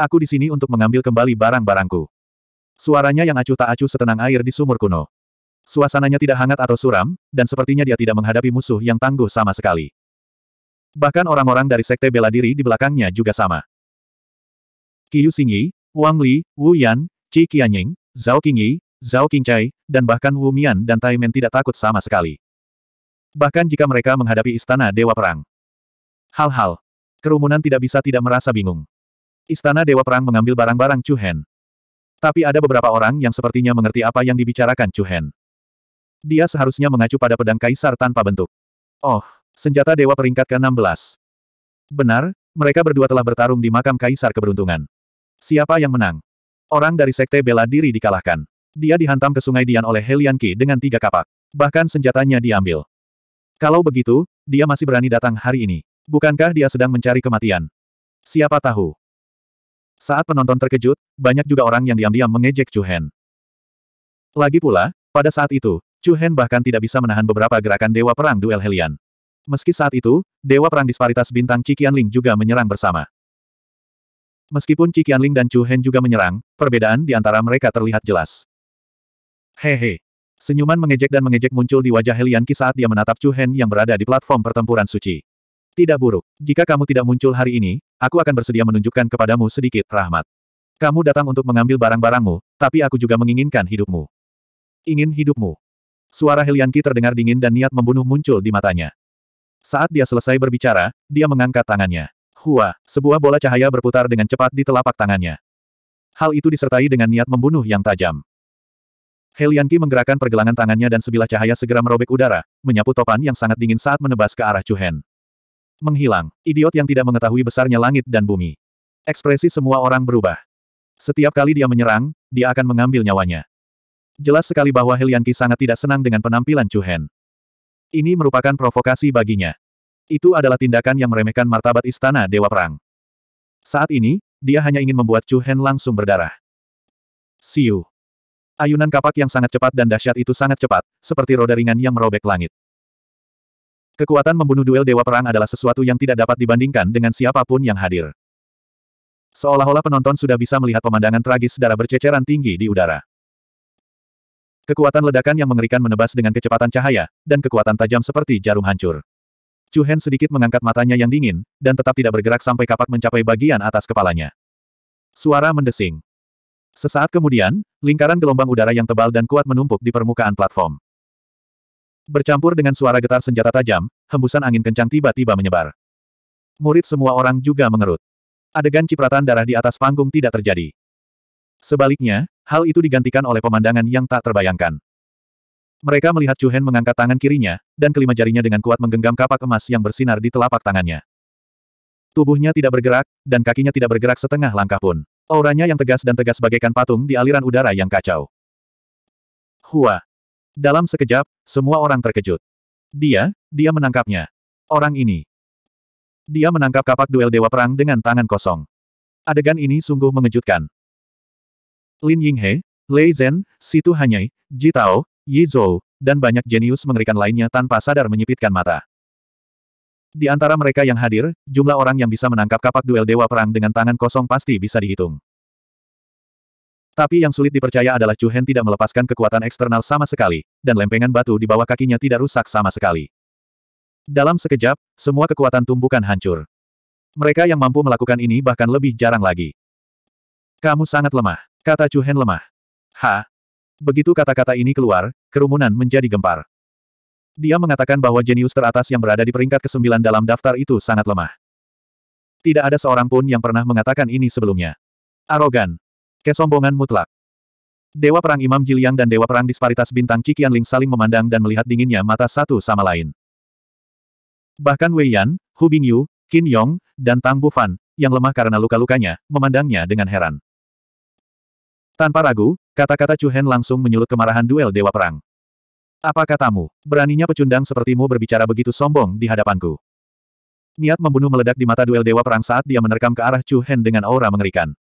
Aku di sini untuk mengambil kembali barang-barangku. Suaranya yang acuh tak acuh setenang air di sumur kuno. Suasananya tidak hangat atau suram, dan sepertinya dia tidak menghadapi musuh yang tangguh sama sekali. Bahkan orang-orang dari sekte bela diri di belakangnya juga sama. Qiu Xingyi, Wang Li, Wu Yan, Qi Qianying, Zhao Qingyi, Zhao Qingcai, dan bahkan Wu Mian dan Tai Men tidak takut sama sekali. Bahkan jika mereka menghadapi istana Dewa Perang. Hal-hal. Kerumunan tidak bisa tidak merasa bingung. Istana Dewa Perang mengambil barang-barang Chu Hen. Tapi ada beberapa orang yang sepertinya mengerti apa yang dibicarakan Chu Hen. Dia seharusnya mengacu pada pedang kaisar tanpa bentuk. Oh, senjata dewa peringkat ke-16. Benar, mereka berdua telah bertarung di makam kaisar keberuntungan. Siapa yang menang? Orang dari sekte bela diri dikalahkan. Dia dihantam ke sungai Dian oleh Helian Qi dengan tiga kapak. Bahkan senjatanya diambil. Kalau begitu, dia masih berani datang hari ini. Bukankah dia sedang mencari kematian? Siapa tahu? Saat penonton terkejut, banyak juga orang yang diam-diam mengejek Chu Hen. Lagi pula, pada saat itu, Chu Hen bahkan tidak bisa menahan beberapa gerakan Dewa Perang Duel Helian. Meski saat itu, Dewa Perang Disparitas Bintang Ling juga menyerang bersama. Meskipun Ling dan Chu Hen juga menyerang, perbedaan di antara mereka terlihat jelas. Hehe. Senyuman mengejek dan mengejek muncul di wajah Helian Qi saat dia menatap Chu Hen yang berada di platform pertempuran suci. Tidak buruk. Jika kamu tidak muncul hari ini, aku akan bersedia menunjukkan kepadamu sedikit rahmat. Kamu datang untuk mengambil barang-barangmu, tapi aku juga menginginkan hidupmu. Ingin hidupmu. Suara Helianki terdengar dingin dan niat membunuh muncul di matanya. Saat dia selesai berbicara, dia mengangkat tangannya. Hua, sebuah bola cahaya berputar dengan cepat di telapak tangannya. Hal itu disertai dengan niat membunuh yang tajam. Helianki menggerakkan pergelangan tangannya dan sebilah cahaya segera merobek udara, menyapu topan yang sangat dingin saat menebas ke arah Chu Hen. Menghilang. Idiot yang tidak mengetahui besarnya langit dan bumi. Ekspresi semua orang berubah. Setiap kali dia menyerang, dia akan mengambil nyawanya. Jelas sekali bahwa Helianki sangat tidak senang dengan penampilan Chu Hen. Ini merupakan provokasi baginya. Itu adalah tindakan yang meremehkan martabat istana Dewa Perang. Saat ini, dia hanya ingin membuat Chu Hen langsung berdarah. Siu. Ayunan kapak yang sangat cepat dan dahsyat itu sangat cepat, seperti roda ringan yang merobek langit. Kekuatan membunuh duel Dewa Perang adalah sesuatu yang tidak dapat dibandingkan dengan siapapun yang hadir. Seolah-olah penonton sudah bisa melihat pemandangan tragis darah berceceran tinggi di udara. Kekuatan ledakan yang mengerikan menebas dengan kecepatan cahaya, dan kekuatan tajam seperti jarum hancur. Chu Hen sedikit mengangkat matanya yang dingin, dan tetap tidak bergerak sampai kapak mencapai bagian atas kepalanya. Suara mendesing. Sesaat kemudian, lingkaran gelombang udara yang tebal dan kuat menumpuk di permukaan platform. Bercampur dengan suara getar senjata tajam, hembusan angin kencang tiba-tiba menyebar. Murid semua orang juga mengerut. Adegan cipratan darah di atas panggung tidak terjadi. Sebaliknya, hal itu digantikan oleh pemandangan yang tak terbayangkan. Mereka melihat Chuhen mengangkat tangan kirinya, dan kelima jarinya dengan kuat menggenggam kapak emas yang bersinar di telapak tangannya. Tubuhnya tidak bergerak, dan kakinya tidak bergerak setengah langkah pun. Auranya yang tegas dan tegas bagaikan patung di aliran udara yang kacau. Hua! Dalam sekejap, semua orang terkejut. Dia, dia menangkapnya. Orang ini. Dia menangkap kapak duel Dewa Perang dengan tangan kosong. Adegan ini sungguh mengejutkan. Lin Yinghe, Lei Zhen, Situ Hanyai, Ji Tao, Yi Zhou, dan banyak jenius mengerikan lainnya tanpa sadar menyipitkan mata. Di antara mereka yang hadir, jumlah orang yang bisa menangkap kapak duel Dewa Perang dengan tangan kosong pasti bisa dihitung. Tapi yang sulit dipercaya adalah Chu Hen tidak melepaskan kekuatan eksternal sama sekali, dan lempengan batu di bawah kakinya tidak rusak sama sekali. Dalam sekejap, semua kekuatan tumbukan hancur. Mereka yang mampu melakukan ini bahkan lebih jarang lagi. Kamu sangat lemah, kata Chu Hen lemah. Ha? Begitu kata-kata ini keluar, kerumunan menjadi gempar. Dia mengatakan bahwa jenius teratas yang berada di peringkat ke-9 dalam daftar itu sangat lemah. Tidak ada seorang pun yang pernah mengatakan ini sebelumnya. Arogan, Kesombongan mutlak. Dewa Perang Imam Jiliang dan Dewa Perang Disparitas Bintang Cikianling saling memandang dan melihat dinginnya mata satu sama lain. Bahkan Wei Yan, Hu Bingyu, Qin Yong, dan Tang Bufan, yang lemah karena luka-lukanya, memandangnya dengan heran. Tanpa ragu, kata-kata Chu Hen langsung menyulut kemarahan duel Dewa Perang. Apa katamu, beraninya pecundang sepertimu berbicara begitu sombong di hadapanku? Niat membunuh meledak di mata duel Dewa Perang saat dia menerkam ke arah Chu Hen dengan aura mengerikan.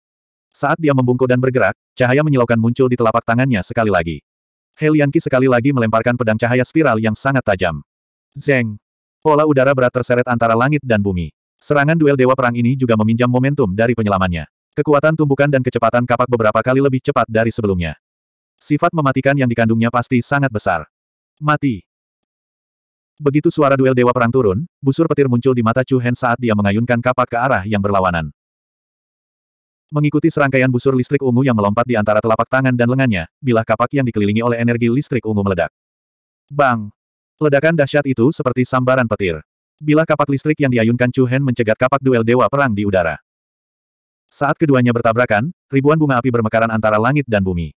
Saat dia membungkuk dan bergerak, cahaya menyilaukan muncul di telapak tangannya sekali lagi. Helianki sekali lagi melemparkan pedang cahaya spiral yang sangat tajam. Zeng! Pola udara berat terseret antara langit dan bumi. Serangan duel dewa perang ini juga meminjam momentum dari penyelamannya. Kekuatan tumbukan dan kecepatan kapak beberapa kali lebih cepat dari sebelumnya. Sifat mematikan yang dikandungnya pasti sangat besar. Mati. Begitu suara duel dewa perang turun, busur petir muncul di mata Chu Hen saat dia mengayunkan kapak ke arah yang berlawanan. Mengikuti serangkaian busur listrik ungu yang melompat di antara telapak tangan dan lengannya, bilah kapak yang dikelilingi oleh energi listrik ungu meledak. Bang! Ledakan dahsyat itu seperti sambaran petir. Bilah kapak listrik yang diayunkan Chu Hen mencegat kapak duel dewa perang di udara. Saat keduanya bertabrakan, ribuan bunga api bermekaran antara langit dan bumi.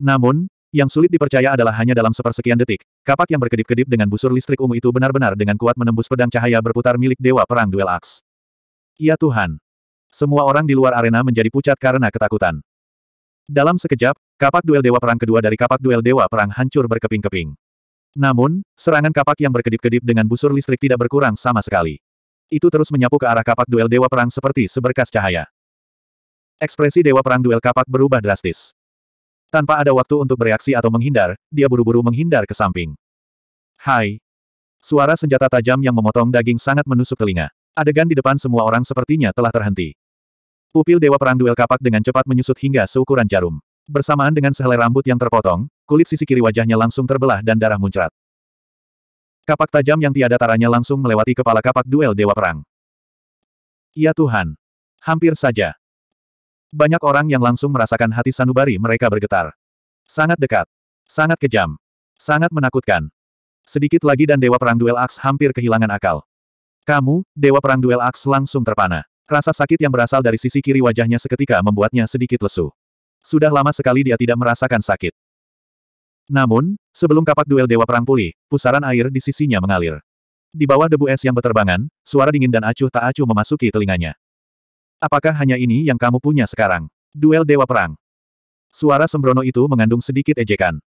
Namun, yang sulit dipercaya adalah hanya dalam sepersekian detik, kapak yang berkedip-kedip dengan busur listrik ungu itu benar-benar dengan kuat menembus pedang cahaya berputar milik Dewa Perang Duel Axe. Ya Tuhan! Semua orang di luar arena menjadi pucat karena ketakutan. Dalam sekejap, kapak duel dewa perang kedua dari kapak duel dewa perang hancur berkeping-keping. Namun, serangan kapak yang berkedip-kedip dengan busur listrik tidak berkurang sama sekali. Itu terus menyapu ke arah kapak duel dewa perang seperti seberkas cahaya. Ekspresi dewa perang duel kapak berubah drastis. Tanpa ada waktu untuk bereaksi atau menghindar, dia buru-buru menghindar ke samping. Hai, Suara senjata tajam yang memotong daging sangat menusuk telinga. Adegan di depan semua orang sepertinya telah terhenti. Pupil Dewa Perang Duel Kapak dengan cepat menyusut hingga seukuran jarum. Bersamaan dengan sehelai rambut yang terpotong, kulit sisi kiri wajahnya langsung terbelah dan darah muncrat. Kapak tajam yang tiada taranya langsung melewati kepala kapak duel Dewa Perang. Ya Tuhan! Hampir saja. Banyak orang yang langsung merasakan hati sanubari mereka bergetar. Sangat dekat. Sangat kejam. Sangat menakutkan. Sedikit lagi dan Dewa Perang Duel Aks hampir kehilangan akal. Kamu, Dewa Perang Duel Axe langsung terpana. Rasa sakit yang berasal dari sisi kiri wajahnya seketika membuatnya sedikit lesu. Sudah lama sekali dia tidak merasakan sakit. Namun, sebelum kapak duel Dewa Perang pulih, pusaran air di sisinya mengalir. Di bawah debu es yang berterbangan, suara dingin dan acuh tak acuh memasuki telinganya. Apakah hanya ini yang kamu punya sekarang? Duel Dewa Perang. Suara sembrono itu mengandung sedikit ejekan.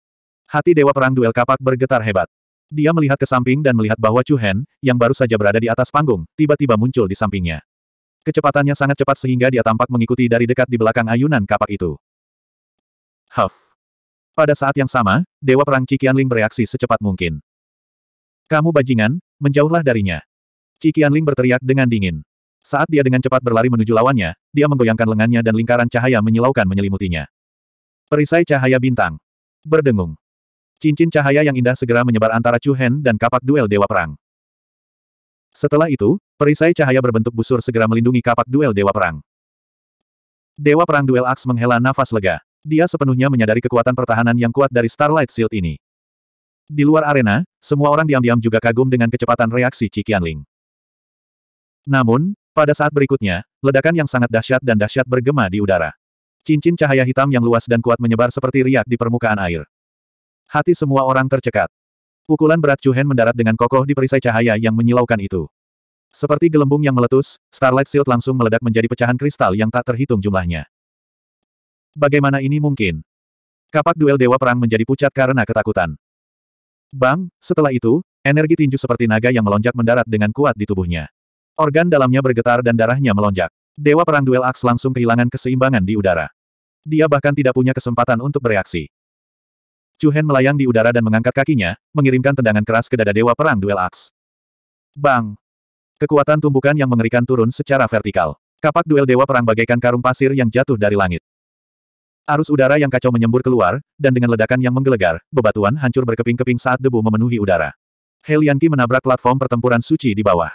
Hati Dewa Perang duel kapak bergetar hebat. Dia melihat ke samping dan melihat bahwa Chu Hen, yang baru saja berada di atas panggung, tiba-tiba muncul di sampingnya. Kecepatannya sangat cepat sehingga dia tampak mengikuti dari dekat di belakang ayunan kapak itu. Huff. Pada saat yang sama, Dewa Perang Cikianling bereaksi secepat mungkin. Kamu bajingan, menjauhlah darinya. Cikianling berteriak dengan dingin. Saat dia dengan cepat berlari menuju lawannya, dia menggoyangkan lengannya dan lingkaran cahaya menyilaukan menyelimutinya. Perisai cahaya bintang. Berdengung. Cincin cahaya yang indah segera menyebar antara Chu Hen dan kapak duel Dewa Perang. Setelah itu, perisai cahaya berbentuk busur segera melindungi kapak duel Dewa Perang. Dewa Perang Duel Axe menghela nafas lega. Dia sepenuhnya menyadari kekuatan pertahanan yang kuat dari Starlight Shield ini. Di luar arena, semua orang diam-diam juga kagum dengan kecepatan reaksi Qianling. Namun, pada saat berikutnya, ledakan yang sangat dahsyat dan dahsyat bergema di udara. Cincin cahaya hitam yang luas dan kuat menyebar seperti riak di permukaan air. Hati semua orang tercekat. Pukulan berat Chu Hen mendarat dengan kokoh di perisai cahaya yang menyilaukan itu. Seperti gelembung yang meletus, Starlight Shield langsung meledak menjadi pecahan kristal yang tak terhitung jumlahnya. Bagaimana ini mungkin? Kapak duel Dewa Perang menjadi pucat karena ketakutan. Bang, setelah itu, energi tinju seperti naga yang melonjak mendarat dengan kuat di tubuhnya. Organ dalamnya bergetar dan darahnya melonjak. Dewa Perang Duel aks langsung kehilangan keseimbangan di udara. Dia bahkan tidak punya kesempatan untuk bereaksi. Chu Hen melayang di udara dan mengangkat kakinya, mengirimkan tendangan keras ke dada Dewa Perang Duel Axe. Bang! Kekuatan tumbukan yang mengerikan turun secara vertikal. Kapak duel Dewa Perang bagaikan karung pasir yang jatuh dari langit. Arus udara yang kacau menyembur keluar, dan dengan ledakan yang menggelegar, bebatuan hancur berkeping-keping saat debu memenuhi udara. Helianki menabrak platform pertempuran suci di bawah.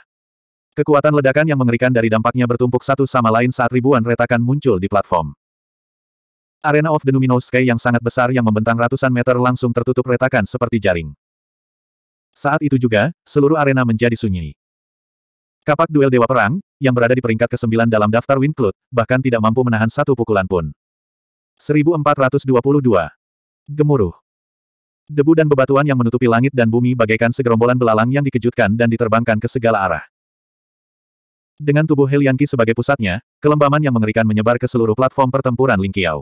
Kekuatan ledakan yang mengerikan dari dampaknya bertumpuk satu sama lain saat ribuan retakan muncul di platform. Arena of the Numinous Sky yang sangat besar yang membentang ratusan meter langsung tertutup retakan seperti jaring. Saat itu juga, seluruh arena menjadi sunyi. Kapak duel Dewa Perang, yang berada di peringkat ke-9 dalam daftar Winclut, bahkan tidak mampu menahan satu pukulan pun. 1422. Gemuruh. Debu dan bebatuan yang menutupi langit dan bumi bagaikan segerombolan belalang yang dikejutkan dan diterbangkan ke segala arah. Dengan tubuh Helianki sebagai pusatnya, kelembaman yang mengerikan menyebar ke seluruh platform pertempuran Lingqiao.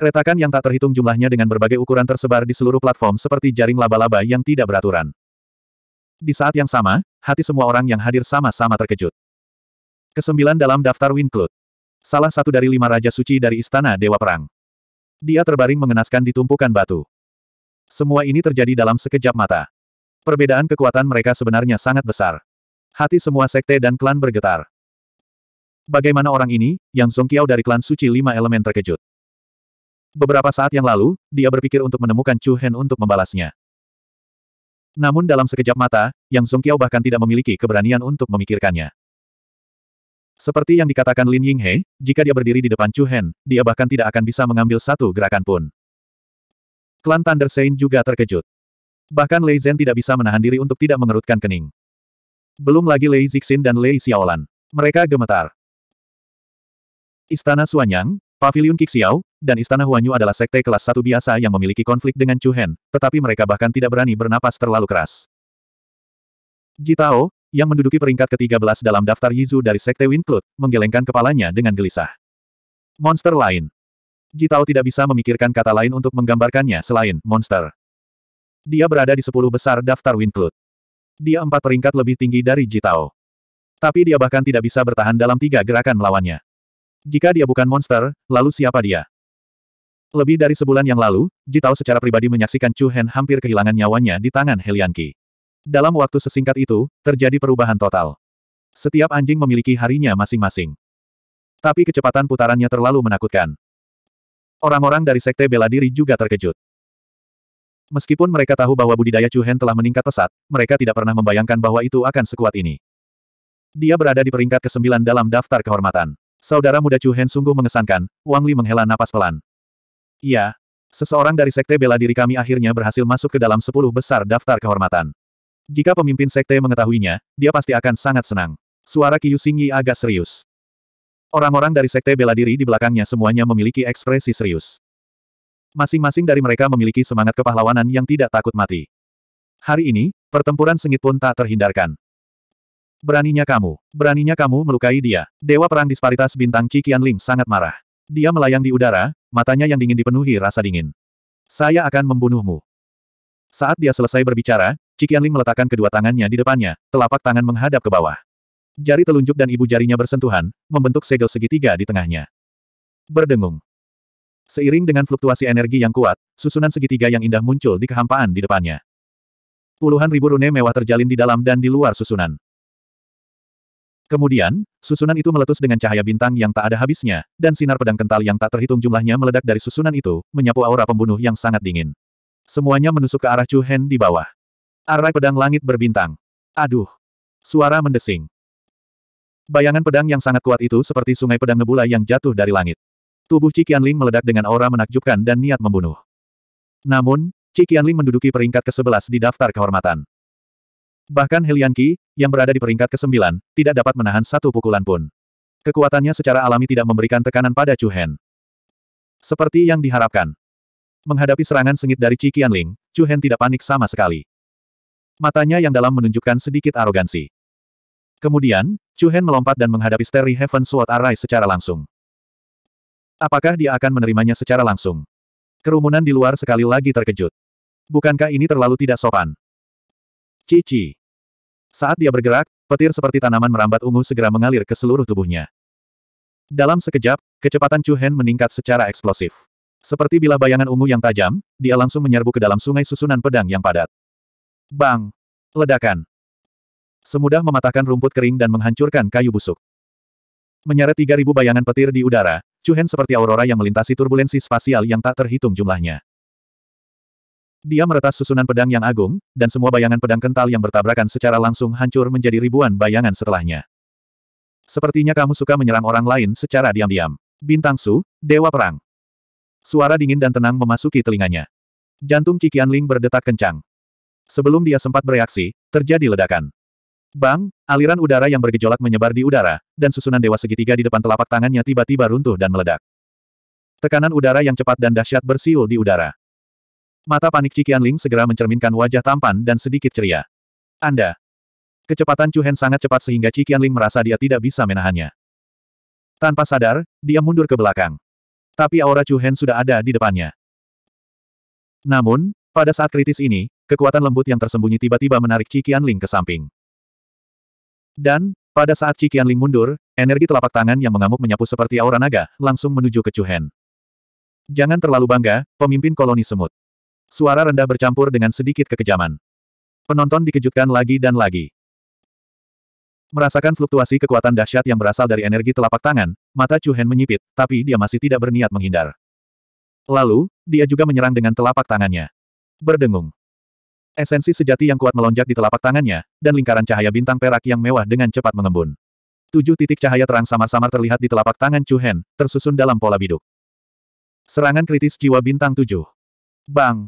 Retakan yang tak terhitung jumlahnya dengan berbagai ukuran tersebar di seluruh platform seperti jaring laba-laba yang tidak beraturan. Di saat yang sama, hati semua orang yang hadir sama-sama terkejut. Kesembilan dalam daftar Winclut. Salah satu dari lima Raja Suci dari Istana Dewa Perang. Dia terbaring mengenaskan di tumpukan batu. Semua ini terjadi dalam sekejap mata. Perbedaan kekuatan mereka sebenarnya sangat besar. Hati semua sekte dan klan bergetar. Bagaimana orang ini, yang Zongqiao dari klan suci lima elemen terkejut. Beberapa saat yang lalu, dia berpikir untuk menemukan Chu Hen untuk membalasnya. Namun dalam sekejap mata, Yang Song Kiao bahkan tidak memiliki keberanian untuk memikirkannya. Seperti yang dikatakan Lin Ying He, jika dia berdiri di depan Chu Hen, dia bahkan tidak akan bisa mengambil satu gerakan pun. Klan Thunder Saint juga terkejut. Bahkan Lei Zhen tidak bisa menahan diri untuk tidak mengerutkan kening. Belum lagi Lei Zixin dan Lei Xiaolan. Mereka gemetar. Istana Suanyang, Pavilion Kixiao dan Istana Huanyu adalah sekte kelas satu biasa yang memiliki konflik dengan Chu Hen, tetapi mereka bahkan tidak berani bernapas terlalu keras. Ji Tao, yang menduduki peringkat ke-13 dalam daftar Yizu dari sekte Winklut, menggelengkan kepalanya dengan gelisah. Monster lain. Ji Tao tidak bisa memikirkan kata lain untuk menggambarkannya selain monster. Dia berada di sepuluh besar daftar Winklut. Dia empat peringkat lebih tinggi dari Ji Tao, Tapi dia bahkan tidak bisa bertahan dalam tiga gerakan melawannya. Jika dia bukan monster, lalu siapa dia? Lebih dari sebulan yang lalu, Jitao secara pribadi menyaksikan Chu Hen hampir kehilangan nyawanya di tangan Helianki. Dalam waktu sesingkat itu, terjadi perubahan total. Setiap anjing memiliki harinya masing-masing. Tapi kecepatan putarannya terlalu menakutkan. Orang-orang dari sekte bela diri juga terkejut. Meskipun mereka tahu bahwa budidaya Chu Hen telah meningkat pesat, mereka tidak pernah membayangkan bahwa itu akan sekuat ini. Dia berada di peringkat ke-9 dalam daftar kehormatan. Saudara muda Chu Hen sungguh mengesankan, Wang Li menghela napas pelan. Iya. Seseorang dari sekte bela diri kami akhirnya berhasil masuk ke dalam sepuluh besar daftar kehormatan. Jika pemimpin sekte mengetahuinya, dia pasti akan sangat senang. Suara Kiyu Singyi agak serius. Orang-orang dari sekte bela diri di belakangnya semuanya memiliki ekspresi serius. Masing-masing dari mereka memiliki semangat kepahlawanan yang tidak takut mati. Hari ini, pertempuran sengit pun tak terhindarkan. Beraninya kamu, beraninya kamu melukai dia. Dewa Perang Disparitas Bintang Qi Qianling sangat marah. Dia melayang di udara, matanya yang dingin dipenuhi rasa dingin. Saya akan membunuhmu. Saat dia selesai berbicara, Cikianling meletakkan kedua tangannya di depannya, telapak tangan menghadap ke bawah. Jari telunjuk dan ibu jarinya bersentuhan, membentuk segel segitiga di tengahnya. Berdengung. Seiring dengan fluktuasi energi yang kuat, susunan segitiga yang indah muncul di kehampaan di depannya. Puluhan ribu rune mewah terjalin di dalam dan di luar susunan. Kemudian, susunan itu meletus dengan cahaya bintang yang tak ada habisnya, dan sinar pedang kental yang tak terhitung jumlahnya meledak dari susunan itu, menyapu aura pembunuh yang sangat dingin. Semuanya menusuk ke arah Chu Hen di bawah. Arai pedang langit berbintang. Aduh! Suara mendesing. Bayangan pedang yang sangat kuat itu seperti sungai pedang nebula yang jatuh dari langit. Tubuh Ci Qianling meledak dengan aura menakjubkan dan niat membunuh. Namun, Ci Qianling menduduki peringkat ke-11 di daftar kehormatan. Bahkan Helian Qi, yang berada di peringkat ke-9, tidak dapat menahan satu pukulan pun. Kekuatannya secara alami tidak memberikan tekanan pada Chu Hen. Seperti yang diharapkan. Menghadapi serangan sengit dari Qi Qianling, Chu Hen tidak panik sama sekali. Matanya yang dalam menunjukkan sedikit arogansi. Kemudian, Chu Hen melompat dan menghadapi Terry Heaven Sword Array secara langsung. Apakah dia akan menerimanya secara langsung? Kerumunan di luar sekali lagi terkejut. Bukankah ini terlalu tidak sopan? Cici. Saat dia bergerak, petir seperti tanaman merambat ungu segera mengalir ke seluruh tubuhnya. Dalam sekejap, kecepatan Chu Hen meningkat secara eksplosif. Seperti bilah bayangan ungu yang tajam, dia langsung menyerbu ke dalam sungai susunan pedang yang padat. Bang! Ledakan! Semudah mematahkan rumput kering dan menghancurkan kayu busuk. Menyeret 3.000 bayangan petir di udara, Chu Hen seperti aurora yang melintasi turbulensi spasial yang tak terhitung jumlahnya. Dia meretas susunan pedang yang agung, dan semua bayangan pedang kental yang bertabrakan secara langsung hancur menjadi ribuan bayangan setelahnya. Sepertinya kamu suka menyerang orang lain secara diam-diam. Bintang Su, Dewa Perang. Suara dingin dan tenang memasuki telinganya. Jantung Cikian Ling berdetak kencang. Sebelum dia sempat bereaksi, terjadi ledakan. Bang, aliran udara yang bergejolak menyebar di udara, dan susunan dewa segitiga di depan telapak tangannya tiba-tiba runtuh dan meledak. Tekanan udara yang cepat dan dahsyat bersiul di udara. Mata panik Cikian Ling segera mencerminkan wajah tampan dan sedikit ceria. Anda. Kecepatan Chu Hen sangat cepat sehingga Cikian Ling merasa dia tidak bisa menahannya. Tanpa sadar, dia mundur ke belakang. Tapi aura Chu Hen sudah ada di depannya. Namun, pada saat kritis ini, kekuatan lembut yang tersembunyi tiba-tiba menarik Cikian Ling ke samping. Dan, pada saat Cikian Ling mundur, energi telapak tangan yang mengamuk menyapu seperti aura naga, langsung menuju ke Chu Hen. Jangan terlalu bangga, pemimpin koloni semut. Suara rendah bercampur dengan sedikit kekejaman. Penonton dikejutkan lagi dan lagi. Merasakan fluktuasi kekuatan dahsyat yang berasal dari energi telapak tangan, mata Chu Hen menyipit, tapi dia masih tidak berniat menghindar. Lalu, dia juga menyerang dengan telapak tangannya. Berdengung. Esensi sejati yang kuat melonjak di telapak tangannya, dan lingkaran cahaya bintang perak yang mewah dengan cepat mengembun. Tujuh titik cahaya terang samar-samar terlihat di telapak tangan Chu Hen, tersusun dalam pola biduk. Serangan kritis jiwa bintang tujuh. Bang!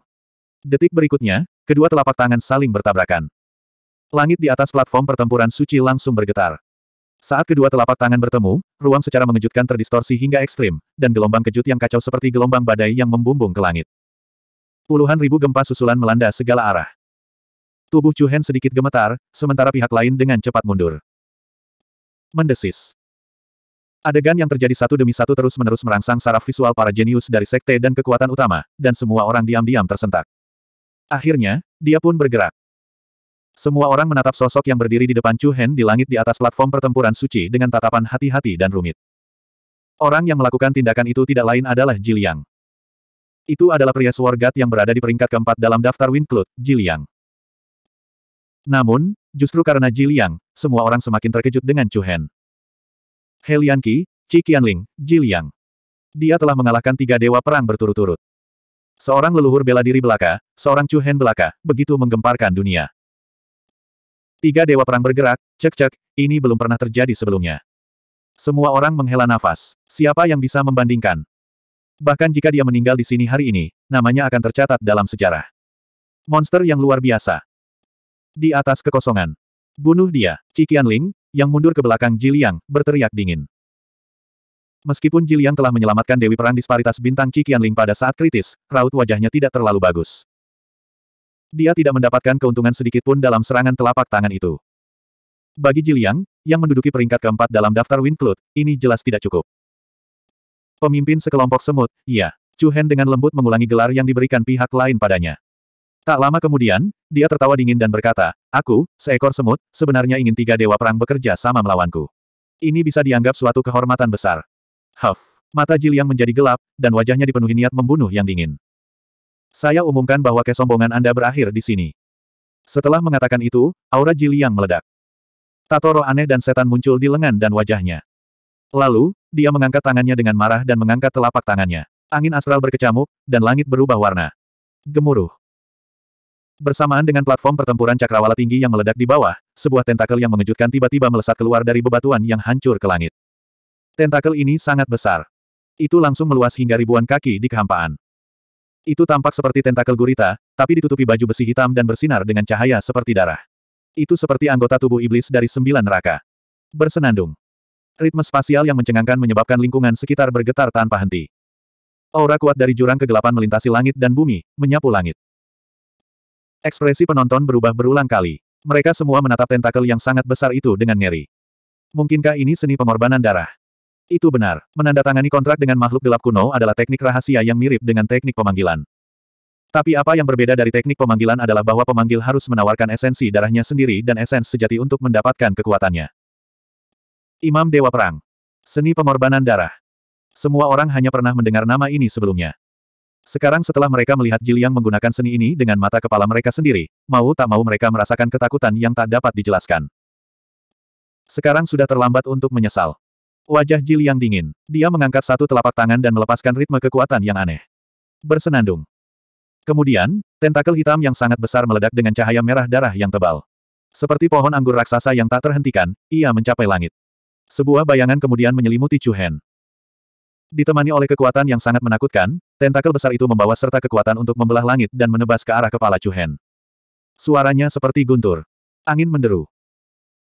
Detik berikutnya, kedua telapak tangan saling bertabrakan. Langit di atas platform pertempuran suci langsung bergetar. Saat kedua telapak tangan bertemu, ruang secara mengejutkan terdistorsi hingga ekstrim, dan gelombang kejut yang kacau seperti gelombang badai yang membumbung ke langit. Puluhan ribu gempa susulan melanda segala arah. Tubuh Chuhen sedikit gemetar, sementara pihak lain dengan cepat mundur. Mendesis. Adegan yang terjadi satu demi satu terus-menerus merangsang saraf visual para jenius dari sekte dan kekuatan utama, dan semua orang diam-diam tersentak. Akhirnya, dia pun bergerak. Semua orang menatap sosok yang berdiri di depan Chu Hen di langit di atas platform pertempuran suci dengan tatapan hati-hati dan rumit. Orang yang melakukan tindakan itu tidak lain adalah Jiliang. Itu adalah pria Swargat yang berada di peringkat keempat dalam daftar Winclut, Jiliang. Namun, justru karena Jiliang, semua orang semakin terkejut dengan Chu Hen. Helianqi, Qi Qianling, Jiliang. Dia telah mengalahkan tiga dewa perang berturut-turut. Seorang leluhur bela diri belaka, seorang cuhen belaka, begitu menggemparkan dunia. Tiga dewa perang bergerak, cek-cek, ini belum pernah terjadi sebelumnya. Semua orang menghela nafas. Siapa yang bisa membandingkan? Bahkan jika dia meninggal di sini hari ini, namanya akan tercatat dalam sejarah. Monster yang luar biasa. Di atas kekosongan. Bunuh dia, Cikian Ling, yang mundur ke belakang Jiliang berteriak dingin. Meskipun Jiliang telah menyelamatkan Dewi Perang disparitas bintang Cikianling pada saat kritis, raut wajahnya tidak terlalu bagus. Dia tidak mendapatkan keuntungan sedikitpun dalam serangan telapak tangan itu. Bagi Jiliang, yang menduduki peringkat keempat dalam daftar Winclut, ini jelas tidak cukup. Pemimpin sekelompok semut, iya. Chu Hen dengan lembut mengulangi gelar yang diberikan pihak lain padanya. Tak lama kemudian, dia tertawa dingin dan berkata, Aku, seekor semut, sebenarnya ingin tiga dewa perang bekerja sama melawanku. Ini bisa dianggap suatu kehormatan besar. Huff. Mata Jiliang menjadi gelap, dan wajahnya dipenuhi niat membunuh yang dingin. Saya umumkan bahwa kesombongan Anda berakhir di sini. Setelah mengatakan itu, aura Jiliang meledak. Tato roh aneh dan setan muncul di lengan dan wajahnya. Lalu, dia mengangkat tangannya dengan marah dan mengangkat telapak tangannya. Angin astral berkecamuk, dan langit berubah warna. Gemuruh. Bersamaan dengan platform pertempuran cakrawala tinggi yang meledak di bawah, sebuah tentakel yang mengejutkan tiba-tiba melesat keluar dari bebatuan yang hancur ke langit. Tentakel ini sangat besar. Itu langsung meluas hingga ribuan kaki di kehampaan. Itu tampak seperti tentakel gurita, tapi ditutupi baju besi hitam dan bersinar dengan cahaya seperti darah. Itu seperti anggota tubuh iblis dari sembilan neraka. Bersenandung. Ritme spasial yang mencengangkan menyebabkan lingkungan sekitar bergetar tanpa henti. Aura kuat dari jurang kegelapan melintasi langit dan bumi, menyapu langit. Ekspresi penonton berubah berulang kali. Mereka semua menatap tentakel yang sangat besar itu dengan ngeri. Mungkinkah ini seni pengorbanan darah? Itu benar. Menandatangani kontrak dengan makhluk gelap kuno adalah teknik rahasia yang mirip dengan teknik pemanggilan. Tapi apa yang berbeda dari teknik pemanggilan adalah bahwa pemanggil harus menawarkan esensi darahnya sendiri dan esens sejati untuk mendapatkan kekuatannya. Imam Dewa Perang. Seni pengorbanan darah. Semua orang hanya pernah mendengar nama ini sebelumnya. Sekarang setelah mereka melihat Jiliang menggunakan seni ini dengan mata kepala mereka sendiri, mau tak mau mereka merasakan ketakutan yang tak dapat dijelaskan. Sekarang sudah terlambat untuk menyesal. Wajah Jili yang dingin. Dia mengangkat satu telapak tangan dan melepaskan ritme kekuatan yang aneh. Bersenandung. Kemudian, tentakel hitam yang sangat besar meledak dengan cahaya merah darah yang tebal. Seperti pohon anggur raksasa yang tak terhentikan, ia mencapai langit. Sebuah bayangan kemudian menyelimuti Chu Hen. Ditemani oleh kekuatan yang sangat menakutkan, tentakel besar itu membawa serta kekuatan untuk membelah langit dan menebas ke arah kepala Chu Hen. Suaranya seperti guntur. Angin menderu.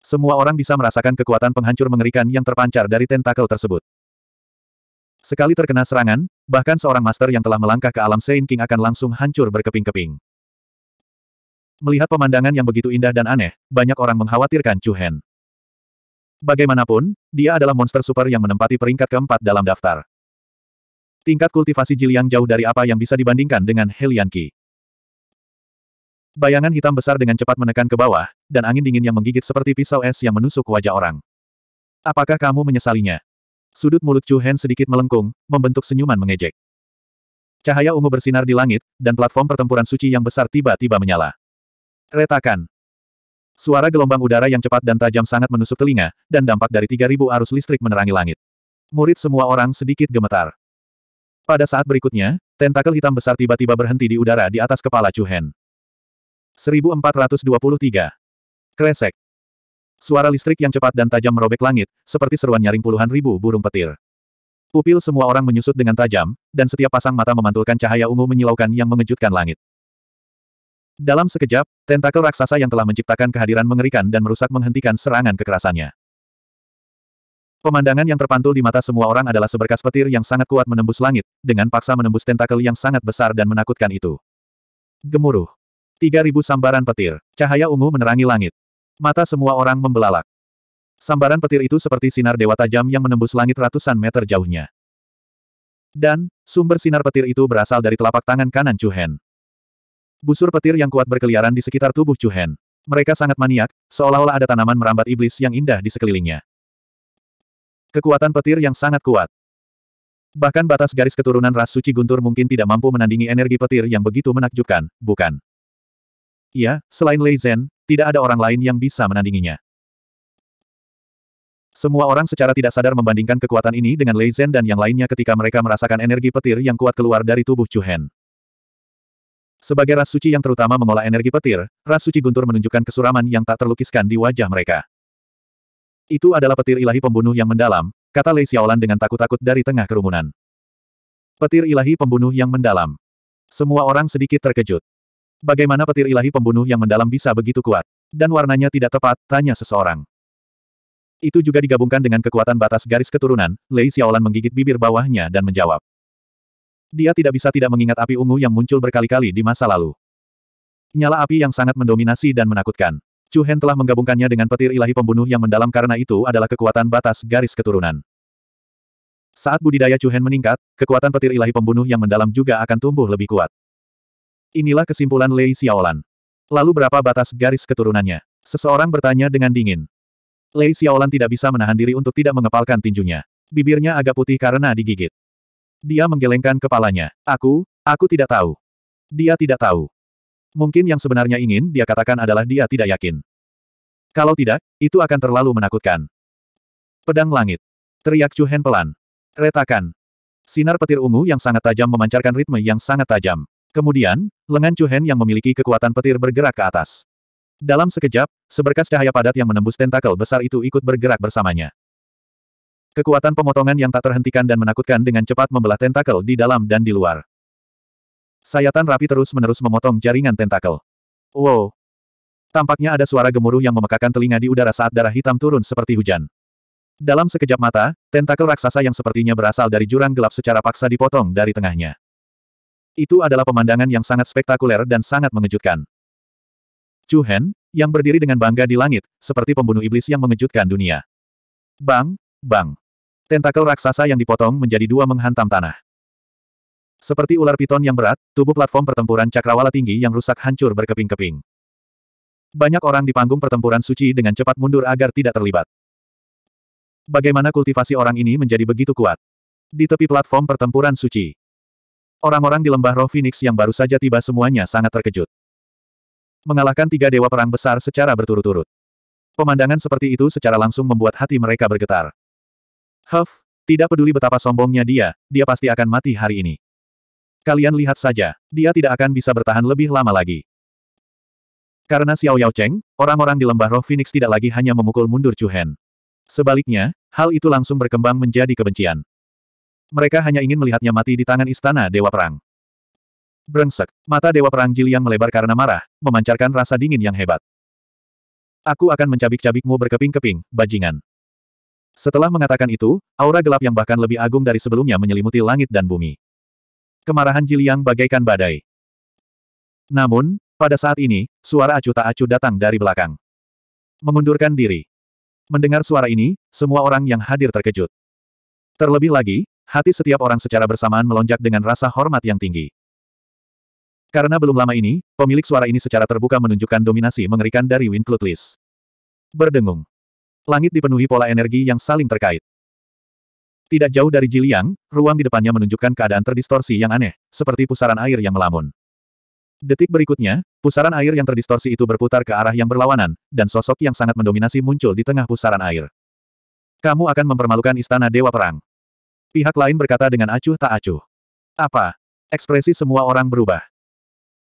Semua orang bisa merasakan kekuatan penghancur mengerikan yang terpancar dari tentakel tersebut. Sekali terkena serangan, bahkan seorang master yang telah melangkah ke alam Saint King akan langsung hancur berkeping-keping. Melihat pemandangan yang begitu indah dan aneh, banyak orang mengkhawatirkan Chu Hen. Bagaimanapun, dia adalah monster super yang menempati peringkat keempat dalam daftar. Tingkat kultivasi Jiliang jauh dari apa yang bisa dibandingkan dengan Helian Qi. Bayangan hitam besar dengan cepat menekan ke bawah, dan angin dingin yang menggigit seperti pisau es yang menusuk wajah orang. Apakah kamu menyesalinya? Sudut mulut Chu Hen sedikit melengkung, membentuk senyuman mengejek. Cahaya ungu bersinar di langit, dan platform pertempuran suci yang besar tiba-tiba menyala. Retakan. Suara gelombang udara yang cepat dan tajam sangat menusuk telinga, dan dampak dari 3000 arus listrik menerangi langit. Murid semua orang sedikit gemetar. Pada saat berikutnya, tentakel hitam besar tiba-tiba berhenti di udara di atas kepala Chu Hen. 1423. Kresek. Suara listrik yang cepat dan tajam merobek langit, seperti seruan nyaring puluhan ribu burung petir. Pupil semua orang menyusut dengan tajam, dan setiap pasang mata memantulkan cahaya ungu menyilaukan yang mengejutkan langit. Dalam sekejap, tentakel raksasa yang telah menciptakan kehadiran mengerikan dan merusak menghentikan serangan kekerasannya. Pemandangan yang terpantul di mata semua orang adalah seberkas petir yang sangat kuat menembus langit, dengan paksa menembus tentakel yang sangat besar dan menakutkan itu. Gemuruh ribu sambaran petir, cahaya ungu menerangi langit. Mata semua orang membelalak. Sambaran petir itu seperti sinar dewa tajam yang menembus langit ratusan meter jauhnya. Dan, sumber sinar petir itu berasal dari telapak tangan kanan Cuhen. Busur petir yang kuat berkeliaran di sekitar tubuh Cuhen. Mereka sangat maniak, seolah-olah ada tanaman merambat iblis yang indah di sekelilingnya. Kekuatan petir yang sangat kuat. Bahkan batas garis keturunan ras suci guntur mungkin tidak mampu menandingi energi petir yang begitu menakjubkan, bukan? Iya, selain Lei Zhen, tidak ada orang lain yang bisa menandinginya. Semua orang secara tidak sadar membandingkan kekuatan ini dengan Lei Zhen dan yang lainnya ketika mereka merasakan energi petir yang kuat keluar dari tubuh Chu Hen. Sebagai ras suci yang terutama mengolah energi petir, ras suci guntur menunjukkan kesuraman yang tak terlukiskan di wajah mereka. Itu adalah petir ilahi pembunuh yang mendalam, kata Lei Xiaolan dengan takut-takut dari tengah kerumunan. Petir ilahi pembunuh yang mendalam. Semua orang sedikit terkejut. Bagaimana petir ilahi pembunuh yang mendalam bisa begitu kuat? Dan warnanya tidak tepat, tanya seseorang. Itu juga digabungkan dengan kekuatan batas garis keturunan, Lei Xiaolan menggigit bibir bawahnya dan menjawab. Dia tidak bisa tidak mengingat api ungu yang muncul berkali-kali di masa lalu. Nyala api yang sangat mendominasi dan menakutkan. Chu Hen telah menggabungkannya dengan petir ilahi pembunuh yang mendalam karena itu adalah kekuatan batas garis keturunan. Saat budidaya Chu Hen meningkat, kekuatan petir ilahi pembunuh yang mendalam juga akan tumbuh lebih kuat. Inilah kesimpulan Lei Xiaolan. Lalu berapa batas garis keturunannya? Seseorang bertanya dengan dingin. Lei Xiaolan tidak bisa menahan diri untuk tidak mengepalkan tinjunya. Bibirnya agak putih karena digigit. Dia menggelengkan kepalanya. Aku, aku tidak tahu. Dia tidak tahu. Mungkin yang sebenarnya ingin dia katakan adalah dia tidak yakin. Kalau tidak, itu akan terlalu menakutkan. Pedang langit. Teriak Chu Hen pelan. Retakan. Sinar petir ungu yang sangat tajam memancarkan ritme yang sangat tajam. Kemudian, lengan Chu Hen yang memiliki kekuatan petir bergerak ke atas. Dalam sekejap, seberkas cahaya padat yang menembus tentakel besar itu ikut bergerak bersamanya. Kekuatan pemotongan yang tak terhentikan dan menakutkan dengan cepat membelah tentakel di dalam dan di luar. Sayatan rapi terus-menerus memotong jaringan tentakel. Wow! Tampaknya ada suara gemuruh yang memekakan telinga di udara saat darah hitam turun seperti hujan. Dalam sekejap mata, tentakel raksasa yang sepertinya berasal dari jurang gelap secara paksa dipotong dari tengahnya. Itu adalah pemandangan yang sangat spektakuler dan sangat mengejutkan. Chu Hen, yang berdiri dengan bangga di langit, seperti pembunuh iblis yang mengejutkan dunia. Bang, bang. Tentakel raksasa yang dipotong menjadi dua menghantam tanah. Seperti ular piton yang berat, tubuh platform pertempuran cakrawala tinggi yang rusak hancur berkeping-keping. Banyak orang di panggung pertempuran suci dengan cepat mundur agar tidak terlibat. Bagaimana kultivasi orang ini menjadi begitu kuat? Di tepi platform pertempuran suci, Orang-orang di lembah roh Phoenix yang baru saja tiba semuanya sangat terkejut. Mengalahkan tiga dewa perang besar secara berturut-turut. Pemandangan seperti itu secara langsung membuat hati mereka bergetar. Huff, tidak peduli betapa sombongnya dia, dia pasti akan mati hari ini. Kalian lihat saja, dia tidak akan bisa bertahan lebih lama lagi. Karena Xiao Yao Cheng, orang-orang di lembah roh Phoenix tidak lagi hanya memukul mundur Chu Hen. Sebaliknya, hal itu langsung berkembang menjadi kebencian. Mereka hanya ingin melihatnya mati di tangan istana Dewa Perang. Brengsek, mata Dewa Perang Jiliang melebar karena marah, memancarkan rasa dingin yang hebat. Aku akan mencabik-cabikmu berkeping-keping, bajingan. Setelah mengatakan itu, aura gelap yang bahkan lebih agung dari sebelumnya menyelimuti langit dan bumi. Kemarahan Jiliang bagaikan badai. Namun, pada saat ini, suara acuh tak acuh datang dari belakang. Mengundurkan diri. Mendengar suara ini, semua orang yang hadir terkejut. Terlebih lagi, Hati setiap orang secara bersamaan melonjak dengan rasa hormat yang tinggi. Karena belum lama ini, pemilik suara ini secara terbuka menunjukkan dominasi mengerikan dari Winclutlis. Berdengung. Langit dipenuhi pola energi yang saling terkait. Tidak jauh dari Jiliang, ruang di depannya menunjukkan keadaan terdistorsi yang aneh, seperti pusaran air yang melamun. Detik berikutnya, pusaran air yang terdistorsi itu berputar ke arah yang berlawanan, dan sosok yang sangat mendominasi muncul di tengah pusaran air. Kamu akan mempermalukan istana Dewa Perang. Pihak lain berkata dengan acuh tak acuh. Apa? Ekspresi semua orang berubah.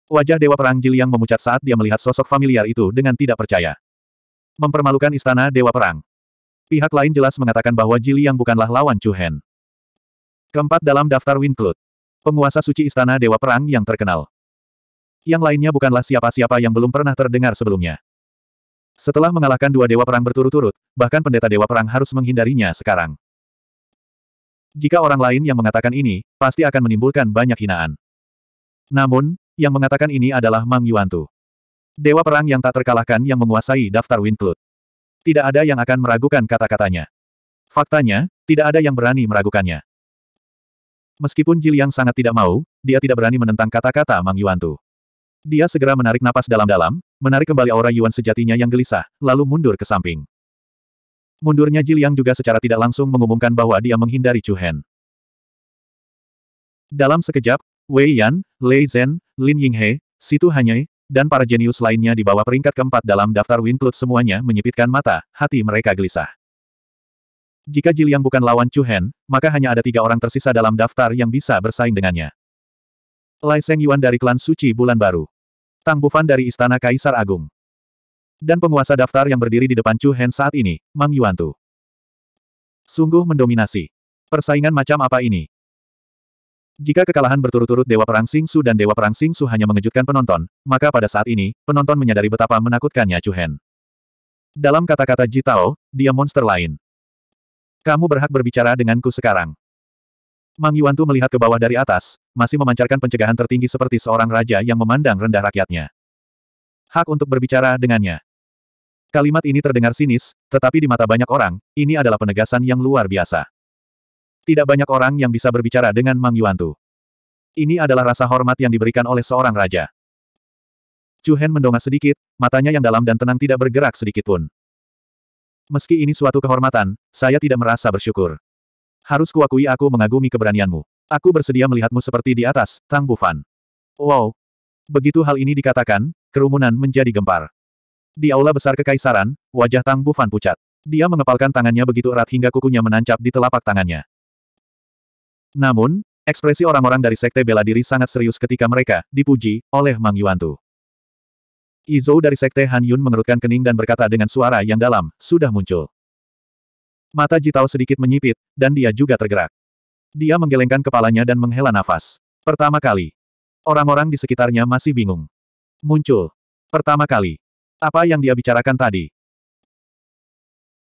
Wajah Dewa Perang Jiliang memucat saat dia melihat sosok familiar itu dengan tidak percaya. Mempermalukan istana Dewa Perang. Pihak lain jelas mengatakan bahwa Jiliang bukanlah lawan Chu Hen. Keempat dalam daftar Winclut. Penguasa suci istana Dewa Perang yang terkenal. Yang lainnya bukanlah siapa-siapa yang belum pernah terdengar sebelumnya. Setelah mengalahkan dua Dewa Perang berturut-turut, bahkan pendeta Dewa Perang harus menghindarinya sekarang. Jika orang lain yang mengatakan ini, pasti akan menimbulkan banyak hinaan. Namun, yang mengatakan ini adalah Mang Yuantu. Dewa perang yang tak terkalahkan yang menguasai daftar Winklut. Tidak ada yang akan meragukan kata-katanya. Faktanya, tidak ada yang berani meragukannya. Meskipun Jiliang sangat tidak mau, dia tidak berani menentang kata-kata Mang Yuantu. Dia segera menarik napas dalam-dalam, menarik kembali aura Yuan sejatinya yang gelisah, lalu mundur ke samping. Mundurnya Jiliang juga secara tidak langsung mengumumkan bahwa dia menghindari Chu Hen. Dalam sekejap, Wei Yan, Lei Zhen, Lin Yinghe, Situ Hanyai, dan para jenius lainnya di bawah peringkat keempat dalam daftar Winklut semuanya menyipitkan mata, hati mereka gelisah. Jika Jiliang bukan lawan Chu Hen, maka hanya ada tiga orang tersisa dalam daftar yang bisa bersaing dengannya. Lai Seng Yuan dari klan Suci Bulan Baru. Tang Bufan dari Istana Kaisar Agung. Dan penguasa daftar yang berdiri di depan Chu Hen saat ini, Mang Yuan Tu, Sungguh mendominasi. Persaingan macam apa ini? Jika kekalahan berturut-turut Dewa Perang Sing Su dan Dewa Perang Sing Su hanya mengejutkan penonton, maka pada saat ini, penonton menyadari betapa menakutkannya Chu Hen. Dalam kata-kata Ji Tao, dia monster lain. Kamu berhak berbicara denganku sekarang. Mang Yuan Tu melihat ke bawah dari atas, masih memancarkan pencegahan tertinggi seperti seorang raja yang memandang rendah rakyatnya. Hak untuk berbicara dengannya. Kalimat ini terdengar sinis, tetapi di mata banyak orang, ini adalah penegasan yang luar biasa. Tidak banyak orang yang bisa berbicara dengan Mang Yuantu. Ini adalah rasa hormat yang diberikan oleh seorang raja. Chu Hen mendongak sedikit, matanya yang dalam dan tenang tidak bergerak sedikitpun. Meski ini suatu kehormatan, saya tidak merasa bersyukur. Harus kuakui aku mengagumi keberanianmu. Aku bersedia melihatmu seperti di atas, Tang Bufan. Wow. Begitu hal ini dikatakan, kerumunan menjadi gempar. Di aula besar kekaisaran, wajah Tang Bufan pucat. Dia mengepalkan tangannya begitu erat hingga kukunya menancap di telapak tangannya. Namun, ekspresi orang-orang dari Sekte Bela Diri sangat serius ketika mereka dipuji oleh Mang Yuantu. Izou dari Sekte Han Yun mengerutkan kening dan berkata dengan suara yang dalam, sudah muncul. Mata Jitao sedikit menyipit, dan dia juga tergerak. Dia menggelengkan kepalanya dan menghela nafas. Pertama kali. Orang-orang di sekitarnya masih bingung. Muncul. Pertama kali. Apa yang dia bicarakan tadi?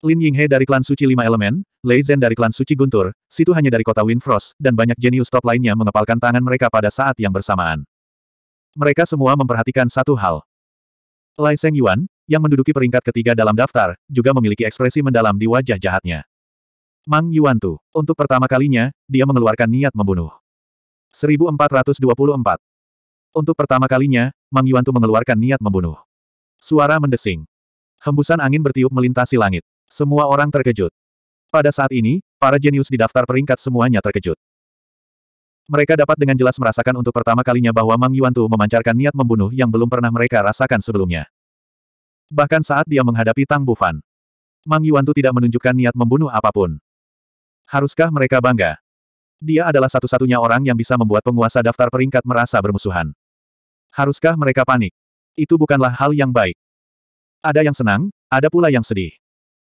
Lin Yinghe dari klan suci lima elemen, Lei Zhen dari klan suci Guntur, situ hanya dari kota Windfrost, dan banyak jenius top lainnya mengepalkan tangan mereka pada saat yang bersamaan. Mereka semua memperhatikan satu hal. Lai Seng Yuan, yang menduduki peringkat ketiga dalam daftar, juga memiliki ekspresi mendalam di wajah jahatnya. Mang Yuan Tu, untuk pertama kalinya, dia mengeluarkan niat membunuh. 1424. Untuk pertama kalinya, Mang Yuan Tu mengeluarkan niat membunuh. Suara mendesing. Hembusan angin bertiup melintasi langit. Semua orang terkejut. Pada saat ini, para jenius di daftar peringkat semuanya terkejut. Mereka dapat dengan jelas merasakan untuk pertama kalinya bahwa Mang Yuantu memancarkan niat membunuh yang belum pernah mereka rasakan sebelumnya. Bahkan saat dia menghadapi Tang Bufan. Mang Yuantu tidak menunjukkan niat membunuh apapun. Haruskah mereka bangga? Dia adalah satu-satunya orang yang bisa membuat penguasa daftar peringkat merasa bermusuhan. Haruskah mereka panik? Itu bukanlah hal yang baik. Ada yang senang, ada pula yang sedih.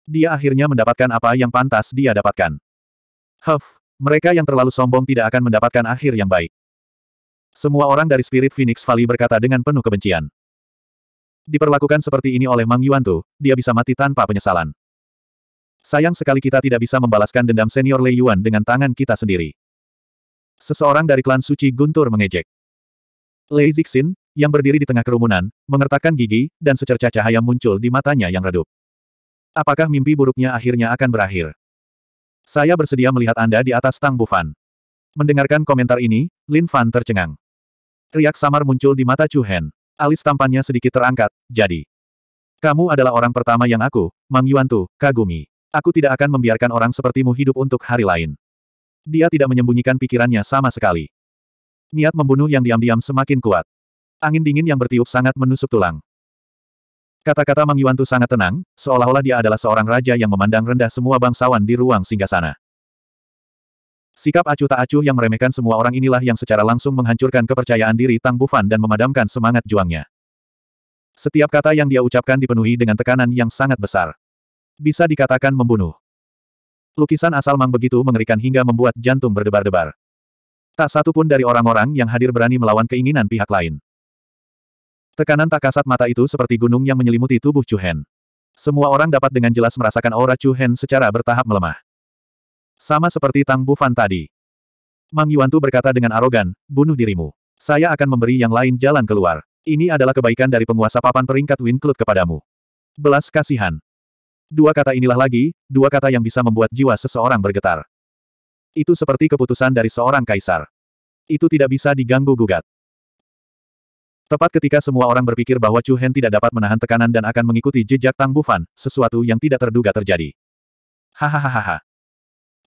Dia akhirnya mendapatkan apa yang pantas dia dapatkan. Huff, mereka yang terlalu sombong tidak akan mendapatkan akhir yang baik. Semua orang dari Spirit Phoenix Valley berkata dengan penuh kebencian. Diperlakukan seperti ini oleh Mang Yuantu, dia bisa mati tanpa penyesalan. Sayang sekali kita tidak bisa membalaskan dendam senior Lei Yuan dengan tangan kita sendiri. Seseorang dari klan suci Guntur mengejek. Lei Zixin, yang berdiri di tengah kerumunan, mengertakkan gigi, dan secercah cahaya muncul di matanya yang redup. Apakah mimpi buruknya akhirnya akan berakhir? Saya bersedia melihat Anda di atas tang bufan. Mendengarkan komentar ini, Lin Fan tercengang. Riak samar muncul di mata Chu Hen. Alis tampannya sedikit terangkat, jadi. Kamu adalah orang pertama yang aku, Mang Tu, kagumi. Aku tidak akan membiarkan orang sepertimu hidup untuk hari lain. Dia tidak menyembunyikan pikirannya sama sekali. Niat membunuh yang diam-diam semakin kuat. Angin dingin yang bertiup sangat menusuk tulang. Kata-kata Mang Tu sangat tenang, seolah-olah dia adalah seorang raja yang memandang rendah semua bangsawan di ruang singgasana. Sikap acuh tak acuh yang meremehkan semua orang inilah yang secara langsung menghancurkan kepercayaan diri Tang Bufan dan memadamkan semangat juangnya. Setiap kata yang dia ucapkan dipenuhi dengan tekanan yang sangat besar. Bisa dikatakan membunuh. Lukisan asal Mang begitu mengerikan hingga membuat jantung berdebar-debar. Tak satu pun dari orang-orang yang hadir berani melawan keinginan pihak lain. Tekanan tak kasat mata itu seperti gunung yang menyelimuti tubuh Chu Hen. Semua orang dapat dengan jelas merasakan aura Chu Hen secara bertahap melemah. Sama seperti Tang Bufan tadi. Mang Yuan Tu berkata dengan arogan, bunuh dirimu. Saya akan memberi yang lain jalan keluar. Ini adalah kebaikan dari penguasa papan peringkat Club kepadamu. Belas kasihan. Dua kata inilah lagi, dua kata yang bisa membuat jiwa seseorang bergetar. Itu seperti keputusan dari seorang kaisar. Itu tidak bisa diganggu-gugat. Tepat ketika semua orang berpikir bahwa Chu Hen tidak dapat menahan tekanan dan akan mengikuti jejak Tang Bufan, sesuatu yang tidak terduga terjadi. Hahaha.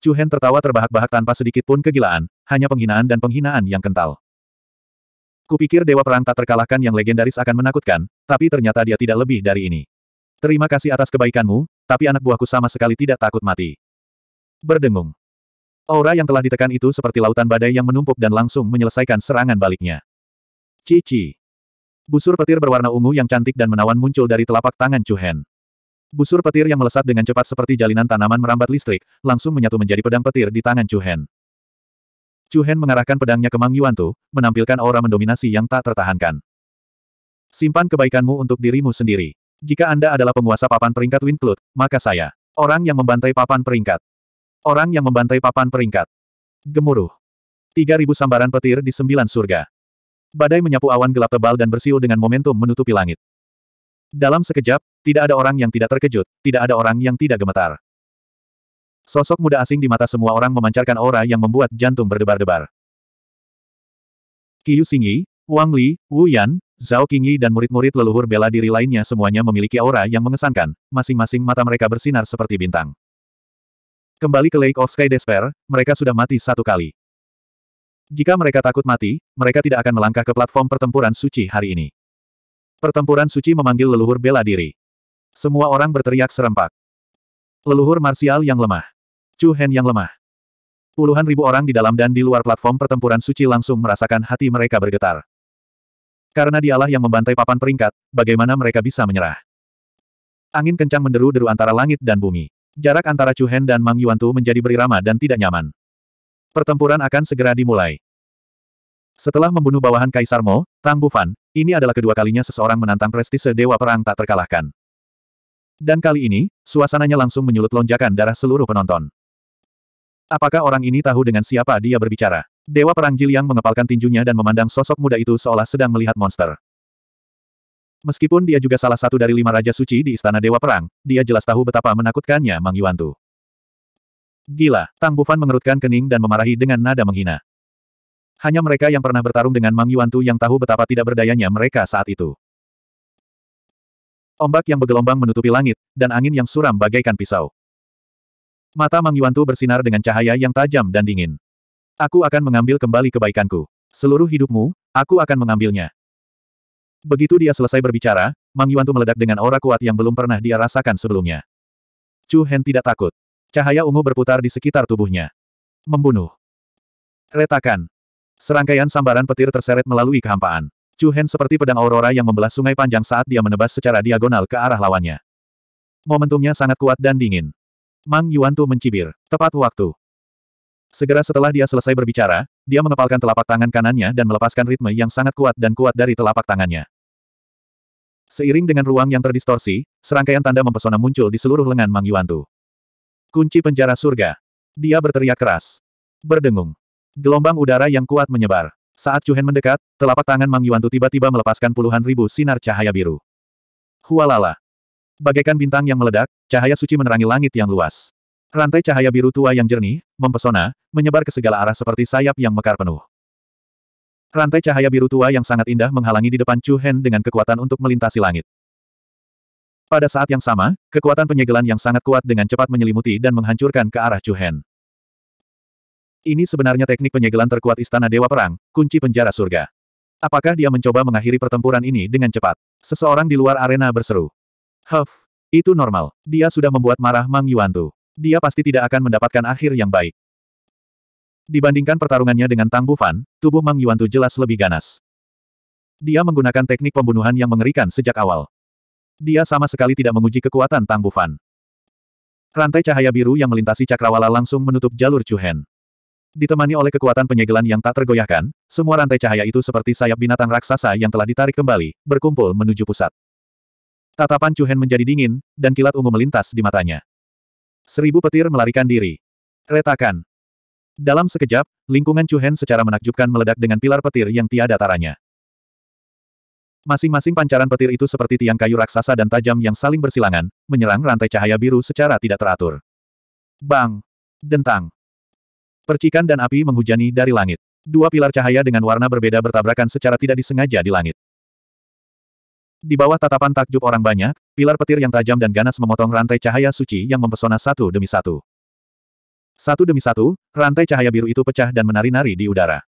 Chu Hen tertawa terbahak-bahak tanpa sedikit pun kegilaan, hanya penghinaan dan penghinaan yang kental. Kupikir Dewa Perang tak terkalahkan yang legendaris akan menakutkan, tapi ternyata dia tidak lebih dari ini. Terima kasih atas kebaikanmu, tapi anak buahku sama sekali tidak takut mati. Berdengung. Aura yang telah ditekan itu seperti lautan badai yang menumpuk dan langsung menyelesaikan serangan baliknya. Cici. Busur petir berwarna ungu yang cantik dan menawan muncul dari telapak tangan Chu Hen. Busur petir yang melesat dengan cepat seperti jalinan tanaman merambat listrik, langsung menyatu menjadi pedang petir di tangan Chu Hen. Chu Hen mengarahkan pedangnya ke Mang Yuan Tu, menampilkan aura mendominasi yang tak tertahankan. Simpan kebaikanmu untuk dirimu sendiri. Jika Anda adalah penguasa papan peringkat Winclut, maka saya. Orang yang membantai papan peringkat. Orang yang membantai papan peringkat. Gemuruh. 3000 sambaran petir di sembilan surga. Badai menyapu awan gelap tebal dan bersiul dengan momentum menutupi langit. Dalam sekejap, tidak ada orang yang tidak terkejut, tidak ada orang yang tidak gemetar. Sosok muda asing di mata semua orang memancarkan aura yang membuat jantung berdebar-debar. Qiyu Xingyi, Wang Li, Wu Yan, Zhao Qingyi dan murid-murid leluhur bela diri lainnya semuanya memiliki aura yang mengesankan, masing-masing mata mereka bersinar seperti bintang. Kembali ke Lake of Sky Despair, mereka sudah mati satu kali. Jika mereka takut mati, mereka tidak akan melangkah ke platform pertempuran suci hari ini. Pertempuran suci memanggil leluhur bela diri. Semua orang berteriak serempak. Leluhur marsial yang lemah. Chu Hen yang lemah. Puluhan ribu orang di dalam dan di luar platform pertempuran suci langsung merasakan hati mereka bergetar. Karena dialah yang membantai papan peringkat, bagaimana mereka bisa menyerah? Angin kencang menderu-deru antara langit dan bumi. Jarak antara Chu Hen dan Mang Yuan Tu menjadi berirama dan tidak nyaman. Pertempuran akan segera dimulai. Setelah membunuh bawahan Kaisar Mo, Tang Bufan, ini adalah kedua kalinya seseorang menantang prestise Dewa Perang tak terkalahkan. Dan kali ini, suasananya langsung menyulut lonjakan darah seluruh penonton. Apakah orang ini tahu dengan siapa dia berbicara? Dewa Perang Jiliang mengepalkan tinjunya dan memandang sosok muda itu seolah sedang melihat monster. Meskipun dia juga salah satu dari lima raja suci di Istana Dewa Perang, dia jelas tahu betapa menakutkannya Mang Yuan Tu. Gila, Tang Bufan mengerutkan kening dan memarahi dengan nada menghina. Hanya mereka yang pernah bertarung dengan Mang Yuan Tu yang tahu betapa tidak berdayanya mereka saat itu. Ombak yang bergelombang menutupi langit, dan angin yang suram bagaikan pisau. Mata Mang Yuan Tu bersinar dengan cahaya yang tajam dan dingin. Aku akan mengambil kembali kebaikanku. Seluruh hidupmu, aku akan mengambilnya. Begitu dia selesai berbicara, Mang Yuan Tu meledak dengan aura kuat yang belum pernah dia rasakan sebelumnya. Chu Hen tidak takut. Cahaya ungu berputar di sekitar tubuhnya. Membunuh. Retakan. Serangkaian sambaran petir terseret melalui kehampaan. Chu Hen seperti pedang aurora yang membelah sungai panjang saat dia menebas secara diagonal ke arah lawannya. Momentumnya sangat kuat dan dingin. Mang Yuan Tu mencibir. Tepat waktu. Segera setelah dia selesai berbicara, dia mengepalkan telapak tangan kanannya dan melepaskan ritme yang sangat kuat dan kuat dari telapak tangannya. Seiring dengan ruang yang terdistorsi, serangkaian tanda mempesona muncul di seluruh lengan Mang Yuan Tu. Kunci penjara surga. Dia berteriak keras. Berdengung. Gelombang udara yang kuat menyebar. Saat Chu Hen mendekat, telapak tangan Mang Yuan tiba-tiba melepaskan puluhan ribu sinar cahaya biru. Hualala. Bagaikan bintang yang meledak, cahaya suci menerangi langit yang luas. Rantai cahaya biru tua yang jernih, mempesona, menyebar ke segala arah seperti sayap yang mekar penuh. Rantai cahaya biru tua yang sangat indah menghalangi di depan Chu Hen dengan kekuatan untuk melintasi langit. Pada saat yang sama, kekuatan penyegelan yang sangat kuat dengan cepat menyelimuti dan menghancurkan ke arah Chuhen. Ini sebenarnya teknik penyegelan terkuat Istana Dewa Perang, kunci penjara surga. Apakah dia mencoba mengakhiri pertempuran ini dengan cepat? Seseorang di luar arena berseru. Huff, itu normal. Dia sudah membuat marah Mang Yuantu. Dia pasti tidak akan mendapatkan akhir yang baik. Dibandingkan pertarungannya dengan Tang Bufan, tubuh Mang Yuantu jelas lebih ganas. Dia menggunakan teknik pembunuhan yang mengerikan sejak awal. Dia sama sekali tidak menguji kekuatan Tang Bufan. Rantai cahaya biru yang melintasi cakrawala langsung menutup jalur Cuhen. Ditemani oleh kekuatan penyegelan yang tak tergoyahkan, semua rantai cahaya itu seperti sayap binatang raksasa yang telah ditarik kembali, berkumpul menuju pusat. Tatapan Cuhen menjadi dingin, dan kilat ungu melintas di matanya. Seribu petir melarikan diri. Retakan. Dalam sekejap, lingkungan Cuhen secara menakjubkan meledak dengan pilar petir yang tiada taranya. Masing-masing pancaran petir itu seperti tiang kayu raksasa dan tajam yang saling bersilangan, menyerang rantai cahaya biru secara tidak teratur. Bang! Dentang! Percikan dan api menghujani dari langit. Dua pilar cahaya dengan warna berbeda bertabrakan secara tidak disengaja di langit. Di bawah tatapan takjub orang banyak, pilar petir yang tajam dan ganas memotong rantai cahaya suci yang mempesona satu demi satu. Satu demi satu, rantai cahaya biru itu pecah dan menari-nari di udara.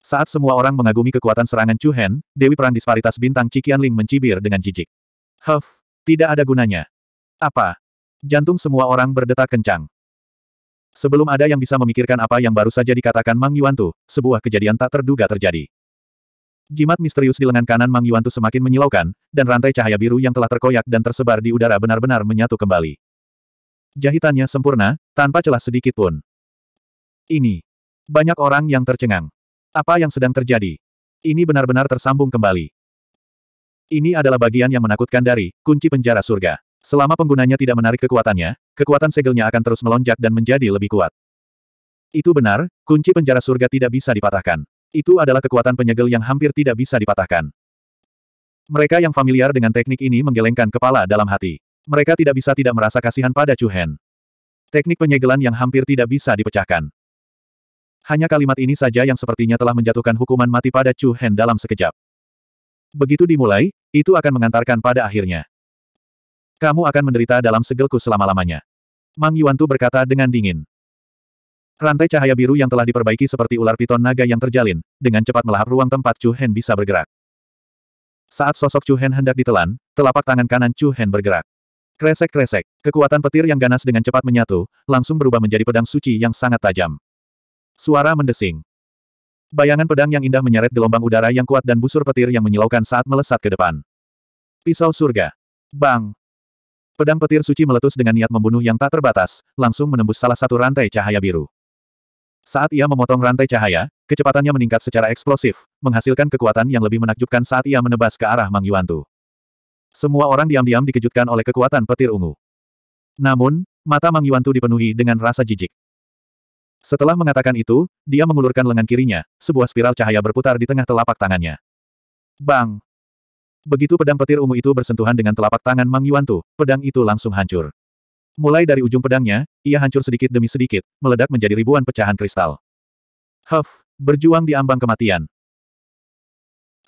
Saat semua orang mengagumi kekuatan serangan Chu Hen, Dewi Perang Disparitas Bintang Cikian Ling mencibir dengan jijik. Huff, tidak ada gunanya. Apa? Jantung semua orang berdetak kencang. Sebelum ada yang bisa memikirkan apa yang baru saja dikatakan Mang Yuantu, sebuah kejadian tak terduga terjadi. Jimat misterius di lengan kanan Mang Yuantu semakin menyilaukan, dan rantai cahaya biru yang telah terkoyak dan tersebar di udara benar-benar menyatu kembali. Jahitannya sempurna, tanpa celah sedikit pun. Ini. Banyak orang yang tercengang. Apa yang sedang terjadi? Ini benar-benar tersambung kembali. Ini adalah bagian yang menakutkan dari kunci penjara surga. Selama penggunanya tidak menarik kekuatannya, kekuatan segelnya akan terus melonjak dan menjadi lebih kuat. Itu benar, kunci penjara surga tidak bisa dipatahkan. Itu adalah kekuatan penyegel yang hampir tidak bisa dipatahkan. Mereka yang familiar dengan teknik ini menggelengkan kepala dalam hati. Mereka tidak bisa tidak merasa kasihan pada Chu Hen. Teknik penyegelan yang hampir tidak bisa dipecahkan. Hanya kalimat ini saja yang sepertinya telah menjatuhkan hukuman mati pada Chu Hen dalam sekejap. Begitu dimulai, itu akan mengantarkan pada akhirnya. Kamu akan menderita dalam segelku selama-lamanya. Mang Yuantu berkata dengan dingin. Rantai cahaya biru yang telah diperbaiki seperti ular piton naga yang terjalin, dengan cepat melahap ruang tempat Chu Hen bisa bergerak. Saat sosok Chu Hen hendak ditelan, telapak tangan kanan Chu Hen bergerak. Kresek-kresek, kekuatan petir yang ganas dengan cepat menyatu, langsung berubah menjadi pedang suci yang sangat tajam. Suara mendesing. Bayangan pedang yang indah menyeret gelombang udara yang kuat dan busur petir yang menyilaukan saat melesat ke depan. Pisau surga. Bang! Pedang petir suci meletus dengan niat membunuh yang tak terbatas, langsung menembus salah satu rantai cahaya biru. Saat ia memotong rantai cahaya, kecepatannya meningkat secara eksplosif, menghasilkan kekuatan yang lebih menakjubkan saat ia menebas ke arah Mang Yuantu. Semua orang diam-diam dikejutkan oleh kekuatan petir ungu. Namun, mata Mang Yuantu dipenuhi dengan rasa jijik. Setelah mengatakan itu, dia mengulurkan lengan kirinya, sebuah spiral cahaya berputar di tengah telapak tangannya. Bang! Begitu pedang petir ungu itu bersentuhan dengan telapak tangan Mang Yuantu, pedang itu langsung hancur. Mulai dari ujung pedangnya, ia hancur sedikit demi sedikit, meledak menjadi ribuan pecahan kristal. Huff, berjuang di ambang kematian.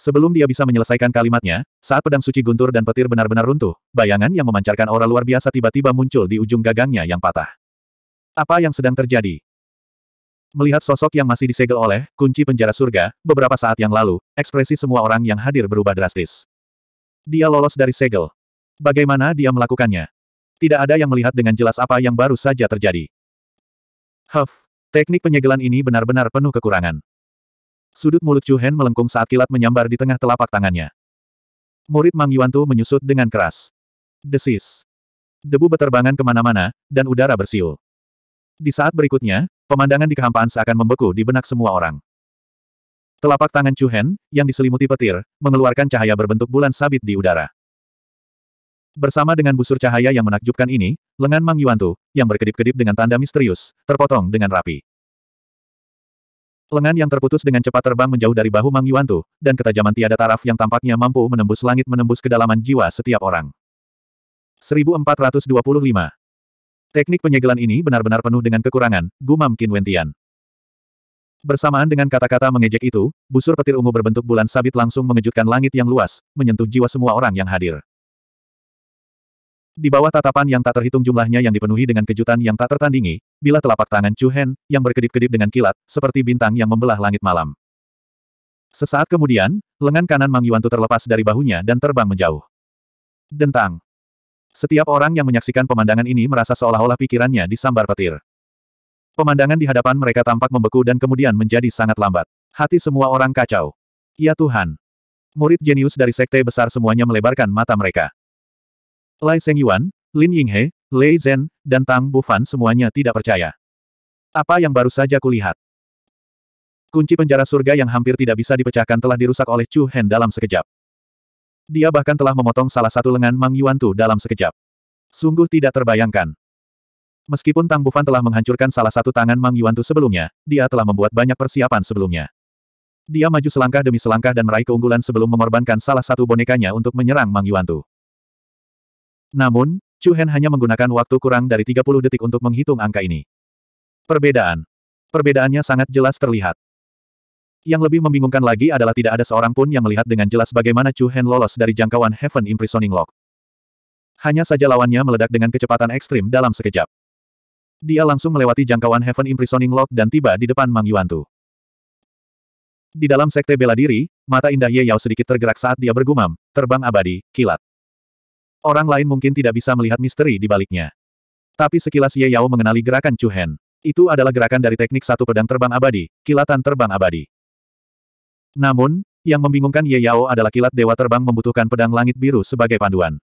Sebelum dia bisa menyelesaikan kalimatnya, saat pedang suci guntur dan petir benar-benar runtuh, bayangan yang memancarkan aura luar biasa tiba-tiba muncul di ujung gagangnya yang patah. Apa yang sedang terjadi? Melihat sosok yang masih disegel oleh kunci penjara surga, beberapa saat yang lalu, ekspresi semua orang yang hadir berubah drastis. Dia lolos dari segel. Bagaimana dia melakukannya? Tidak ada yang melihat dengan jelas apa yang baru saja terjadi. Huff, teknik penyegelan ini benar-benar penuh kekurangan. Sudut mulut Chu Hen melengkung saat kilat menyambar di tengah telapak tangannya. Murid Mang Yuan Tu menyusut dengan keras. Desis. Debu beterbangan kemana-mana, dan udara bersiul. Di saat berikutnya, pemandangan di kehampaan seakan membeku di benak semua orang. Telapak tangan Chu Hen, yang diselimuti petir, mengeluarkan cahaya berbentuk bulan sabit di udara. Bersama dengan busur cahaya yang menakjubkan ini, lengan Mang Yuantu, yang berkedip-kedip dengan tanda misterius, terpotong dengan rapi. Lengan yang terputus dengan cepat terbang menjauh dari bahu Mang Yuantu, dan ketajaman tiada taraf yang tampaknya mampu menembus langit menembus kedalaman jiwa setiap orang. 1425. Teknik penyegelan ini benar-benar penuh dengan kekurangan, gumam Qin Wentian. Bersamaan dengan kata-kata mengejek itu, busur petir ungu berbentuk bulan sabit langsung mengejutkan langit yang luas, menyentuh jiwa semua orang yang hadir. Di bawah tatapan yang tak terhitung jumlahnya yang dipenuhi dengan kejutan yang tak tertandingi, bila telapak tangan Chu Hen, yang berkedip-kedip dengan kilat, seperti bintang yang membelah langit malam. Sesaat kemudian, lengan kanan Mang Yuan Tu terlepas dari bahunya dan terbang menjauh. Dentang. Setiap orang yang menyaksikan pemandangan ini merasa seolah-olah pikirannya disambar petir. Pemandangan di hadapan mereka tampak membeku dan kemudian menjadi sangat lambat. Hati semua orang kacau. Ya Tuhan. Murid jenius dari sekte besar semuanya melebarkan mata mereka. Lai Seng Yuan, Lin Yinghe, Lei Zhen, dan Tang Bufan semuanya tidak percaya. Apa yang baru saja kulihat? Kunci penjara surga yang hampir tidak bisa dipecahkan telah dirusak oleh Chu Hen dalam sekejap. Dia bahkan telah memotong salah satu lengan Mang Yuan Tu dalam sekejap. Sungguh tidak terbayangkan. Meskipun Tang Bufan telah menghancurkan salah satu tangan Mang Yuan Tu sebelumnya, dia telah membuat banyak persiapan sebelumnya. Dia maju selangkah demi selangkah dan meraih keunggulan sebelum mengorbankan salah satu bonekanya untuk menyerang Mang Yuan Tu. Namun, Chu Hen hanya menggunakan waktu kurang dari 30 detik untuk menghitung angka ini. Perbedaan. Perbedaannya sangat jelas terlihat. Yang lebih membingungkan lagi adalah tidak ada seorang pun yang melihat dengan jelas bagaimana Chu Hen lolos dari jangkauan Heaven Imprisoning Lock. Hanya saja lawannya meledak dengan kecepatan ekstrim dalam sekejap. Dia langsung melewati jangkauan Heaven Imprisoning Lock dan tiba di depan Mang Yuan Tu. Di dalam sekte bela diri, mata indah Ye Yao sedikit tergerak saat dia bergumam, terbang abadi, kilat. Orang lain mungkin tidak bisa melihat misteri di baliknya. Tapi sekilas Ye Yao mengenali gerakan Chu Hen. Itu adalah gerakan dari teknik satu pedang terbang abadi, kilatan terbang abadi. Namun, yang membingungkan Ye Yao adalah kilat dewa terbang membutuhkan pedang langit biru sebagai panduan.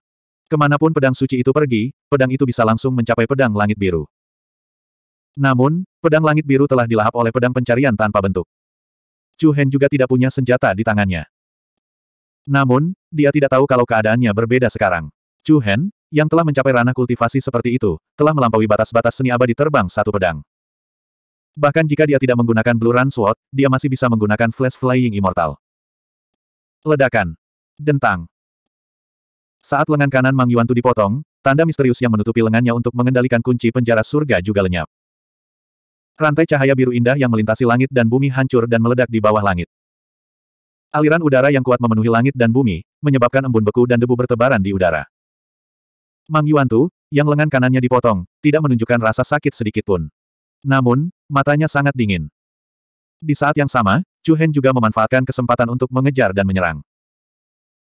Kemanapun pedang suci itu pergi, pedang itu bisa langsung mencapai pedang langit biru. Namun, pedang langit biru telah dilahap oleh pedang pencarian tanpa bentuk. Chu Hen juga tidak punya senjata di tangannya. Namun, dia tidak tahu kalau keadaannya berbeda sekarang. Chu Hen, yang telah mencapai ranah kultivasi seperti itu, telah melampaui batas-batas seni abadi terbang satu pedang. Bahkan jika dia tidak menggunakan Blue Run Sword, dia masih bisa menggunakan Flash Flying Immortal. Ledakan. Dentang. Saat lengan kanan Mang Yuan Tu dipotong, tanda misterius yang menutupi lengannya untuk mengendalikan kunci penjara surga juga lenyap. Rantai cahaya biru indah yang melintasi langit dan bumi hancur dan meledak di bawah langit. Aliran udara yang kuat memenuhi langit dan bumi, menyebabkan embun beku dan debu bertebaran di udara. Mang Yuan Tu, yang lengan kanannya dipotong, tidak menunjukkan rasa sakit sedikitpun. Namun, Matanya sangat dingin. Di saat yang sama, Chu Hen juga memanfaatkan kesempatan untuk mengejar dan menyerang.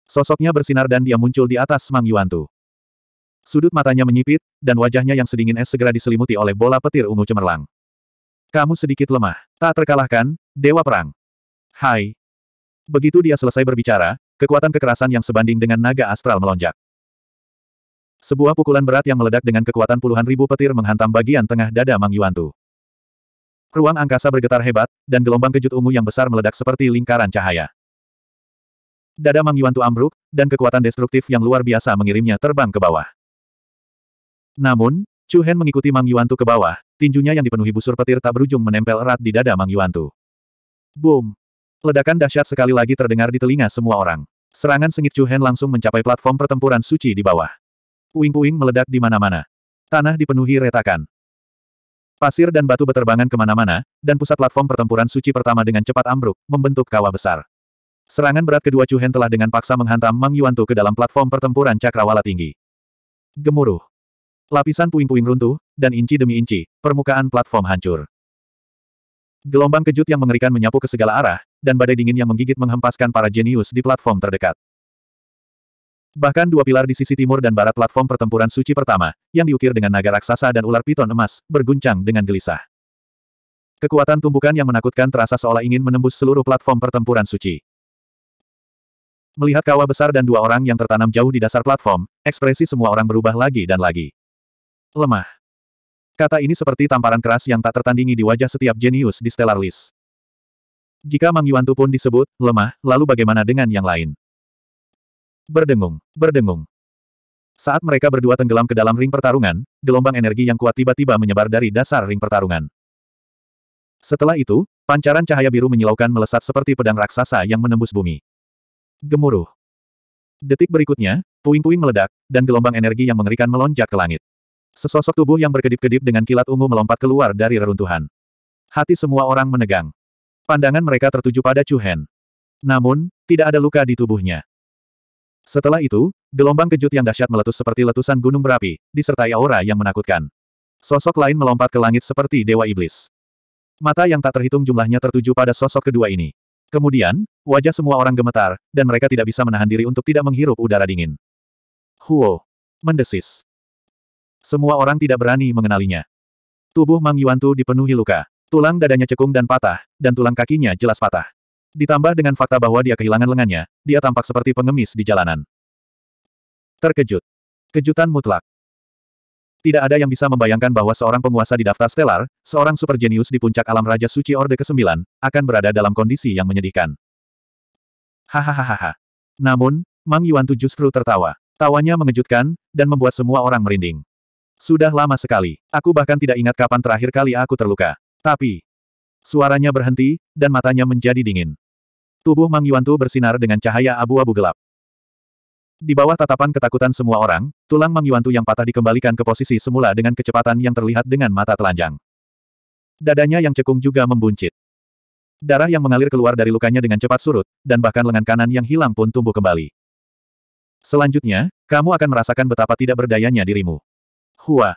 Sosoknya bersinar dan dia muncul di atas Mang Yuan Tu. Sudut matanya menyipit, dan wajahnya yang sedingin es segera diselimuti oleh bola petir ungu cemerlang. Kamu sedikit lemah. Tak terkalahkan, Dewa Perang. Hai. Begitu dia selesai berbicara, kekuatan kekerasan yang sebanding dengan naga astral melonjak. Sebuah pukulan berat yang meledak dengan kekuatan puluhan ribu petir menghantam bagian tengah dada Mang Yuan Tu. Ruang angkasa bergetar hebat, dan gelombang kejut ungu yang besar meledak seperti lingkaran cahaya. Dada Mang Yuan Tu ambruk, dan kekuatan destruktif yang luar biasa mengirimnya terbang ke bawah. Namun, Chu Hen mengikuti Mang Yuan Tu ke bawah, tinjunya yang dipenuhi busur petir tak berujung menempel erat di dada Mang Yuan Tu. Boom! Ledakan dahsyat sekali lagi terdengar di telinga semua orang. Serangan sengit Chu Hen langsung mencapai platform pertempuran suci di bawah. Puing-puing meledak di mana-mana. Tanah dipenuhi retakan. Pasir dan batu beterbangan kemana-mana, dan pusat platform pertempuran suci pertama dengan cepat ambruk, membentuk kawah besar. Serangan berat kedua Chu Hen telah dengan paksa menghantam Mang Yuan Tu ke dalam platform pertempuran cakrawala tinggi. Gemuruh. Lapisan puing-puing runtuh, dan inci demi inci, permukaan platform hancur. Gelombang kejut yang mengerikan menyapu ke segala arah, dan badai dingin yang menggigit menghempaskan para jenius di platform terdekat. Bahkan dua pilar di sisi timur dan barat platform pertempuran suci pertama, yang diukir dengan naga raksasa dan ular piton emas, berguncang dengan gelisah. Kekuatan tumbukan yang menakutkan terasa seolah ingin menembus seluruh platform pertempuran suci. Melihat kawah besar dan dua orang yang tertanam jauh di dasar platform, ekspresi semua orang berubah lagi dan lagi. Lemah. Kata ini seperti tamparan keras yang tak tertandingi di wajah setiap jenius di Stellar List. Jika Mang Yuan pun disebut, lemah, lalu bagaimana dengan yang lain? Berdengung, berdengung. Saat mereka berdua tenggelam ke dalam ring pertarungan, gelombang energi yang kuat tiba-tiba menyebar dari dasar ring pertarungan. Setelah itu, pancaran cahaya biru menyilaukan melesat seperti pedang raksasa yang menembus bumi. Gemuruh. Detik berikutnya, puing-puing meledak, dan gelombang energi yang mengerikan melonjak ke langit. Sesosok tubuh yang berkedip-kedip dengan kilat ungu melompat keluar dari reruntuhan. Hati semua orang menegang. Pandangan mereka tertuju pada Chu Hen. Namun, tidak ada luka di tubuhnya. Setelah itu, gelombang kejut yang dahsyat meletus seperti letusan gunung berapi, disertai aura yang menakutkan. Sosok lain melompat ke langit seperti dewa iblis. Mata yang tak terhitung jumlahnya tertuju pada sosok kedua ini. Kemudian, wajah semua orang gemetar, dan mereka tidak bisa menahan diri untuk tidak menghirup udara dingin. Huo! Mendesis. Semua orang tidak berani mengenalinya. Tubuh Mang Yuantu dipenuhi luka. Tulang dadanya cekung dan patah, dan tulang kakinya jelas patah. Ditambah dengan fakta bahwa dia kehilangan lengannya, dia tampak seperti pengemis di jalanan. Terkejut. Kejutan mutlak. Tidak ada yang bisa membayangkan bahwa seorang penguasa di daftar stelar, seorang super jenius di puncak alam Raja Suci Orde ke-9, akan berada dalam kondisi yang menyedihkan. Hahaha. Namun, Mang Yuan Tu justru tertawa. Tawanya mengejutkan, dan membuat semua orang merinding. Sudah lama sekali, aku bahkan tidak ingat kapan terakhir kali aku terluka. Tapi, suaranya berhenti, dan matanya menjadi dingin. Tubuh Mang Yuan Tu bersinar dengan cahaya abu-abu gelap. Di bawah tatapan ketakutan semua orang, tulang Mang Yuan Tu yang patah dikembalikan ke posisi semula dengan kecepatan yang terlihat dengan mata telanjang. Dadanya yang cekung juga membuncit. Darah yang mengalir keluar dari lukanya dengan cepat surut, dan bahkan lengan kanan yang hilang pun tumbuh kembali. Selanjutnya, kamu akan merasakan betapa tidak berdayanya dirimu. Hua.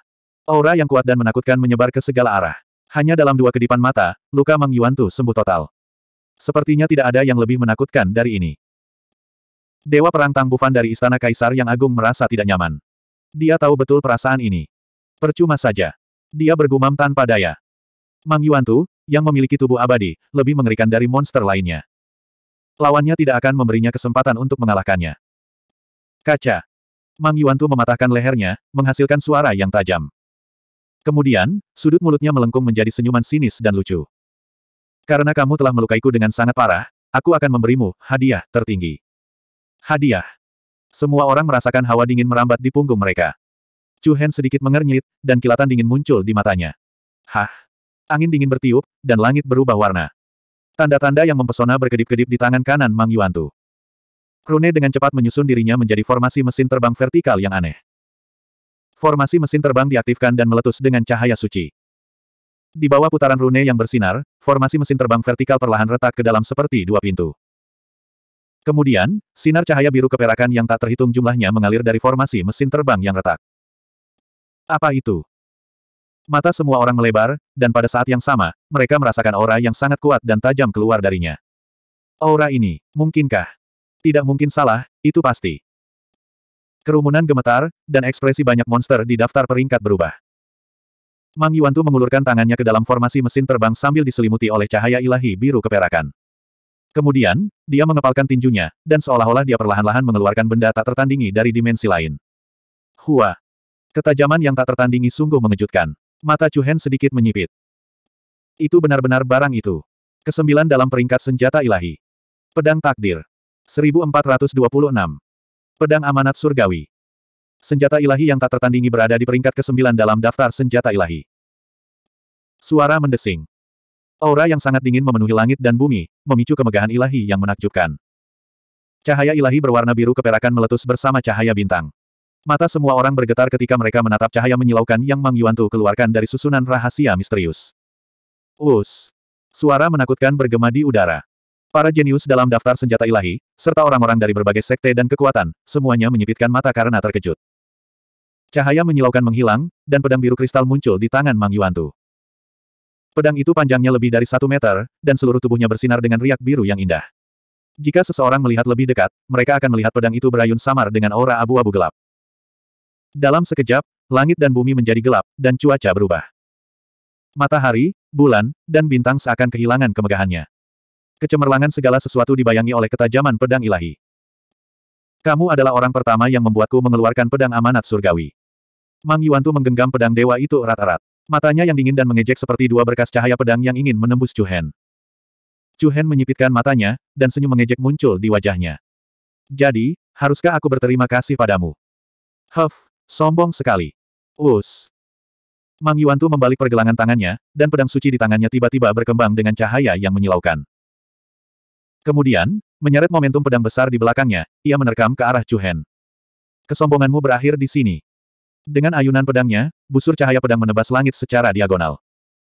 Aura yang kuat dan menakutkan menyebar ke segala arah. Hanya dalam dua kedipan mata, luka Mang Yuan Tu sembuh total. Sepertinya tidak ada yang lebih menakutkan dari ini. Dewa Perang Tang Bufan dari Istana Kaisar yang agung merasa tidak nyaman. Dia tahu betul perasaan ini. Percuma saja. Dia bergumam tanpa daya. Mang Yuan Tu, yang memiliki tubuh abadi, lebih mengerikan dari monster lainnya. Lawannya tidak akan memberinya kesempatan untuk mengalahkannya. Kaca. Mang Yuan Tu mematahkan lehernya, menghasilkan suara yang tajam. Kemudian, sudut mulutnya melengkung menjadi senyuman sinis dan lucu. Karena kamu telah melukaiku dengan sangat parah, aku akan memberimu hadiah tertinggi. Hadiah. Semua orang merasakan hawa dingin merambat di punggung mereka. Chu Hen sedikit mengernyit, dan kilatan dingin muncul di matanya. Hah? Angin dingin bertiup, dan langit berubah warna. Tanda-tanda yang mempesona berkedip-kedip di tangan kanan Mang Yuantu. Rune dengan cepat menyusun dirinya menjadi formasi mesin terbang vertikal yang aneh. Formasi mesin terbang diaktifkan dan meletus dengan cahaya suci. Di bawah putaran rune yang bersinar, formasi mesin terbang vertikal perlahan retak ke dalam seperti dua pintu. Kemudian, sinar cahaya biru keperakan yang tak terhitung jumlahnya mengalir dari formasi mesin terbang yang retak. Apa itu? Mata semua orang melebar, dan pada saat yang sama, mereka merasakan aura yang sangat kuat dan tajam keluar darinya. Aura ini, mungkinkah? Tidak mungkin salah, itu pasti. Kerumunan gemetar, dan ekspresi banyak monster di daftar peringkat berubah. Mang Yuantu mengulurkan tangannya ke dalam formasi mesin terbang sambil diselimuti oleh cahaya ilahi biru keperakan. Kemudian, dia mengepalkan tinjunya, dan seolah-olah dia perlahan-lahan mengeluarkan benda tak tertandingi dari dimensi lain. Hua! Ketajaman yang tak tertandingi sungguh mengejutkan. Mata Chu Cuhen sedikit menyipit. Itu benar-benar barang itu. Kesembilan dalam peringkat senjata ilahi. Pedang Takdir. 1426. Pedang Amanat Surgawi. Senjata ilahi yang tak tertandingi berada di peringkat ke-9 dalam daftar senjata ilahi. Suara mendesing. Aura yang sangat dingin memenuhi langit dan bumi, memicu kemegahan ilahi yang menakjubkan. Cahaya ilahi berwarna biru keperakan meletus bersama cahaya bintang. Mata semua orang bergetar ketika mereka menatap cahaya menyilaukan yang Mang Tu keluarkan dari susunan rahasia misterius. Us. Suara menakutkan bergema di udara. Para jenius dalam daftar senjata ilahi, serta orang-orang dari berbagai sekte dan kekuatan, semuanya menyipitkan mata karena terkejut. Cahaya menyilaukan menghilang, dan pedang biru kristal muncul di tangan Mang Yuantu. Pedang itu panjangnya lebih dari satu meter, dan seluruh tubuhnya bersinar dengan riak biru yang indah. Jika seseorang melihat lebih dekat, mereka akan melihat pedang itu berayun samar dengan aura abu-abu gelap. Dalam sekejap, langit dan bumi menjadi gelap, dan cuaca berubah. Matahari, bulan, dan bintang seakan kehilangan kemegahannya. Kecemerlangan segala sesuatu dibayangi oleh ketajaman pedang ilahi. Kamu adalah orang pertama yang membuatku mengeluarkan pedang amanat surgawi. Mang Yuantu menggenggam pedang dewa itu erat-erat. Matanya yang dingin dan mengejek seperti dua berkas cahaya pedang yang ingin menembus Cuhen. Cuhen menyipitkan matanya, dan senyum mengejek muncul di wajahnya. Jadi, haruskah aku berterima kasih padamu? Huff, sombong sekali. Us. Mang Yuantu membalik pergelangan tangannya, dan pedang suci di tangannya tiba-tiba berkembang dengan cahaya yang menyilaukan. Kemudian, menyeret momentum pedang besar di belakangnya, ia menerkam ke arah Chuhen. Kesombonganmu berakhir di sini. Dengan ayunan pedangnya, busur cahaya pedang menebas langit secara diagonal.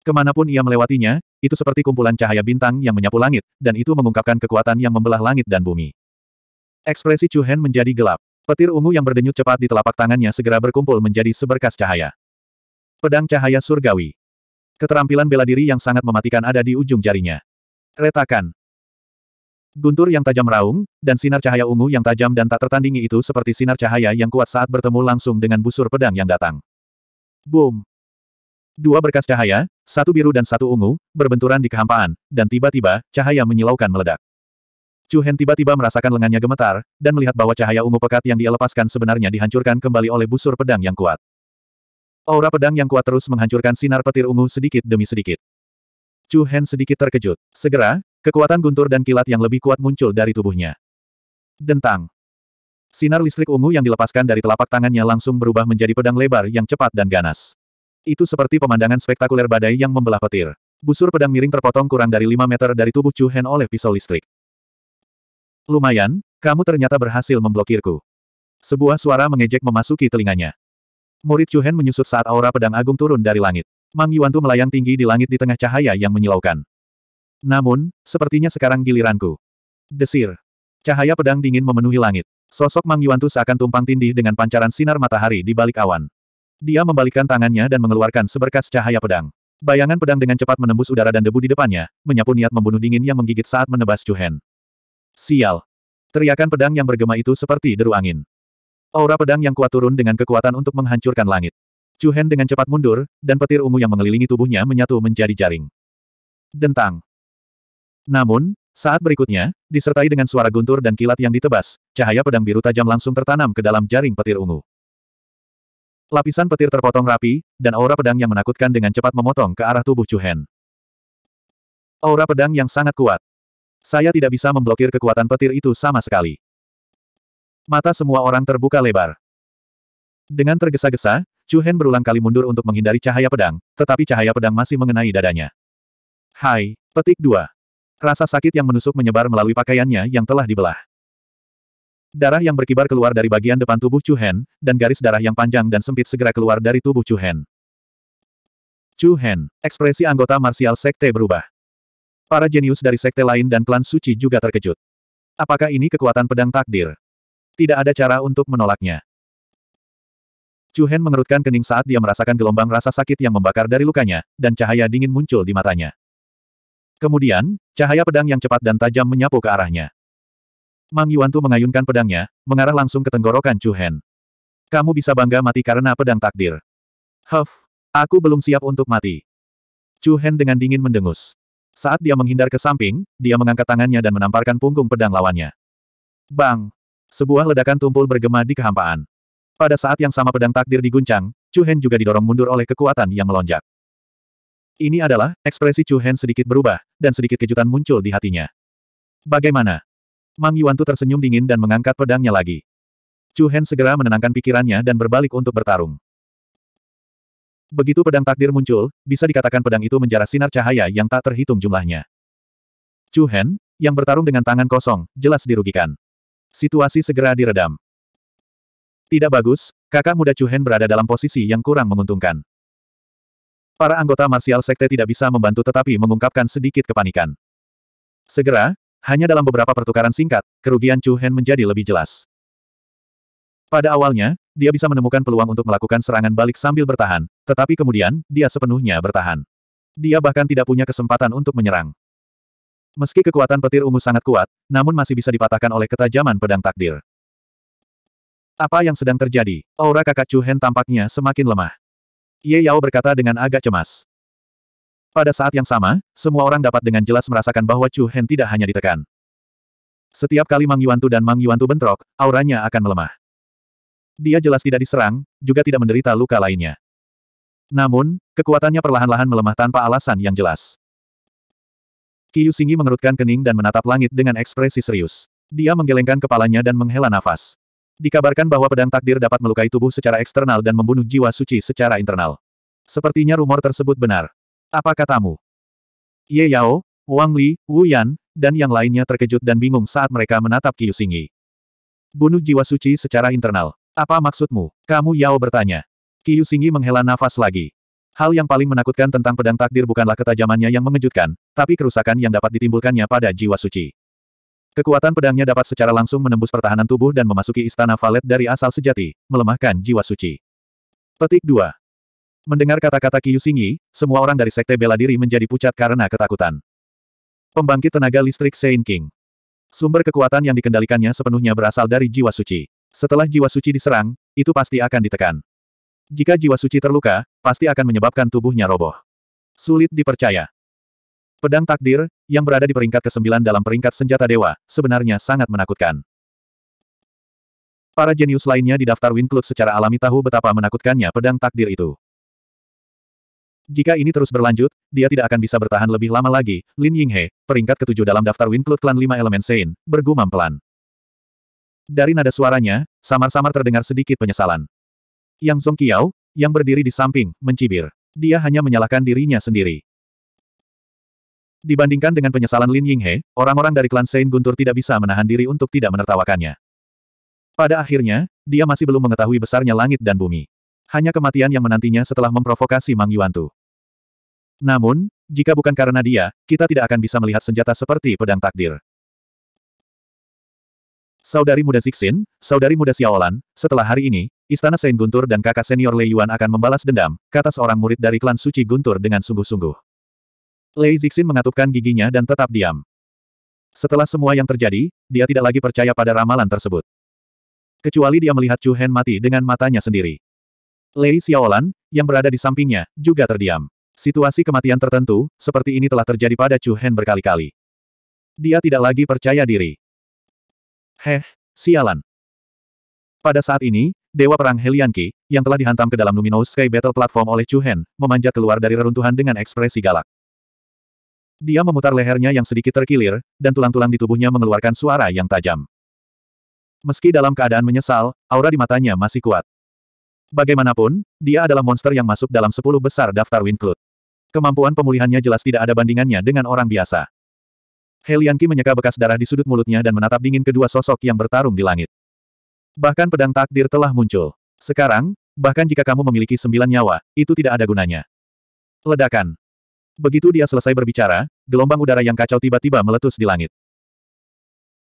Kemanapun ia melewatinya, itu seperti kumpulan cahaya bintang yang menyapu langit, dan itu mengungkapkan kekuatan yang membelah langit dan bumi. Ekspresi Chuhen menjadi gelap. Petir ungu yang berdenyut cepat di telapak tangannya segera berkumpul menjadi seberkas cahaya. Pedang cahaya surgawi. Keterampilan bela diri yang sangat mematikan ada di ujung jarinya. Retakan. Guntur yang tajam raung, dan sinar cahaya ungu yang tajam dan tak tertandingi itu seperti sinar cahaya yang kuat saat bertemu langsung dengan busur pedang yang datang. Boom! Dua berkas cahaya, satu biru dan satu ungu, berbenturan di kehampaan, dan tiba-tiba, cahaya menyilaukan meledak. Chu Hen tiba-tiba merasakan lengannya gemetar, dan melihat bahwa cahaya ungu pekat yang dia lepaskan sebenarnya dihancurkan kembali oleh busur pedang yang kuat. Aura pedang yang kuat terus menghancurkan sinar petir ungu sedikit demi sedikit. Chu Hen sedikit terkejut. Segera, Kekuatan guntur dan kilat yang lebih kuat muncul dari tubuhnya. Dentang. Sinar listrik ungu yang dilepaskan dari telapak tangannya langsung berubah menjadi pedang lebar yang cepat dan ganas. Itu seperti pemandangan spektakuler badai yang membelah petir. Busur pedang miring terpotong kurang dari 5 meter dari tubuh Chu Hen oleh pisau listrik. Lumayan, kamu ternyata berhasil memblokirku. Sebuah suara mengejek memasuki telinganya. Murid Chu Hen menyusut saat aura pedang agung turun dari langit. Mang Yuan Tu melayang tinggi di langit di tengah cahaya yang menyilaukan. Namun, sepertinya sekarang giliranku. Desir. Cahaya pedang dingin memenuhi langit. Sosok Mang yuan tu seakan tumpang tindih dengan pancaran sinar matahari di balik awan. Dia membalikkan tangannya dan mengeluarkan seberkas cahaya pedang. Bayangan pedang dengan cepat menembus udara dan debu di depannya, menyapu niat membunuh dingin yang menggigit saat menebas Juhen. Sial. Teriakan pedang yang bergema itu seperti deru angin. Aura pedang yang kuat turun dengan kekuatan untuk menghancurkan langit. Juhen dengan cepat mundur, dan petir ungu yang mengelilingi tubuhnya menyatu menjadi jaring. Dentang. Namun, saat berikutnya, disertai dengan suara guntur dan kilat yang ditebas, cahaya pedang biru tajam langsung tertanam ke dalam jaring petir ungu. Lapisan petir terpotong rapi, dan aura pedang yang menakutkan dengan cepat memotong ke arah tubuh Hen. Aura pedang yang sangat kuat. Saya tidak bisa memblokir kekuatan petir itu sama sekali. Mata semua orang terbuka lebar. Dengan tergesa-gesa, Hen berulang kali mundur untuk menghindari cahaya pedang, tetapi cahaya pedang masih mengenai dadanya. Hai, petik dua. Rasa sakit yang menusuk menyebar melalui pakaiannya yang telah dibelah. Darah yang berkibar keluar dari bagian depan tubuh Chu Hen, dan garis darah yang panjang dan sempit segera keluar dari tubuh Chu Hen. Chu Hen, ekspresi anggota Martial sekte berubah. Para jenius dari sekte lain dan klan suci juga terkejut. Apakah ini kekuatan pedang takdir? Tidak ada cara untuk menolaknya. Chu Hen mengerutkan kening saat dia merasakan gelombang rasa sakit yang membakar dari lukanya, dan cahaya dingin muncul di matanya. Kemudian, cahaya pedang yang cepat dan tajam menyapu ke arahnya. Mang Yuan Yuantu mengayunkan pedangnya, mengarah langsung ke tenggorokan Chu Hen. Kamu bisa bangga mati karena pedang takdir. Huff, aku belum siap untuk mati. Chu Hen dengan dingin mendengus. Saat dia menghindar ke samping, dia mengangkat tangannya dan menamparkan punggung pedang lawannya. Bang! Sebuah ledakan tumpul bergema di kehampaan. Pada saat yang sama pedang takdir diguncang, Chu Hen juga didorong mundur oleh kekuatan yang melonjak. Ini adalah, ekspresi Chu Hen sedikit berubah, dan sedikit kejutan muncul di hatinya. Bagaimana? Mang Yuan Yuantu tersenyum dingin dan mengangkat pedangnya lagi. Chu Hen segera menenangkan pikirannya dan berbalik untuk bertarung. Begitu pedang takdir muncul, bisa dikatakan pedang itu menjarah sinar cahaya yang tak terhitung jumlahnya. Chu Hen, yang bertarung dengan tangan kosong, jelas dirugikan. Situasi segera diredam. Tidak bagus, kakak muda Chu Hen berada dalam posisi yang kurang menguntungkan. Para anggota marsial sekte tidak bisa membantu tetapi mengungkapkan sedikit kepanikan. Segera, hanya dalam beberapa pertukaran singkat, kerugian Chu Hen menjadi lebih jelas. Pada awalnya, dia bisa menemukan peluang untuk melakukan serangan balik sambil bertahan, tetapi kemudian, dia sepenuhnya bertahan. Dia bahkan tidak punya kesempatan untuk menyerang. Meski kekuatan petir ungu sangat kuat, namun masih bisa dipatahkan oleh ketajaman pedang takdir. Apa yang sedang terjadi? Aura kakak Chu Hen tampaknya semakin lemah. Ye Yao berkata dengan agak cemas. Pada saat yang sama, semua orang dapat dengan jelas merasakan bahwa Chu Hen tidak hanya ditekan. Setiap kali Mang Yuan Tu dan Mang Yuan Tu bentrok, auranya akan melemah. Dia jelas tidak diserang, juga tidak menderita luka lainnya. Namun, kekuatannya perlahan-lahan melemah tanpa alasan yang jelas. Kiyu Singi mengerutkan kening dan menatap langit dengan ekspresi serius. Dia menggelengkan kepalanya dan menghela nafas. Dikabarkan bahwa pedang takdir dapat melukai tubuh secara eksternal dan membunuh jiwa suci secara internal. Sepertinya rumor tersebut benar. Apa katamu? Ye Yao, Wang Li, Wu Yan, dan yang lainnya terkejut dan bingung saat mereka menatap Qiu Xingyi. Bunuh jiwa suci secara internal. Apa maksudmu? Kamu Yao bertanya. Qiu Xingyi menghela nafas lagi. Hal yang paling menakutkan tentang pedang takdir bukanlah ketajamannya yang mengejutkan, tapi kerusakan yang dapat ditimbulkannya pada jiwa suci. Kekuatan pedangnya dapat secara langsung menembus pertahanan tubuh dan memasuki istana valet dari asal sejati, melemahkan jiwa suci. Petik 2. Mendengar kata-kata Kiyu Xingyi, semua orang dari sekte bela diri menjadi pucat karena ketakutan. Pembangkit tenaga listrik Sein King. Sumber kekuatan yang dikendalikannya sepenuhnya berasal dari jiwa suci. Setelah jiwa suci diserang, itu pasti akan ditekan. Jika jiwa suci terluka, pasti akan menyebabkan tubuhnya roboh. Sulit dipercaya. Pedang takdir, yang berada di peringkat ke-9 dalam peringkat senjata dewa, sebenarnya sangat menakutkan. Para jenius lainnya di daftar Winclut secara alami tahu betapa menakutkannya pedang takdir itu. Jika ini terus berlanjut, dia tidak akan bisa bertahan lebih lama lagi. Lin Yinghe, peringkat ketujuh dalam daftar Winclut klan 5 elemen Sein, bergumam pelan. Dari nada suaranya, samar-samar terdengar sedikit penyesalan. Yang Song Qiao, yang berdiri di samping, mencibir. Dia hanya menyalahkan dirinya sendiri. Dibandingkan dengan penyesalan Lin Yinghe, orang-orang dari klan Sein Guntur tidak bisa menahan diri untuk tidak menertawakannya. Pada akhirnya, dia masih belum mengetahui besarnya langit dan bumi. Hanya kematian yang menantinya setelah memprovokasi Mang Yuantu. Namun, jika bukan karena dia, kita tidak akan bisa melihat senjata seperti pedang takdir. Saudari muda Zixin, saudari muda Xiaolan, setelah hari ini, Istana Sein Guntur dan kakak senior Lei Yuan akan membalas dendam, kata seorang murid dari klan suci Guntur dengan sungguh-sungguh. Lei Zixin mengatupkan giginya dan tetap diam. Setelah semua yang terjadi, dia tidak lagi percaya pada ramalan tersebut. Kecuali dia melihat Chu Hen mati dengan matanya sendiri. Lei Xiaolan, yang berada di sampingnya, juga terdiam. Situasi kematian tertentu, seperti ini telah terjadi pada Chu Hen berkali-kali. Dia tidak lagi percaya diri. Heh, sialan. Pada saat ini, Dewa Perang Helian yang telah dihantam ke dalam Numinous Sky Battle Platform oleh Chu Hen, memanjat keluar dari reruntuhan dengan ekspresi galak. Dia memutar lehernya yang sedikit terkilir, dan tulang-tulang di tubuhnya mengeluarkan suara yang tajam. Meski dalam keadaan menyesal, aura di matanya masih kuat. Bagaimanapun, dia adalah monster yang masuk dalam sepuluh besar daftar Winclut. Kemampuan pemulihannya jelas tidak ada bandingannya dengan orang biasa. Helianki menyeka bekas darah di sudut mulutnya dan menatap dingin kedua sosok yang bertarung di langit. Bahkan pedang takdir telah muncul. Sekarang, bahkan jika kamu memiliki sembilan nyawa, itu tidak ada gunanya. Ledakan. Begitu dia selesai berbicara, gelombang udara yang kacau tiba-tiba meletus di langit.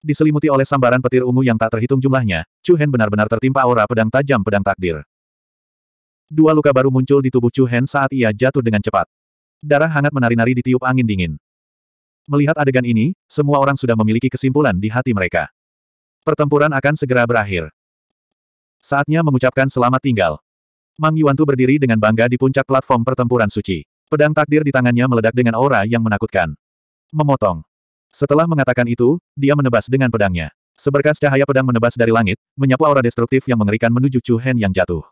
Diselimuti oleh sambaran petir ungu yang tak terhitung jumlahnya, Chu Hen benar-benar tertimpa aura pedang tajam pedang takdir. Dua luka baru muncul di tubuh Chu Hen saat ia jatuh dengan cepat. Darah hangat menari-nari di tiup angin dingin. Melihat adegan ini, semua orang sudah memiliki kesimpulan di hati mereka. Pertempuran akan segera berakhir. Saatnya mengucapkan selamat tinggal. Mang Yuan Tu berdiri dengan bangga di puncak platform pertempuran suci. Pedang takdir di tangannya meledak dengan aura yang menakutkan. Memotong. Setelah mengatakan itu, dia menebas dengan pedangnya. Seberkas cahaya pedang menebas dari langit, menyapu aura destruktif yang mengerikan menuju Chu Hen yang jatuh.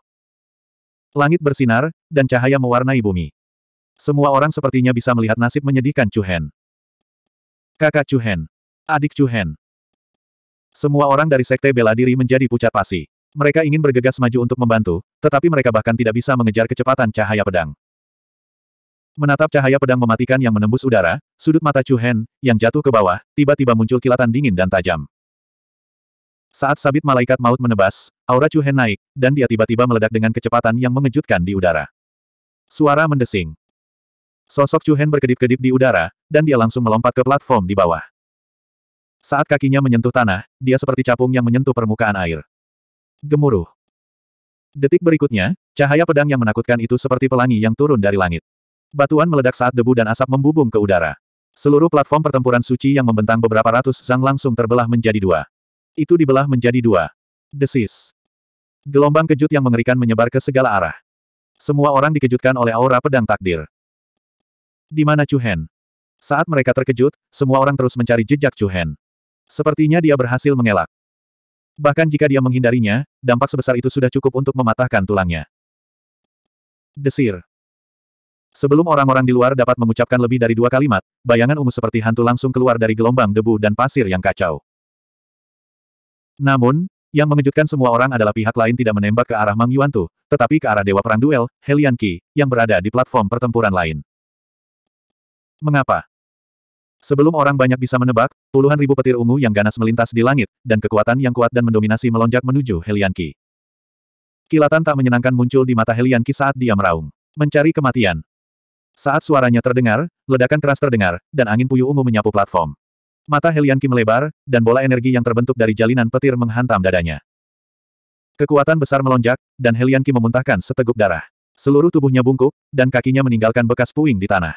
Langit bersinar, dan cahaya mewarnai bumi. Semua orang sepertinya bisa melihat nasib menyedihkan Chu Hen. Kakak Chu Hen. Adik Chu Hen. Semua orang dari sekte bela diri menjadi pucat pasi. Mereka ingin bergegas maju untuk membantu, tetapi mereka bahkan tidak bisa mengejar kecepatan cahaya pedang. Menatap cahaya pedang mematikan yang menembus udara, sudut mata Chu Hen, yang jatuh ke bawah, tiba-tiba muncul kilatan dingin dan tajam. Saat sabit malaikat maut menebas, aura Chu Hen naik, dan dia tiba-tiba meledak dengan kecepatan yang mengejutkan di udara. Suara mendesing. Sosok Chu Hen berkedip-kedip di udara, dan dia langsung melompat ke platform di bawah. Saat kakinya menyentuh tanah, dia seperti capung yang menyentuh permukaan air. Gemuruh. Detik berikutnya, cahaya pedang yang menakutkan itu seperti pelangi yang turun dari langit. Batuan meledak saat debu dan asap membubung ke udara. Seluruh platform pertempuran suci yang membentang beberapa ratus zang langsung terbelah menjadi dua. Itu dibelah menjadi dua. Desis. Gelombang kejut yang mengerikan menyebar ke segala arah. Semua orang dikejutkan oleh aura pedang takdir. Di mana Chu Hen? Saat mereka terkejut, semua orang terus mencari jejak Chu Hen. Sepertinya dia berhasil mengelak. Bahkan jika dia menghindarinya, dampak sebesar itu sudah cukup untuk mematahkan tulangnya. Desir. Sebelum orang-orang di luar dapat mengucapkan lebih dari dua kalimat, bayangan ungu seperti hantu langsung keluar dari gelombang debu dan pasir yang kacau. Namun, yang mengejutkan semua orang adalah pihak lain tidak menembak ke arah Mang Yuan Tu, tetapi ke arah Dewa Perang Duel, Helian Qi, yang berada di platform pertempuran lain. Mengapa? Sebelum orang banyak bisa menebak, puluhan ribu petir ungu yang ganas melintas di langit, dan kekuatan yang kuat dan mendominasi melonjak menuju Helian Qi. Kilatan tak menyenangkan muncul di mata Helian Qi saat dia meraung. Mencari kematian, saat suaranya terdengar, ledakan keras terdengar, dan angin puyuh ungu menyapu platform. Mata Helian Kim melebar, dan bola energi yang terbentuk dari jalinan petir menghantam dadanya. Kekuatan besar melonjak, dan Helian Kim memuntahkan seteguk darah. Seluruh tubuhnya bungkuk, dan kakinya meninggalkan bekas puing di tanah.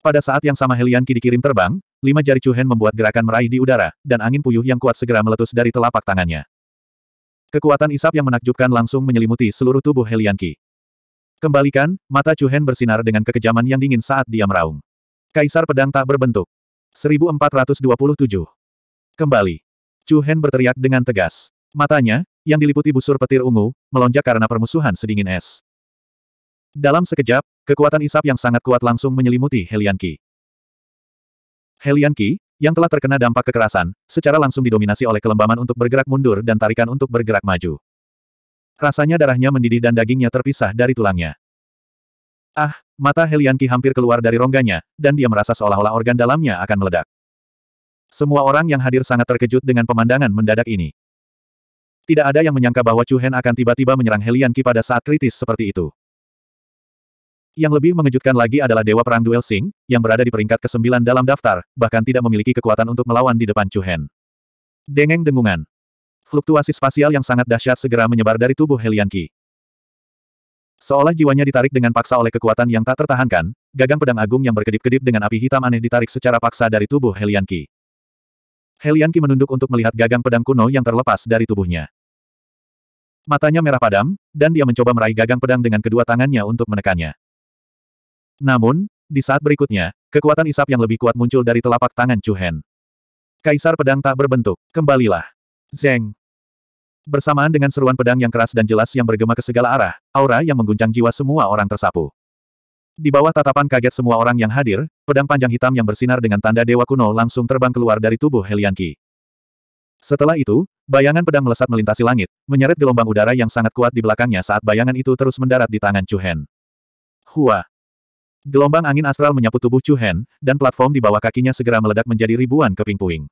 Pada saat yang sama Helian dikirim terbang, lima jari Chu Hen membuat gerakan meraih di udara, dan angin puyuh yang kuat segera meletus dari telapak tangannya. Kekuatan isap yang menakjubkan langsung menyelimuti seluruh tubuh Helian Kembalikan, mata Chu Hen bersinar dengan kekejaman yang dingin saat dia meraung. Kaisar pedang tak berbentuk. 1427. Kembali. Hen berteriak dengan tegas. Matanya, yang diliputi busur petir ungu, melonjak karena permusuhan sedingin es. Dalam sekejap, kekuatan isap yang sangat kuat langsung menyelimuti Helian Qi. Helian Qi, yang telah terkena dampak kekerasan, secara langsung didominasi oleh kelembaman untuk bergerak mundur dan tarikan untuk bergerak maju. Rasanya darahnya mendidih dan dagingnya terpisah dari tulangnya. Ah, mata Helianki hampir keluar dari rongganya, dan dia merasa seolah-olah organ dalamnya akan meledak. Semua orang yang hadir sangat terkejut dengan pemandangan mendadak ini. Tidak ada yang menyangka bahwa Chu Hen akan tiba-tiba menyerang Helianki pada saat kritis seperti itu. Yang lebih mengejutkan lagi adalah Dewa Perang Duel Sing, yang berada di peringkat ke-9 dalam daftar, bahkan tidak memiliki kekuatan untuk melawan di depan Chu Hen. Dengeng dengungan. Fluktuasi spasial yang sangat dahsyat segera menyebar dari tubuh Helian Seolah jiwanya ditarik dengan paksa oleh kekuatan yang tak tertahankan, gagang pedang agung yang berkedip-kedip dengan api hitam aneh ditarik secara paksa dari tubuh Helian Qi. menunduk untuk melihat gagang pedang kuno yang terlepas dari tubuhnya. Matanya merah padam, dan dia mencoba meraih gagang pedang dengan kedua tangannya untuk menekannya. Namun, di saat berikutnya, kekuatan isap yang lebih kuat muncul dari telapak tangan Chu Hen. Kaisar pedang tak berbentuk, kembalilah. Zeng, Bersamaan dengan seruan pedang yang keras dan jelas yang bergema ke segala arah, aura yang mengguncang jiwa semua orang tersapu. Di bawah tatapan kaget semua orang yang hadir, pedang panjang hitam yang bersinar dengan tanda dewa kuno langsung terbang keluar dari tubuh Helian Setelah itu, bayangan pedang melesat melintasi langit, menyeret gelombang udara yang sangat kuat di belakangnya saat bayangan itu terus mendarat di tangan Chuhen. Hua! Gelombang angin astral menyapu tubuh Chuhen dan platform di bawah kakinya segera meledak menjadi ribuan keping-puing.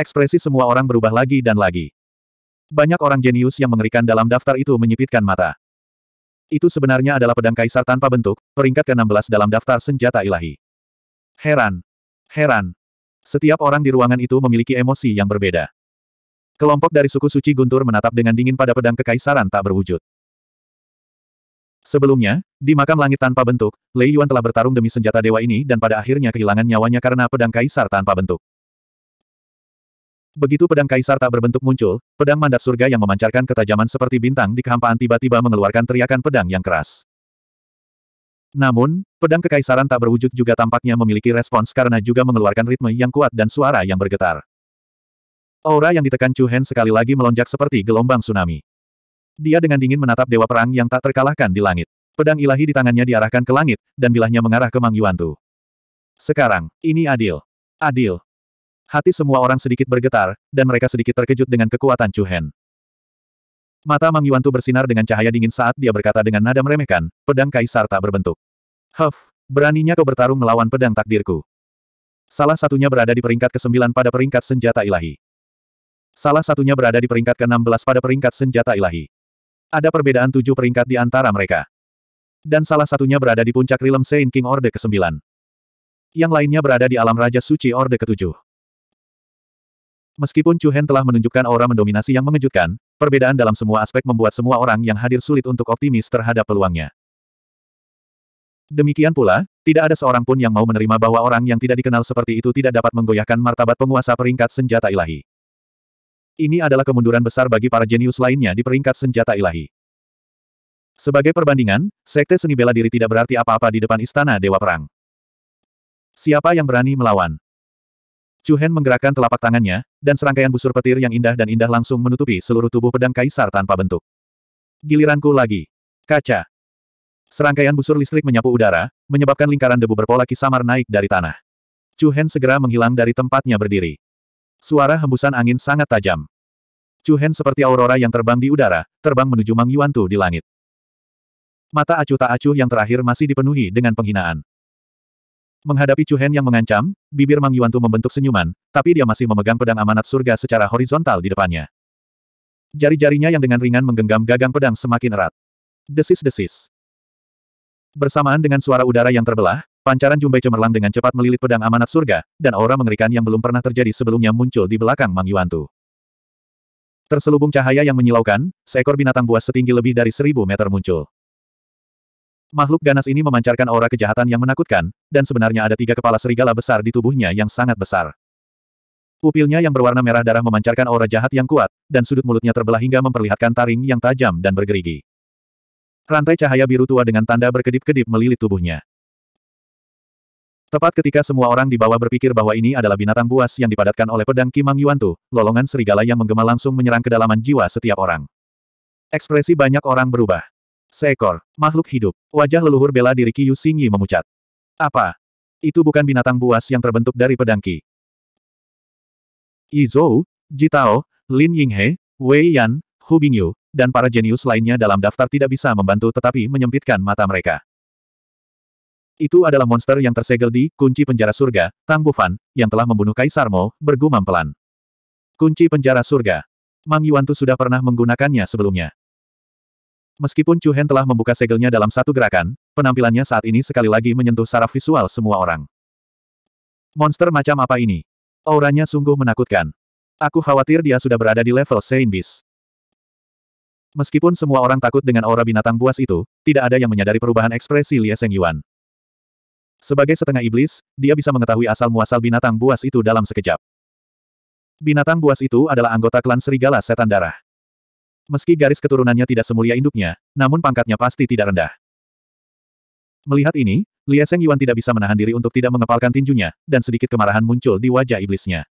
Ekspresi semua orang berubah lagi dan lagi. Banyak orang jenius yang mengerikan dalam daftar itu menyipitkan mata. Itu sebenarnya adalah pedang kaisar tanpa bentuk, peringkat ke-16 dalam daftar senjata ilahi. Heran. Heran. Setiap orang di ruangan itu memiliki emosi yang berbeda. Kelompok dari suku suci Guntur menatap dengan dingin pada pedang kekaisaran tak berwujud. Sebelumnya, di makam langit tanpa bentuk, Lei Yuan telah bertarung demi senjata dewa ini dan pada akhirnya kehilangan nyawanya karena pedang kaisar tanpa bentuk. Begitu pedang kaisar tak berbentuk muncul, pedang mandat surga yang memancarkan ketajaman seperti bintang di kehampaan tiba-tiba mengeluarkan teriakan pedang yang keras. Namun, pedang kekaisaran tak berwujud juga tampaknya memiliki respons karena juga mengeluarkan ritme yang kuat dan suara yang bergetar. Aura yang ditekan Chu Hen sekali lagi melonjak seperti gelombang tsunami. Dia dengan dingin menatap dewa perang yang tak terkalahkan di langit. Pedang ilahi di tangannya diarahkan ke langit, dan bilahnya mengarah ke Mang Yuan Tu. Sekarang, ini adil. Adil. Hati semua orang sedikit bergetar, dan mereka sedikit terkejut dengan kekuatan Chu Hen. Mata Mang Yuan Tu bersinar dengan cahaya dingin saat dia berkata dengan nada meremehkan, pedang kaisar tak berbentuk. Huff, beraninya kau bertarung melawan pedang takdirku. Salah satunya berada di peringkat ke-9 pada peringkat senjata ilahi. Salah satunya berada di peringkat ke-16 pada peringkat senjata ilahi. Ada perbedaan tujuh peringkat di antara mereka. Dan salah satunya berada di puncak Rilem Sein King Orde ke-9. Yang lainnya berada di alam Raja Suci Orde ke-7. Meskipun Chu Hen telah menunjukkan aura mendominasi yang mengejutkan, perbedaan dalam semua aspek membuat semua orang yang hadir sulit untuk optimis terhadap peluangnya. Demikian pula, tidak ada seorang pun yang mau menerima bahwa orang yang tidak dikenal seperti itu tidak dapat menggoyahkan martabat penguasa peringkat senjata ilahi. Ini adalah kemunduran besar bagi para jenius lainnya di peringkat senjata ilahi. Sebagai perbandingan, sekte seni bela diri tidak berarti apa-apa di depan istana Dewa Perang. Siapa yang berani melawan? Chu Hen menggerakkan telapak tangannya, dan serangkaian busur petir yang indah dan indah langsung menutupi seluruh tubuh pedang kaisar tanpa bentuk. Giliranku lagi. Kaca. Serangkaian busur listrik menyapu udara, menyebabkan lingkaran debu berpola kisamar naik dari tanah. Chu Hen segera menghilang dari tempatnya berdiri. Suara hembusan angin sangat tajam. Chu Hen seperti aurora yang terbang di udara, terbang menuju Mang Yuan Tu di langit. Mata acuh tak acuh yang terakhir masih dipenuhi dengan penghinaan. Menghadapi Chu Hen yang mengancam, bibir Mang Yuantu membentuk senyuman, tapi dia masih memegang pedang amanat surga secara horizontal di depannya. Jari-jarinya yang dengan ringan menggenggam gagang pedang semakin erat. Desis-desis. Bersamaan dengan suara udara yang terbelah, pancaran jumbai cemerlang dengan cepat melilit pedang amanat surga, dan aura mengerikan yang belum pernah terjadi sebelumnya muncul di belakang Mang Yuantu. Terselubung cahaya yang menyilaukan, seekor binatang buas setinggi lebih dari seribu meter muncul. Makhluk ganas ini memancarkan aura kejahatan yang menakutkan, dan sebenarnya ada tiga kepala serigala besar di tubuhnya yang sangat besar. Pupilnya yang berwarna merah darah memancarkan aura jahat yang kuat, dan sudut mulutnya terbelah hingga memperlihatkan taring yang tajam dan bergerigi. Rantai cahaya biru tua dengan tanda berkedip-kedip melilit tubuhnya. Tepat ketika semua orang di bawah berpikir bahwa ini adalah binatang buas yang dipadatkan oleh pedang Kimang Yuantu, lolongan serigala yang menggema langsung menyerang kedalaman jiwa setiap orang. Ekspresi banyak orang berubah. Seekor, makhluk hidup. Wajah leluhur bela diri Qiyu Xingyi memucat. Apa? Itu bukan binatang buas yang terbentuk dari pedang Qi. Yizhou, Jitao, Lin Yinghe, Wei Yan, Hu Bingyu, dan para jenius lainnya dalam daftar tidak bisa membantu tetapi menyempitkan mata mereka. Itu adalah monster yang tersegel di kunci penjara surga, Tang Bufan, yang telah membunuh Kaisar Mo, bergumam pelan. Kunci penjara surga. Mang Yuantu sudah pernah menggunakannya sebelumnya. Meskipun Chu Hen telah membuka segelnya dalam satu gerakan, penampilannya saat ini sekali lagi menyentuh saraf visual semua orang. Monster macam apa ini? Auranya sungguh menakutkan. Aku khawatir dia sudah berada di level Saint Beast. Meskipun semua orang takut dengan aura binatang buas itu, tidak ada yang menyadari perubahan ekspresi Lie Seng Yuan. Sebagai setengah iblis, dia bisa mengetahui asal-muasal binatang buas itu dalam sekejap. Binatang buas itu adalah anggota klan serigala setan darah. Meski garis keturunannya tidak semulia induknya, namun pangkatnya pasti tidak rendah. Melihat ini, Lia Seng Yuan tidak bisa menahan diri untuk tidak mengepalkan tinjunya, dan sedikit kemarahan muncul di wajah iblisnya.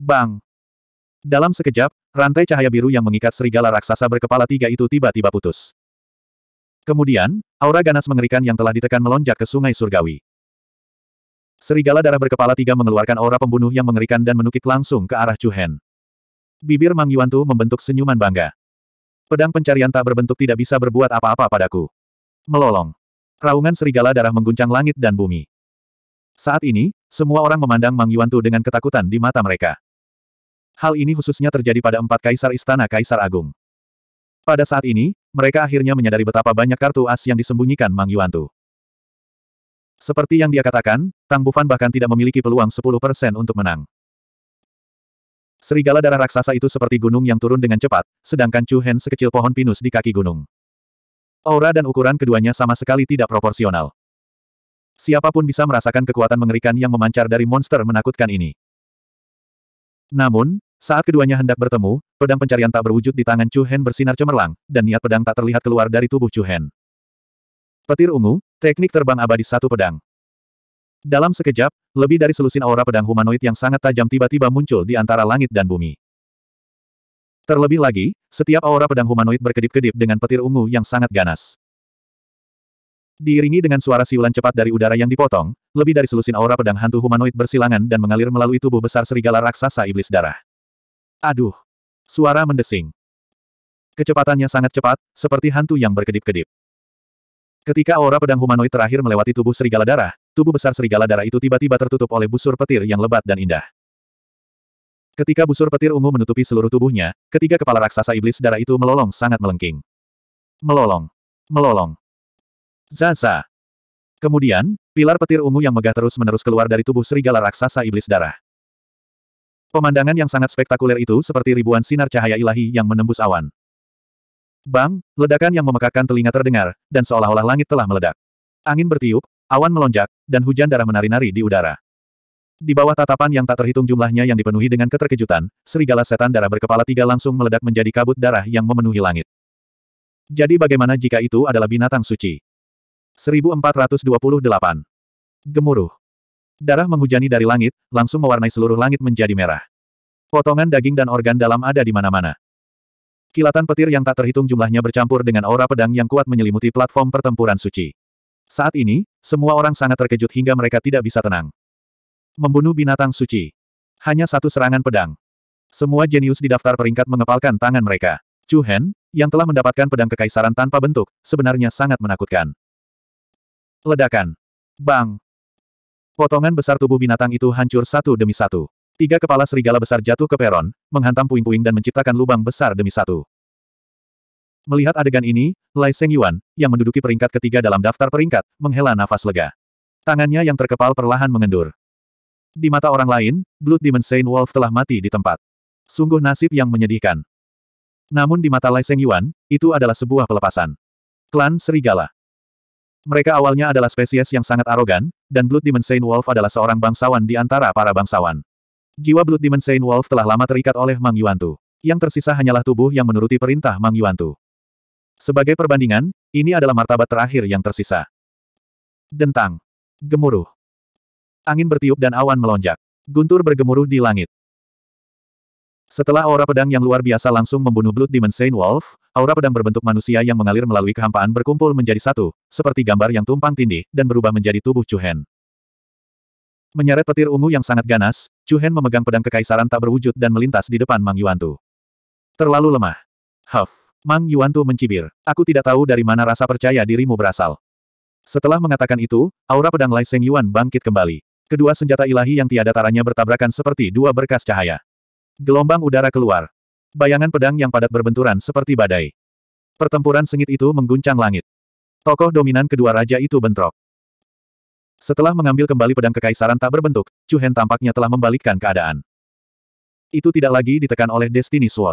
Bang! Dalam sekejap, rantai cahaya biru yang mengikat serigala raksasa berkepala tiga itu tiba-tiba putus. Kemudian, aura ganas mengerikan yang telah ditekan melonjak ke sungai surgawi. Serigala darah berkepala tiga mengeluarkan aura pembunuh yang mengerikan dan menukik langsung ke arah Chu Hen. Bibir Mang Yuantu membentuk senyuman bangga. Pedang pencarian tak berbentuk tidak bisa berbuat apa-apa padaku. Melolong. Raungan serigala darah mengguncang langit dan bumi. Saat ini, semua orang memandang Mang Yuantu dengan ketakutan di mata mereka. Hal ini khususnya terjadi pada empat kaisar istana Kaisar Agung. Pada saat ini, mereka akhirnya menyadari betapa banyak kartu as yang disembunyikan Mang Yuantu. Seperti yang dia katakan, Tang Bufan bahkan tidak memiliki peluang 10% untuk menang. Serigala darah raksasa itu seperti gunung yang turun dengan cepat, sedangkan Chu Hen sekecil pohon pinus di kaki gunung. Aura dan ukuran keduanya sama sekali tidak proporsional. Siapapun bisa merasakan kekuatan mengerikan yang memancar dari monster menakutkan ini. Namun, saat keduanya hendak bertemu, pedang pencarian tak berwujud di tangan Chu Hen bersinar cemerlang, dan niat pedang tak terlihat keluar dari tubuh Chu Hen. Petir ungu, teknik terbang abadi satu pedang. Dalam sekejap, lebih dari selusin aura pedang humanoid yang sangat tajam tiba-tiba muncul di antara langit dan bumi. Terlebih lagi, setiap aura pedang humanoid berkedip-kedip dengan petir ungu yang sangat ganas. Diiringi dengan suara siulan cepat dari udara yang dipotong, lebih dari selusin aura pedang hantu humanoid bersilangan dan mengalir melalui tubuh besar serigala raksasa iblis darah. Aduh! Suara mendesing. Kecepatannya sangat cepat, seperti hantu yang berkedip-kedip. Ketika aura pedang humanoid terakhir melewati tubuh serigala darah, tubuh besar serigala darah itu tiba-tiba tertutup oleh busur petir yang lebat dan indah. Ketika busur petir ungu menutupi seluruh tubuhnya, ketiga kepala raksasa iblis darah itu melolong sangat melengking. Melolong. Melolong. Zaza. Kemudian, pilar petir ungu yang megah terus-menerus keluar dari tubuh serigala raksasa iblis darah. Pemandangan yang sangat spektakuler itu seperti ribuan sinar cahaya ilahi yang menembus awan. Bang, ledakan yang memekakan telinga terdengar, dan seolah-olah langit telah meledak. Angin bertiup, awan melonjak, dan hujan darah menari-nari di udara. Di bawah tatapan yang tak terhitung jumlahnya yang dipenuhi dengan keterkejutan, serigala setan darah berkepala tiga langsung meledak menjadi kabut darah yang memenuhi langit. Jadi bagaimana jika itu adalah binatang suci? 1428. Gemuruh. Darah menghujani dari langit, langsung mewarnai seluruh langit menjadi merah. Potongan daging dan organ dalam ada di mana-mana. Kilatan petir yang tak terhitung jumlahnya bercampur dengan aura pedang yang kuat menyelimuti platform pertempuran suci. Saat ini, semua orang sangat terkejut hingga mereka tidak bisa tenang. Membunuh binatang suci. Hanya satu serangan pedang. Semua jenius di daftar peringkat mengepalkan tangan mereka. Chu Hen, yang telah mendapatkan pedang kekaisaran tanpa bentuk, sebenarnya sangat menakutkan. Ledakan. Bang. Potongan besar tubuh binatang itu hancur satu demi satu. Tiga kepala serigala besar jatuh ke peron, menghantam puing-puing dan menciptakan lubang besar demi satu. Melihat adegan ini, Lai Seng Yuan, yang menduduki peringkat ketiga dalam daftar peringkat, menghela nafas lega. Tangannya yang terkepal perlahan mengendur. Di mata orang lain, Blood Demon Saint Wolf telah mati di tempat. Sungguh nasib yang menyedihkan. Namun di mata Lai Seng Yuan, itu adalah sebuah pelepasan. Klan Serigala Mereka awalnya adalah spesies yang sangat arogan, dan Blood Demon Saint Wolf adalah seorang bangsawan di antara para bangsawan. Jiwa Blood Demon Saint Wolf telah lama terikat oleh Mang Yuantu. Yang tersisa hanyalah tubuh yang menuruti perintah Mang Yuantu. Sebagai perbandingan, ini adalah martabat terakhir yang tersisa. Dentang. Gemuruh. Angin bertiup dan awan melonjak. Guntur bergemuruh di langit. Setelah aura pedang yang luar biasa langsung membunuh Blood Demon Saint Wolf, aura pedang berbentuk manusia yang mengalir melalui kehampaan berkumpul menjadi satu, seperti gambar yang tumpang tindih, dan berubah menjadi tubuh Chuhen. Menyeret petir ungu yang sangat ganas, Chu Hen memegang pedang kekaisaran tak berwujud dan melintas di depan Mang Yuantu. Terlalu lemah. Huff. Mang Yuantu mencibir. Aku tidak tahu dari mana rasa percaya dirimu berasal. Setelah mengatakan itu, aura pedang Lai Seng Yuan bangkit kembali. Kedua senjata ilahi yang tiada taranya bertabrakan seperti dua berkas cahaya. Gelombang udara keluar. Bayangan pedang yang padat berbenturan seperti badai. Pertempuran sengit itu mengguncang langit. Tokoh dominan kedua raja itu bentrok. Setelah mengambil kembali pedang kekaisaran tak berbentuk, Chu Hen tampaknya telah membalikkan keadaan. Itu tidak lagi ditekan oleh Destiny Sword.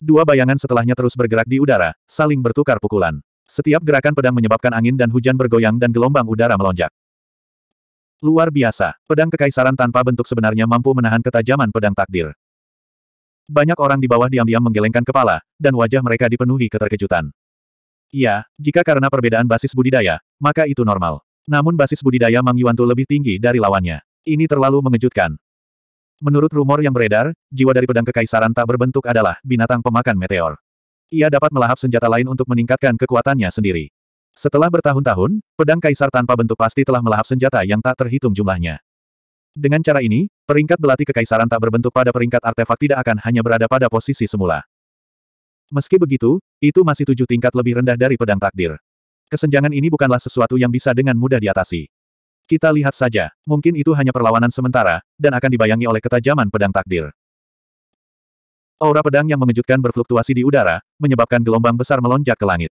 Dua bayangan setelahnya terus bergerak di udara, saling bertukar pukulan. Setiap gerakan pedang menyebabkan angin dan hujan bergoyang dan gelombang udara melonjak. Luar biasa, pedang kekaisaran tanpa bentuk sebenarnya mampu menahan ketajaman pedang takdir. Banyak orang di bawah diam-diam menggelengkan kepala, dan wajah mereka dipenuhi keterkejutan. Ya, jika karena perbedaan basis budidaya, maka itu normal. Namun basis budidaya Mang Yuan Tu lebih tinggi dari lawannya. Ini terlalu mengejutkan. Menurut rumor yang beredar, jiwa dari pedang kekaisaran tak berbentuk adalah binatang pemakan meteor. Ia dapat melahap senjata lain untuk meningkatkan kekuatannya sendiri. Setelah bertahun-tahun, pedang kaisar tanpa bentuk pasti telah melahap senjata yang tak terhitung jumlahnya. Dengan cara ini, peringkat belati kekaisaran tak berbentuk pada peringkat artefak tidak akan hanya berada pada posisi semula. Meski begitu, itu masih tujuh tingkat lebih rendah dari pedang takdir. Kesenjangan ini bukanlah sesuatu yang bisa dengan mudah diatasi. Kita lihat saja, mungkin itu hanya perlawanan sementara, dan akan dibayangi oleh ketajaman pedang takdir. Aura pedang yang mengejutkan berfluktuasi di udara, menyebabkan gelombang besar melonjak ke langit.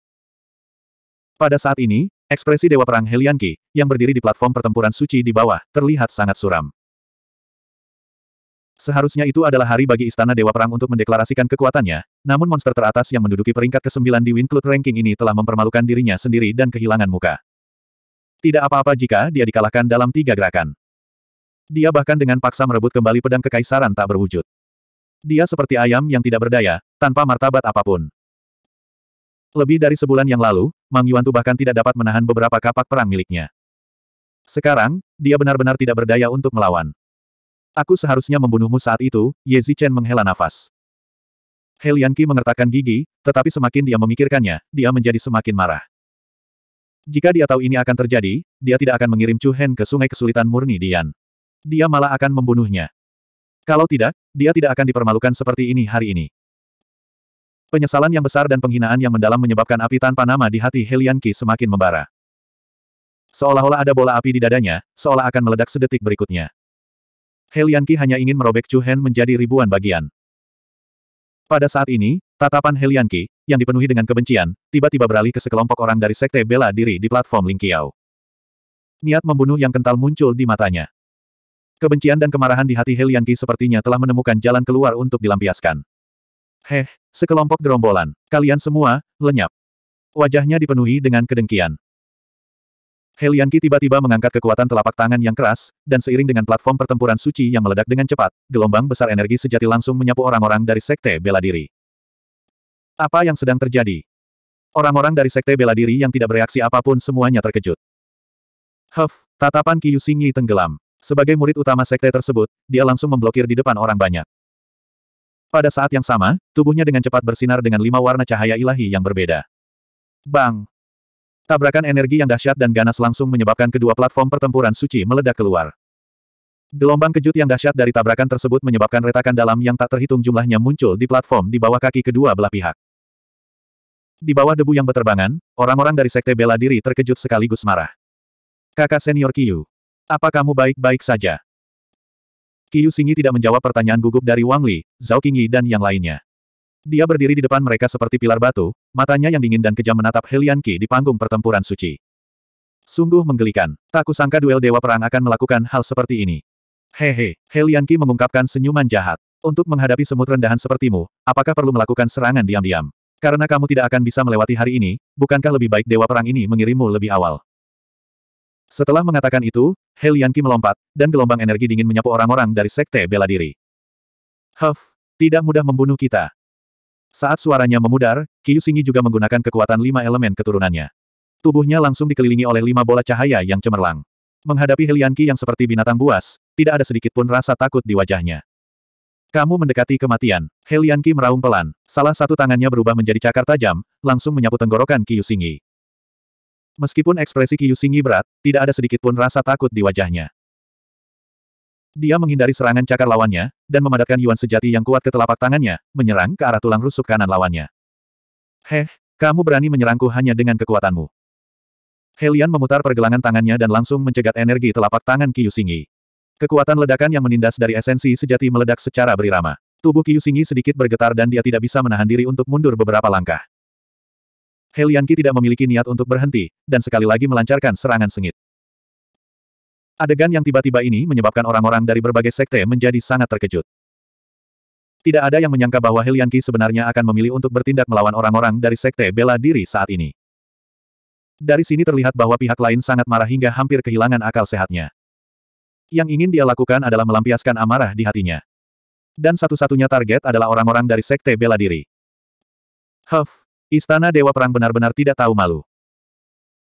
Pada saat ini, ekspresi Dewa Perang Helianki, yang berdiri di platform pertempuran suci di bawah, terlihat sangat suram. Seharusnya itu adalah hari bagi Istana Dewa Perang untuk mendeklarasikan kekuatannya, namun monster teratas yang menduduki peringkat ke-9 di Winklut Ranking ini telah mempermalukan dirinya sendiri dan kehilangan muka. Tidak apa-apa jika dia dikalahkan dalam tiga gerakan. Dia bahkan dengan paksa merebut kembali pedang kekaisaran tak berwujud. Dia seperti ayam yang tidak berdaya, tanpa martabat apapun. Lebih dari sebulan yang lalu, Mang Yuan Yuantu bahkan tidak dapat menahan beberapa kapak perang miliknya. Sekarang, dia benar-benar tidak berdaya untuk melawan. Aku seharusnya membunuhmu saat itu, Ye Zichen menghela nafas. He Lianqi mengertakkan gigi, tetapi semakin dia memikirkannya, dia menjadi semakin marah. Jika dia tahu ini akan terjadi, dia tidak akan mengirim Chu Hen ke sungai kesulitan murni Dian. Dia malah akan membunuhnya. Kalau tidak, dia tidak akan dipermalukan seperti ini hari ini. Penyesalan yang besar dan penghinaan yang mendalam menyebabkan api tanpa nama di hati He Lianqi semakin membara. Seolah-olah ada bola api di dadanya, seolah akan meledak sedetik berikutnya. He Lianqi hanya ingin merobek Chu Hen menjadi ribuan bagian. Pada saat ini, tatapan He Lianqi, yang dipenuhi dengan kebencian, tiba-tiba beralih ke sekelompok orang dari sekte bela diri di platform Lingqiao. Niat membunuh yang kental muncul di matanya. Kebencian dan kemarahan di hati He Lianqi sepertinya telah menemukan jalan keluar untuk dilampiaskan. Heh, sekelompok gerombolan, kalian semua, lenyap. Wajahnya dipenuhi dengan kedengkian. Helianki tiba-tiba mengangkat kekuatan telapak tangan yang keras, dan seiring dengan platform pertempuran suci yang meledak dengan cepat, gelombang besar energi sejati langsung menyapu orang-orang dari Sekte Bela Diri. Apa yang sedang terjadi? Orang-orang dari Sekte Bela Diri yang tidak bereaksi apapun semuanya terkejut. Huff, tatapan Kiyu Singyi tenggelam. Sebagai murid utama Sekte tersebut, dia langsung memblokir di depan orang banyak. Pada saat yang sama, tubuhnya dengan cepat bersinar dengan lima warna cahaya ilahi yang berbeda. Bang! Tabrakan energi yang dahsyat dan ganas langsung menyebabkan kedua platform pertempuran suci meledak keluar. Gelombang kejut yang dahsyat dari tabrakan tersebut menyebabkan retakan dalam yang tak terhitung jumlahnya muncul di platform di bawah kaki kedua belah pihak. Di bawah debu yang berterbangan, orang-orang dari sekte bela diri terkejut sekaligus marah. Kakak senior Kiyu, apa kamu baik-baik saja? Kiyu Singi tidak menjawab pertanyaan gugup dari Wang Li, Zhao Qingyi dan yang lainnya. Dia berdiri di depan mereka seperti pilar batu, matanya yang dingin dan kejam menatap Helian Qi di panggung pertempuran suci. Sungguh menggelikan. Tak kusangka duel dewa perang akan melakukan hal seperti ini. Hehe, Helian Qi mengungkapkan senyuman jahat. Untuk menghadapi semut rendahan sepertimu, apakah perlu melakukan serangan diam-diam? Karena kamu tidak akan bisa melewati hari ini, bukankah lebih baik dewa perang ini mengirimmu lebih awal? Setelah mengatakan itu, Helian Qi melompat, dan gelombang energi dingin menyapu orang-orang dari sekte bela diri. Huff, tidak mudah membunuh kita. Saat suaranya memudar, Kiyu Singi juga menggunakan kekuatan lima elemen keturunannya. Tubuhnya langsung dikelilingi oleh lima bola cahaya yang cemerlang. Menghadapi Helianki yang seperti binatang buas, tidak ada sedikit pun rasa takut di wajahnya. Kamu mendekati kematian. Helianki meraung pelan, salah satu tangannya berubah menjadi cakar tajam, langsung menyapu tenggorokan Kiyu Singi. Meskipun ekspresi Kiyu Singi berat, tidak ada sedikit pun rasa takut di wajahnya. Dia menghindari serangan cakar lawannya, dan memadatkan Yuan sejati yang kuat ke telapak tangannya, menyerang ke arah tulang rusuk kanan lawannya. Heh, kamu berani menyerangku hanya dengan kekuatanmu. Helian memutar pergelangan tangannya dan langsung mencegat energi telapak tangan Kiyu Singyi. Kekuatan ledakan yang menindas dari esensi sejati meledak secara berirama. Tubuh Kiyu Singyi sedikit bergetar dan dia tidak bisa menahan diri untuk mundur beberapa langkah. Helian Ki tidak memiliki niat untuk berhenti, dan sekali lagi melancarkan serangan sengit. Adegan yang tiba-tiba ini menyebabkan orang-orang dari berbagai sekte menjadi sangat terkejut. Tidak ada yang menyangka bahwa Helianki sebenarnya akan memilih untuk bertindak melawan orang-orang dari sekte bela diri saat ini. Dari sini terlihat bahwa pihak lain sangat marah hingga hampir kehilangan akal sehatnya. Yang ingin dia lakukan adalah melampiaskan amarah di hatinya. Dan satu-satunya target adalah orang-orang dari sekte bela diri. Huff, Istana Dewa Perang benar-benar tidak tahu malu.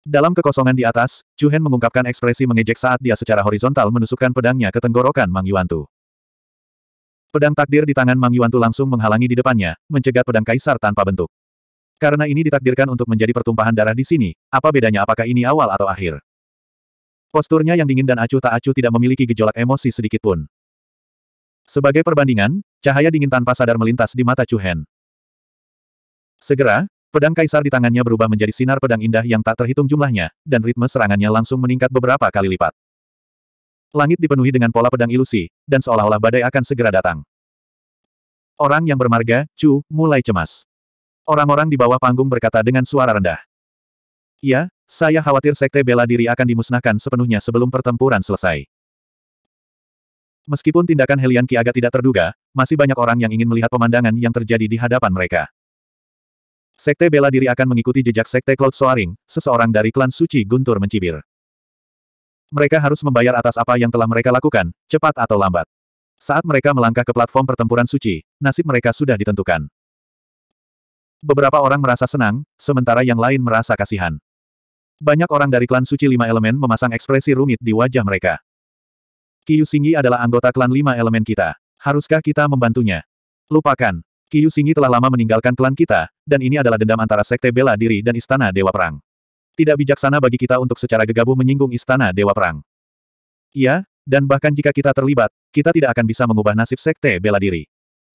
Dalam kekosongan di atas, Juhen mengungkapkan ekspresi mengejek saat dia secara horizontal menusukkan pedangnya ke tenggorokan Mang Yuantu. Pedang takdir di tangan Mang Yuantu langsung menghalangi di depannya, mencegat pedang kaisar tanpa bentuk. Karena ini ditakdirkan untuk menjadi pertumpahan darah di sini, apa bedanya apakah ini awal atau akhir? Posturnya yang dingin dan acuh tak acuh tidak memiliki gejolak emosi sedikit pun. Sebagai perbandingan, cahaya dingin tanpa sadar melintas di mata Chu Hen. Segera, Pedang kaisar di tangannya berubah menjadi sinar pedang indah yang tak terhitung jumlahnya, dan ritme serangannya langsung meningkat beberapa kali lipat. Langit dipenuhi dengan pola pedang ilusi, dan seolah-olah badai akan segera datang. Orang yang bermarga, Chu, mulai cemas. Orang-orang di bawah panggung berkata dengan suara rendah. Ya, saya khawatir sekte bela diri akan dimusnahkan sepenuhnya sebelum pertempuran selesai. Meskipun tindakan Helian Ki agak tidak terduga, masih banyak orang yang ingin melihat pemandangan yang terjadi di hadapan mereka. Sekte bela diri akan mengikuti jejak Sekte Cloud Soaring, seseorang dari klan suci Guntur mencibir. Mereka harus membayar atas apa yang telah mereka lakukan, cepat atau lambat. Saat mereka melangkah ke platform pertempuran suci, nasib mereka sudah ditentukan. Beberapa orang merasa senang, sementara yang lain merasa kasihan. Banyak orang dari klan suci lima elemen memasang ekspresi rumit di wajah mereka. Kiyu Singyi adalah anggota klan lima elemen kita. Haruskah kita membantunya? Lupakan, Kiyu Singi telah lama meninggalkan klan kita, dan ini adalah dendam antara Sekte Bela Diri dan Istana Dewa Perang. Tidak bijaksana bagi kita untuk secara gegabah menyinggung Istana Dewa Perang. Iya, dan bahkan jika kita terlibat, kita tidak akan bisa mengubah nasib Sekte Bela Diri.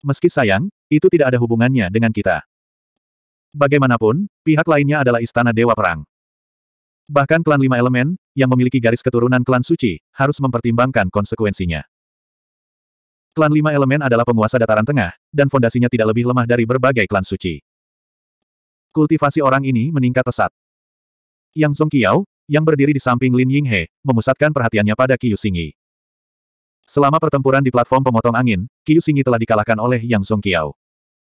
Meski sayang, itu tidak ada hubungannya dengan kita. Bagaimanapun, pihak lainnya adalah Istana Dewa Perang. Bahkan klan lima elemen, yang memiliki garis keturunan klan suci, harus mempertimbangkan konsekuensinya. Klan lima elemen adalah penguasa dataran tengah, dan fondasinya tidak lebih lemah dari berbagai klan suci. Kultivasi orang ini meningkat pesat. Yang Song Qiao, yang berdiri di samping Lin Yinghe, memusatkan perhatiannya pada Qiu Xingyi. Selama pertempuran di platform pemotong angin, Qiu Xingyi telah dikalahkan oleh Yang Song Qiao.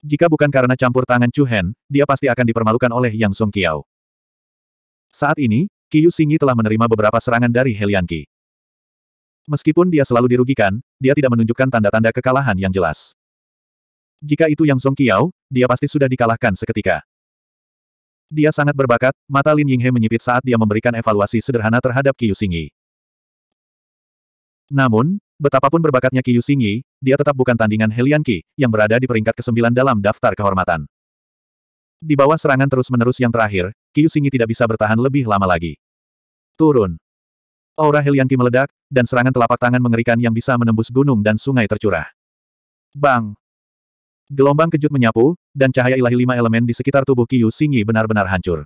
Jika bukan karena campur tangan Chu Hen, dia pasti akan dipermalukan oleh Yang Song Qiao. Saat ini, Qiu Xingyi telah menerima beberapa serangan dari Helian Qi. Meskipun dia selalu dirugikan, dia tidak menunjukkan tanda-tanda kekalahan yang jelas. Jika itu Yang Song Qiao, dia pasti sudah dikalahkan seketika. Dia sangat berbakat, mata Lin Yinghe menyipit saat dia memberikan evaluasi sederhana terhadap Qiyu Xingyi. Namun, betapapun berbakatnya Qiyu Xingyi, dia tetap bukan tandingan Helian Qi, yang berada di peringkat ke-9 dalam daftar kehormatan. Di bawah serangan terus-menerus yang terakhir, Qiyu Xingyi tidak bisa bertahan lebih lama lagi. Turun. Aura Helianki meledak, dan serangan telapak tangan mengerikan yang bisa menembus gunung dan sungai tercurah. Bang! Gelombang kejut menyapu, dan cahaya ilahi lima elemen di sekitar tubuh Kiyu Singi benar-benar hancur.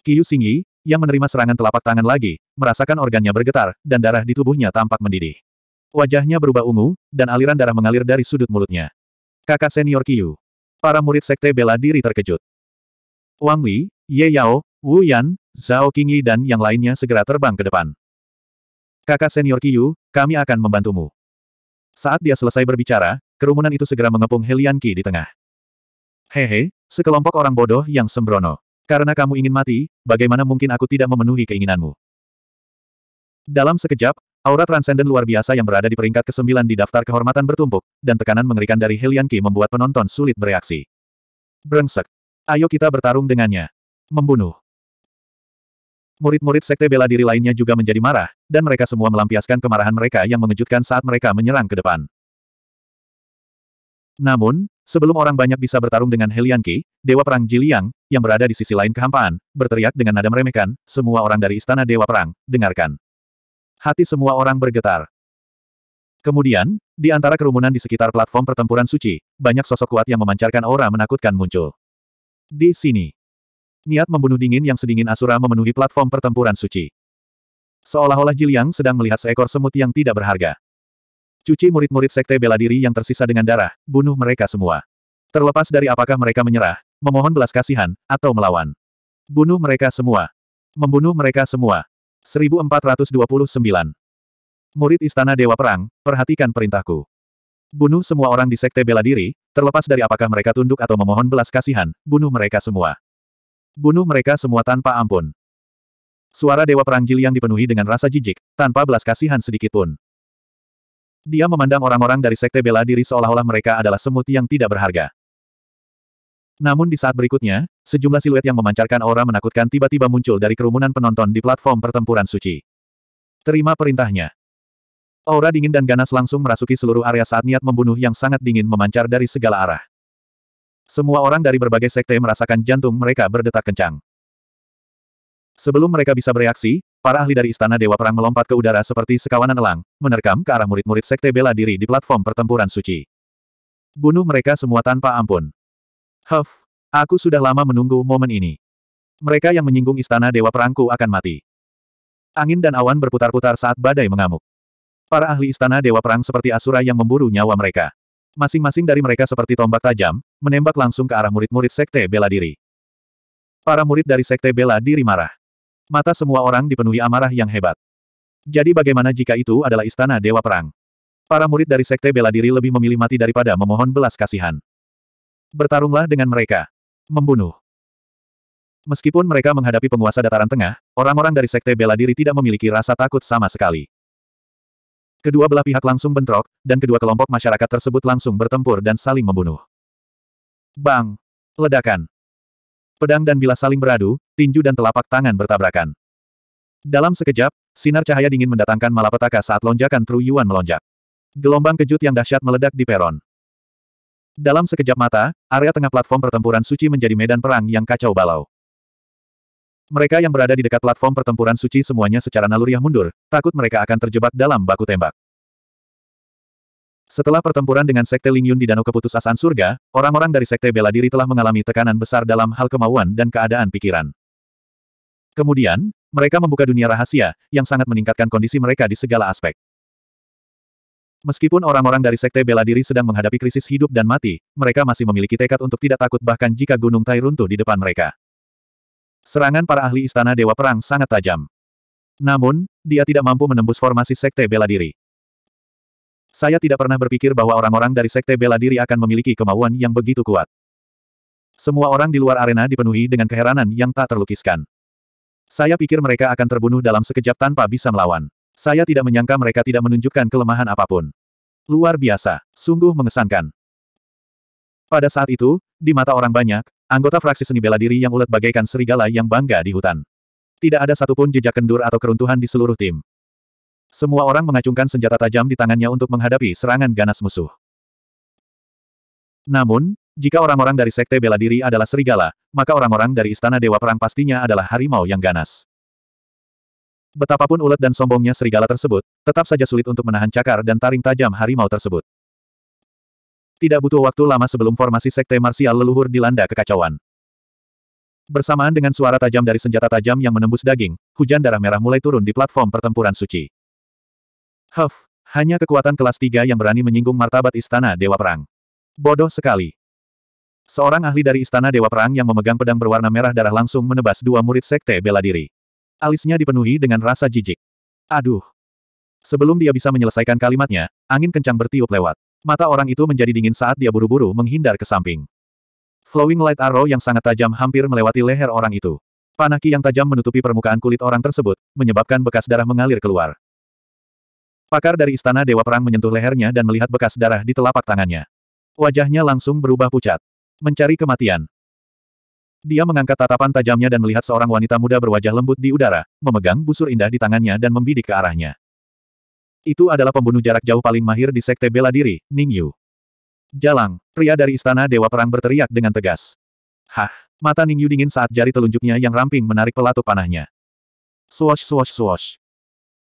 Kiyu Singi, yang menerima serangan telapak tangan lagi, merasakan organnya bergetar, dan darah di tubuhnya tampak mendidih. Wajahnya berubah ungu, dan aliran darah mengalir dari sudut mulutnya. Kakak senior Kiyu. Para murid sekte bela diri terkejut. Wang Li, Ye Yao, Wu Yan, Zhao Qingyi dan yang lainnya segera terbang ke depan. Kakak senior Qiyu, kami akan membantumu. Saat dia selesai berbicara, kerumunan itu segera mengepung Helian Qi di tengah. Hehe, sekelompok orang bodoh yang sembrono. Karena kamu ingin mati, bagaimana mungkin aku tidak memenuhi keinginanmu? Dalam sekejap, aura transenden luar biasa yang berada di peringkat ke-9 di daftar kehormatan bertumpuk, dan tekanan mengerikan dari Helian Qi membuat penonton sulit bereaksi. Brengsek. Ayo kita bertarung dengannya. Membunuh. Murid-murid sekte bela diri lainnya juga menjadi marah, dan mereka semua melampiaskan kemarahan mereka yang mengejutkan saat mereka menyerang ke depan. Namun, sebelum orang banyak bisa bertarung dengan Helian Dewa Perang Jiliang, yang berada di sisi lain kehampaan, berteriak dengan nada meremehkan, semua orang dari Istana Dewa Perang, dengarkan. Hati semua orang bergetar. Kemudian, di antara kerumunan di sekitar platform pertempuran suci, banyak sosok kuat yang memancarkan aura menakutkan muncul. Di sini, niat membunuh dingin yang sedingin Asura memenuhi platform pertempuran suci. Seolah-olah Jiliang sedang melihat seekor semut yang tidak berharga. Cuci murid-murid sekte bela diri yang tersisa dengan darah, bunuh mereka semua. Terlepas dari apakah mereka menyerah, memohon belas kasihan, atau melawan. Bunuh mereka semua. Membunuh mereka semua. 1429. Murid Istana Dewa Perang, perhatikan perintahku. Bunuh semua orang di sekte bela diri, terlepas dari apakah mereka tunduk atau memohon belas kasihan, bunuh mereka semua. Bunuh mereka semua tanpa ampun. Suara Dewa Perang yang dipenuhi dengan rasa jijik, tanpa belas kasihan sedikit pun. Dia memandang orang-orang dari sekte bela diri seolah-olah mereka adalah semut yang tidak berharga. Namun di saat berikutnya, sejumlah siluet yang memancarkan aura menakutkan tiba-tiba muncul dari kerumunan penonton di platform pertempuran suci. Terima perintahnya. Aura dingin dan ganas langsung merasuki seluruh area saat niat membunuh yang sangat dingin memancar dari segala arah. Semua orang dari berbagai sekte merasakan jantung mereka berdetak kencang. Sebelum mereka bisa bereaksi, para ahli dari Istana Dewa Perang melompat ke udara seperti sekawanan elang, menerkam ke arah murid-murid sekte bela diri di platform pertempuran suci. Bunuh mereka semua tanpa ampun. Huff, aku sudah lama menunggu momen ini. Mereka yang menyinggung Istana Dewa Perangku akan mati. Angin dan awan berputar-putar saat badai mengamuk. Para ahli Istana Dewa Perang seperti asura yang memburu nyawa mereka. Masing-masing dari mereka seperti tombak tajam, menembak langsung ke arah murid-murid Sekte Bela Diri. Para murid dari Sekte Bela Diri marah. Mata semua orang dipenuhi amarah yang hebat. Jadi bagaimana jika itu adalah istana Dewa Perang? Para murid dari Sekte Bela Diri lebih memilih mati daripada memohon belas kasihan. Bertarunglah dengan mereka. Membunuh. Meskipun mereka menghadapi penguasa dataran tengah, orang-orang dari Sekte Bela Diri tidak memiliki rasa takut sama sekali. Kedua belah pihak langsung bentrok, dan kedua kelompok masyarakat tersebut langsung bertempur dan saling membunuh. Bang! Ledakan! Pedang dan bila saling beradu, tinju dan telapak tangan bertabrakan. Dalam sekejap, sinar cahaya dingin mendatangkan malapetaka saat lonjakan Tru Yuan melonjak. Gelombang kejut yang dahsyat meledak di peron. Dalam sekejap mata, area tengah platform pertempuran suci menjadi medan perang yang kacau balau. Mereka yang berada di dekat platform pertempuran suci semuanya secara naluriah mundur, takut mereka akan terjebak dalam baku tembak. Setelah pertempuran dengan Sekte Lingyun di Danau Keputusasaan Surga, orang-orang dari Sekte Bela Diri telah mengalami tekanan besar dalam hal kemauan dan keadaan pikiran. Kemudian, mereka membuka dunia rahasia, yang sangat meningkatkan kondisi mereka di segala aspek. Meskipun orang-orang dari Sekte Bela Diri sedang menghadapi krisis hidup dan mati, mereka masih memiliki tekad untuk tidak takut bahkan jika Gunung Tai runtuh di depan mereka. Serangan para ahli Istana Dewa Perang sangat tajam. Namun, dia tidak mampu menembus formasi Sekte Bela Diri. Saya tidak pernah berpikir bahwa orang-orang dari sekte bela diri akan memiliki kemauan yang begitu kuat. Semua orang di luar arena dipenuhi dengan keheranan yang tak terlukiskan. Saya pikir mereka akan terbunuh dalam sekejap tanpa bisa melawan. Saya tidak menyangka mereka tidak menunjukkan kelemahan apapun. Luar biasa, sungguh mengesankan. Pada saat itu, di mata orang banyak, anggota fraksi seni bela diri yang ulet bagaikan serigala yang bangga di hutan. Tidak ada satupun jejak kendur atau keruntuhan di seluruh tim. Semua orang mengacungkan senjata tajam di tangannya untuk menghadapi serangan ganas musuh. Namun, jika orang-orang dari Sekte Bela Diri adalah serigala, maka orang-orang dari Istana Dewa Perang pastinya adalah harimau yang ganas. Betapapun ulet dan sombongnya serigala tersebut, tetap saja sulit untuk menahan cakar dan taring tajam harimau tersebut. Tidak butuh waktu lama sebelum formasi Sekte Marsial leluhur dilanda kekacauan. Bersamaan dengan suara tajam dari senjata tajam yang menembus daging, hujan darah merah mulai turun di platform pertempuran suci. Huff, hanya kekuatan kelas tiga yang berani menyinggung martabat Istana Dewa Perang. Bodoh sekali. Seorang ahli dari Istana Dewa Perang yang memegang pedang berwarna merah darah langsung menebas dua murid sekte bela diri. Alisnya dipenuhi dengan rasa jijik. Aduh. Sebelum dia bisa menyelesaikan kalimatnya, angin kencang bertiup lewat. Mata orang itu menjadi dingin saat dia buru-buru menghindar ke samping. Flowing light arrow yang sangat tajam hampir melewati leher orang itu. Panaki yang tajam menutupi permukaan kulit orang tersebut, menyebabkan bekas darah mengalir keluar. Pakar dari Istana Dewa Perang menyentuh lehernya dan melihat bekas darah di telapak tangannya. Wajahnya langsung berubah pucat. Mencari kematian. Dia mengangkat tatapan tajamnya dan melihat seorang wanita muda berwajah lembut di udara, memegang busur indah di tangannya dan membidik ke arahnya. Itu adalah pembunuh jarak jauh paling mahir di Sekte Bela Diri, Ning Yu. Jalang, pria dari Istana Dewa Perang berteriak dengan tegas. Hah, mata Ning Yu dingin saat jari telunjuknya yang ramping menarik pelatuk panahnya. Swash swash swash.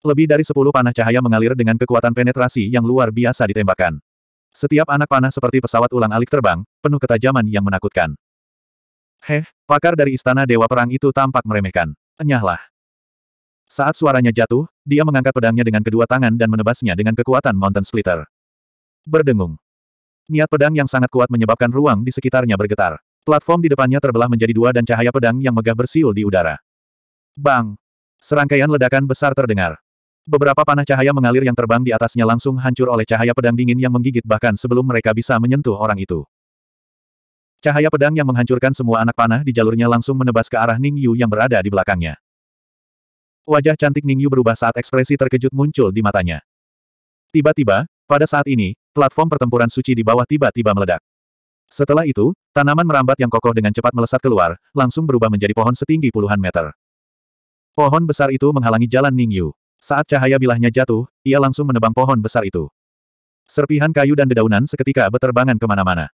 Lebih dari sepuluh panah cahaya mengalir dengan kekuatan penetrasi yang luar biasa ditembakkan. Setiap anak panah seperti pesawat ulang alik terbang, penuh ketajaman yang menakutkan. Heh, pakar dari istana Dewa Perang itu tampak meremehkan. Enyahlah. Saat suaranya jatuh, dia mengangkat pedangnya dengan kedua tangan dan menebasnya dengan kekuatan Mountain Splitter. Berdengung. Niat pedang yang sangat kuat menyebabkan ruang di sekitarnya bergetar. Platform di depannya terbelah menjadi dua dan cahaya pedang yang megah bersiul di udara. Bang! Serangkaian ledakan besar terdengar. Beberapa panah cahaya mengalir yang terbang di atasnya langsung hancur oleh cahaya pedang dingin yang menggigit bahkan sebelum mereka bisa menyentuh orang itu. Cahaya pedang yang menghancurkan semua anak panah di jalurnya langsung menebas ke arah Ning Yu yang berada di belakangnya. Wajah cantik Ning Yu berubah saat ekspresi terkejut muncul di matanya. Tiba-tiba, pada saat ini, platform pertempuran suci di bawah tiba-tiba meledak. Setelah itu, tanaman merambat yang kokoh dengan cepat melesat keluar, langsung berubah menjadi pohon setinggi puluhan meter. Pohon besar itu menghalangi jalan Ning Yu. Saat cahaya bilahnya jatuh, ia langsung menebang pohon besar itu. Serpihan kayu dan dedaunan seketika berterbangan kemana-mana.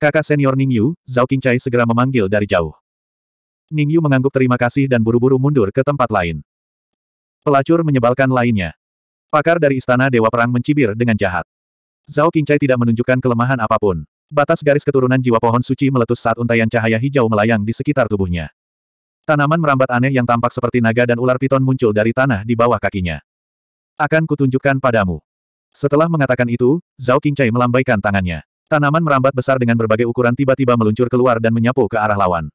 Kakak senior Ning Yu, Zhao Qingcai segera memanggil dari jauh. Ning Yu mengangguk terima kasih dan buru-buru mundur ke tempat lain. Pelacur menyebalkan lainnya. Pakar dari Istana Dewa Perang mencibir dengan jahat. Zhao Qingcai tidak menunjukkan kelemahan apapun. Batas garis keturunan jiwa pohon suci meletus saat untaian cahaya hijau melayang di sekitar tubuhnya. Tanaman merambat aneh yang tampak seperti naga dan ular piton muncul dari tanah di bawah kakinya. Akan kutunjukkan padamu. Setelah mengatakan itu, Zhao Qingcai melambaikan tangannya. Tanaman merambat besar dengan berbagai ukuran tiba-tiba meluncur keluar dan menyapu ke arah lawan.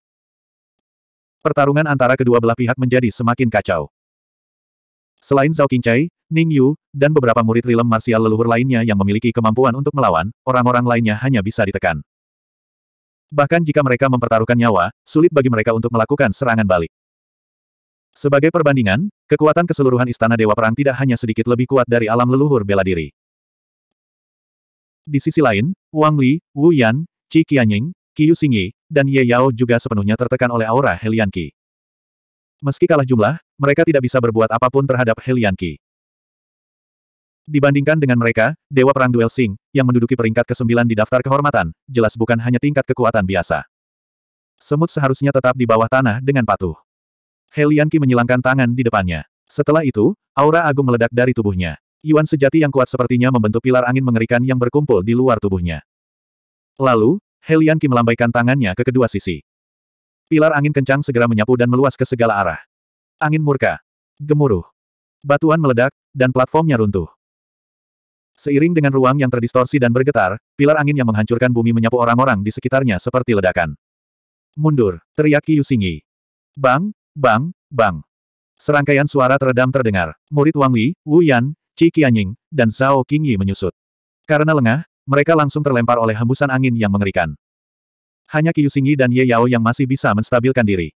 Pertarungan antara kedua belah pihak menjadi semakin kacau. Selain Zhao Qingcai, Ning Yu, dan beberapa murid rilem marsial leluhur lainnya yang memiliki kemampuan untuk melawan, orang-orang lainnya hanya bisa ditekan. Bahkan jika mereka mempertaruhkan nyawa, sulit bagi mereka untuk melakukan serangan balik. Sebagai perbandingan, kekuatan keseluruhan Istana Dewa Perang tidak hanya sedikit lebih kuat dari alam leluhur bela diri. Di sisi lain, Wang Li, Wu Yan, Qi Qianying, Qiu Xingyi, dan Ye Yao juga sepenuhnya tertekan oleh aura Helian Qi. Meski kalah jumlah, mereka tidak bisa berbuat apapun terhadap Helian Qi. Dibandingkan dengan mereka, Dewa Perang Duel Sing, yang menduduki peringkat ke-9 di daftar kehormatan, jelas bukan hanya tingkat kekuatan biasa. Semut seharusnya tetap di bawah tanah dengan patuh. Helianki menyilangkan tangan di depannya. Setelah itu, aura agung meledak dari tubuhnya. Yuan sejati yang kuat sepertinya membentuk pilar angin mengerikan yang berkumpul di luar tubuhnya. Lalu, Helianki melambaikan tangannya ke kedua sisi. Pilar angin kencang segera menyapu dan meluas ke segala arah. Angin murka. Gemuruh. Batuan meledak, dan platformnya runtuh. Seiring dengan ruang yang terdistorsi dan bergetar, pilar angin yang menghancurkan bumi menyapu orang-orang di sekitarnya seperti ledakan. Mundur, teriak Qiyu Xingyi. Bang, bang, bang. Serangkaian suara teredam terdengar. Murid Wang Li, Wu Yan, Qi Qianying, dan Zhao Qingyi menyusut. Karena lengah, mereka langsung terlempar oleh hembusan angin yang mengerikan. Hanya Qiyu Xingyi dan Ye Yao yang masih bisa menstabilkan diri.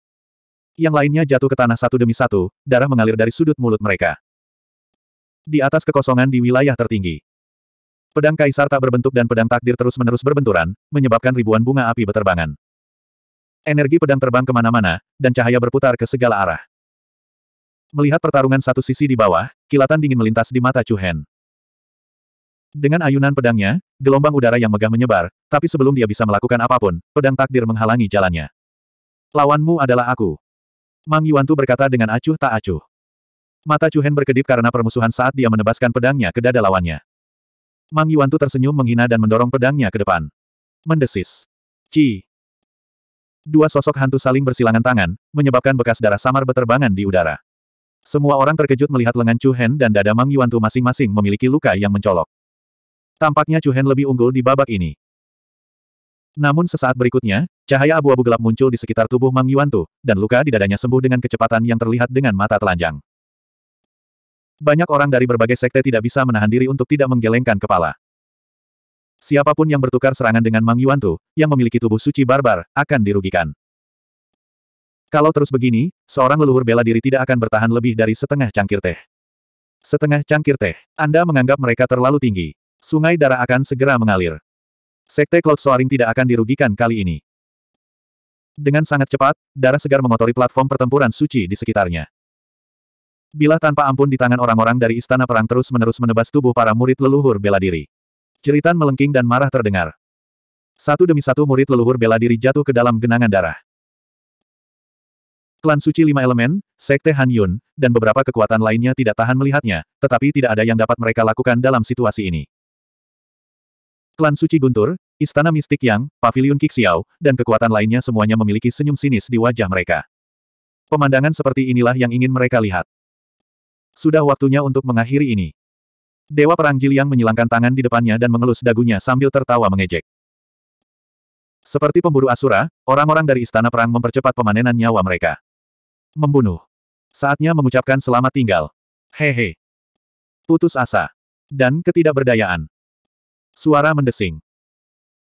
Yang lainnya jatuh ke tanah satu demi satu, darah mengalir dari sudut mulut mereka. Di atas kekosongan di wilayah tertinggi, Pedang kaisar tak berbentuk dan pedang takdir terus-menerus berbenturan, menyebabkan ribuan bunga api beterbangan. Energi pedang terbang kemana-mana, dan cahaya berputar ke segala arah. Melihat pertarungan satu sisi di bawah, kilatan dingin melintas di mata Chu Hen. Dengan ayunan pedangnya, gelombang udara yang megah menyebar, tapi sebelum dia bisa melakukan apapun, pedang takdir menghalangi jalannya. Lawanmu adalah aku. Mang Yuantu berkata dengan acuh tak acuh. Mata Chu Hen berkedip karena permusuhan saat dia menebaskan pedangnya ke dada lawannya. Mang Yuantu tersenyum menghina dan mendorong pedangnya ke depan. Mendesis. Ci. Dua sosok hantu saling bersilangan tangan, menyebabkan bekas darah samar beterbangan di udara. Semua orang terkejut melihat lengan Chu Hen dan dada Mang Yuantu masing-masing memiliki luka yang mencolok. Tampaknya Chu Hen lebih unggul di babak ini. Namun sesaat berikutnya, cahaya abu-abu gelap muncul di sekitar tubuh Mang Yuantu, dan luka di dadanya sembuh dengan kecepatan yang terlihat dengan mata telanjang. Banyak orang dari berbagai sekte tidak bisa menahan diri untuk tidak menggelengkan kepala. Siapapun yang bertukar serangan dengan Mang Yuan Tu, yang memiliki tubuh suci barbar, akan dirugikan. Kalau terus begini, seorang leluhur bela diri tidak akan bertahan lebih dari setengah cangkir teh. Setengah cangkir teh, Anda menganggap mereka terlalu tinggi. Sungai darah akan segera mengalir. Sekte Cloud Soaring tidak akan dirugikan kali ini. Dengan sangat cepat, darah segar mengotori platform pertempuran suci di sekitarnya. Bila tanpa ampun di tangan orang-orang dari istana perang terus-menerus menebas tubuh para murid leluhur bela diri. Ceritan melengking dan marah terdengar. Satu demi satu murid leluhur bela diri jatuh ke dalam genangan darah. Klan suci lima elemen, Sekte Han Yun, dan beberapa kekuatan lainnya tidak tahan melihatnya, tetapi tidak ada yang dapat mereka lakukan dalam situasi ini. Klan suci Guntur, Istana Mistik Yang, Paviliun Kixiao, dan kekuatan lainnya semuanya memiliki senyum sinis di wajah mereka. Pemandangan seperti inilah yang ingin mereka lihat. Sudah waktunya untuk mengakhiri ini. Dewa Perang Jiliang menyilangkan tangan di depannya dan mengelus dagunya sambil tertawa mengejek. Seperti pemburu Asura, orang-orang dari Istana Perang mempercepat pemanenan nyawa mereka. Membunuh. Saatnya mengucapkan selamat tinggal. Hehe. Putus asa. Dan ketidakberdayaan. Suara mendesing.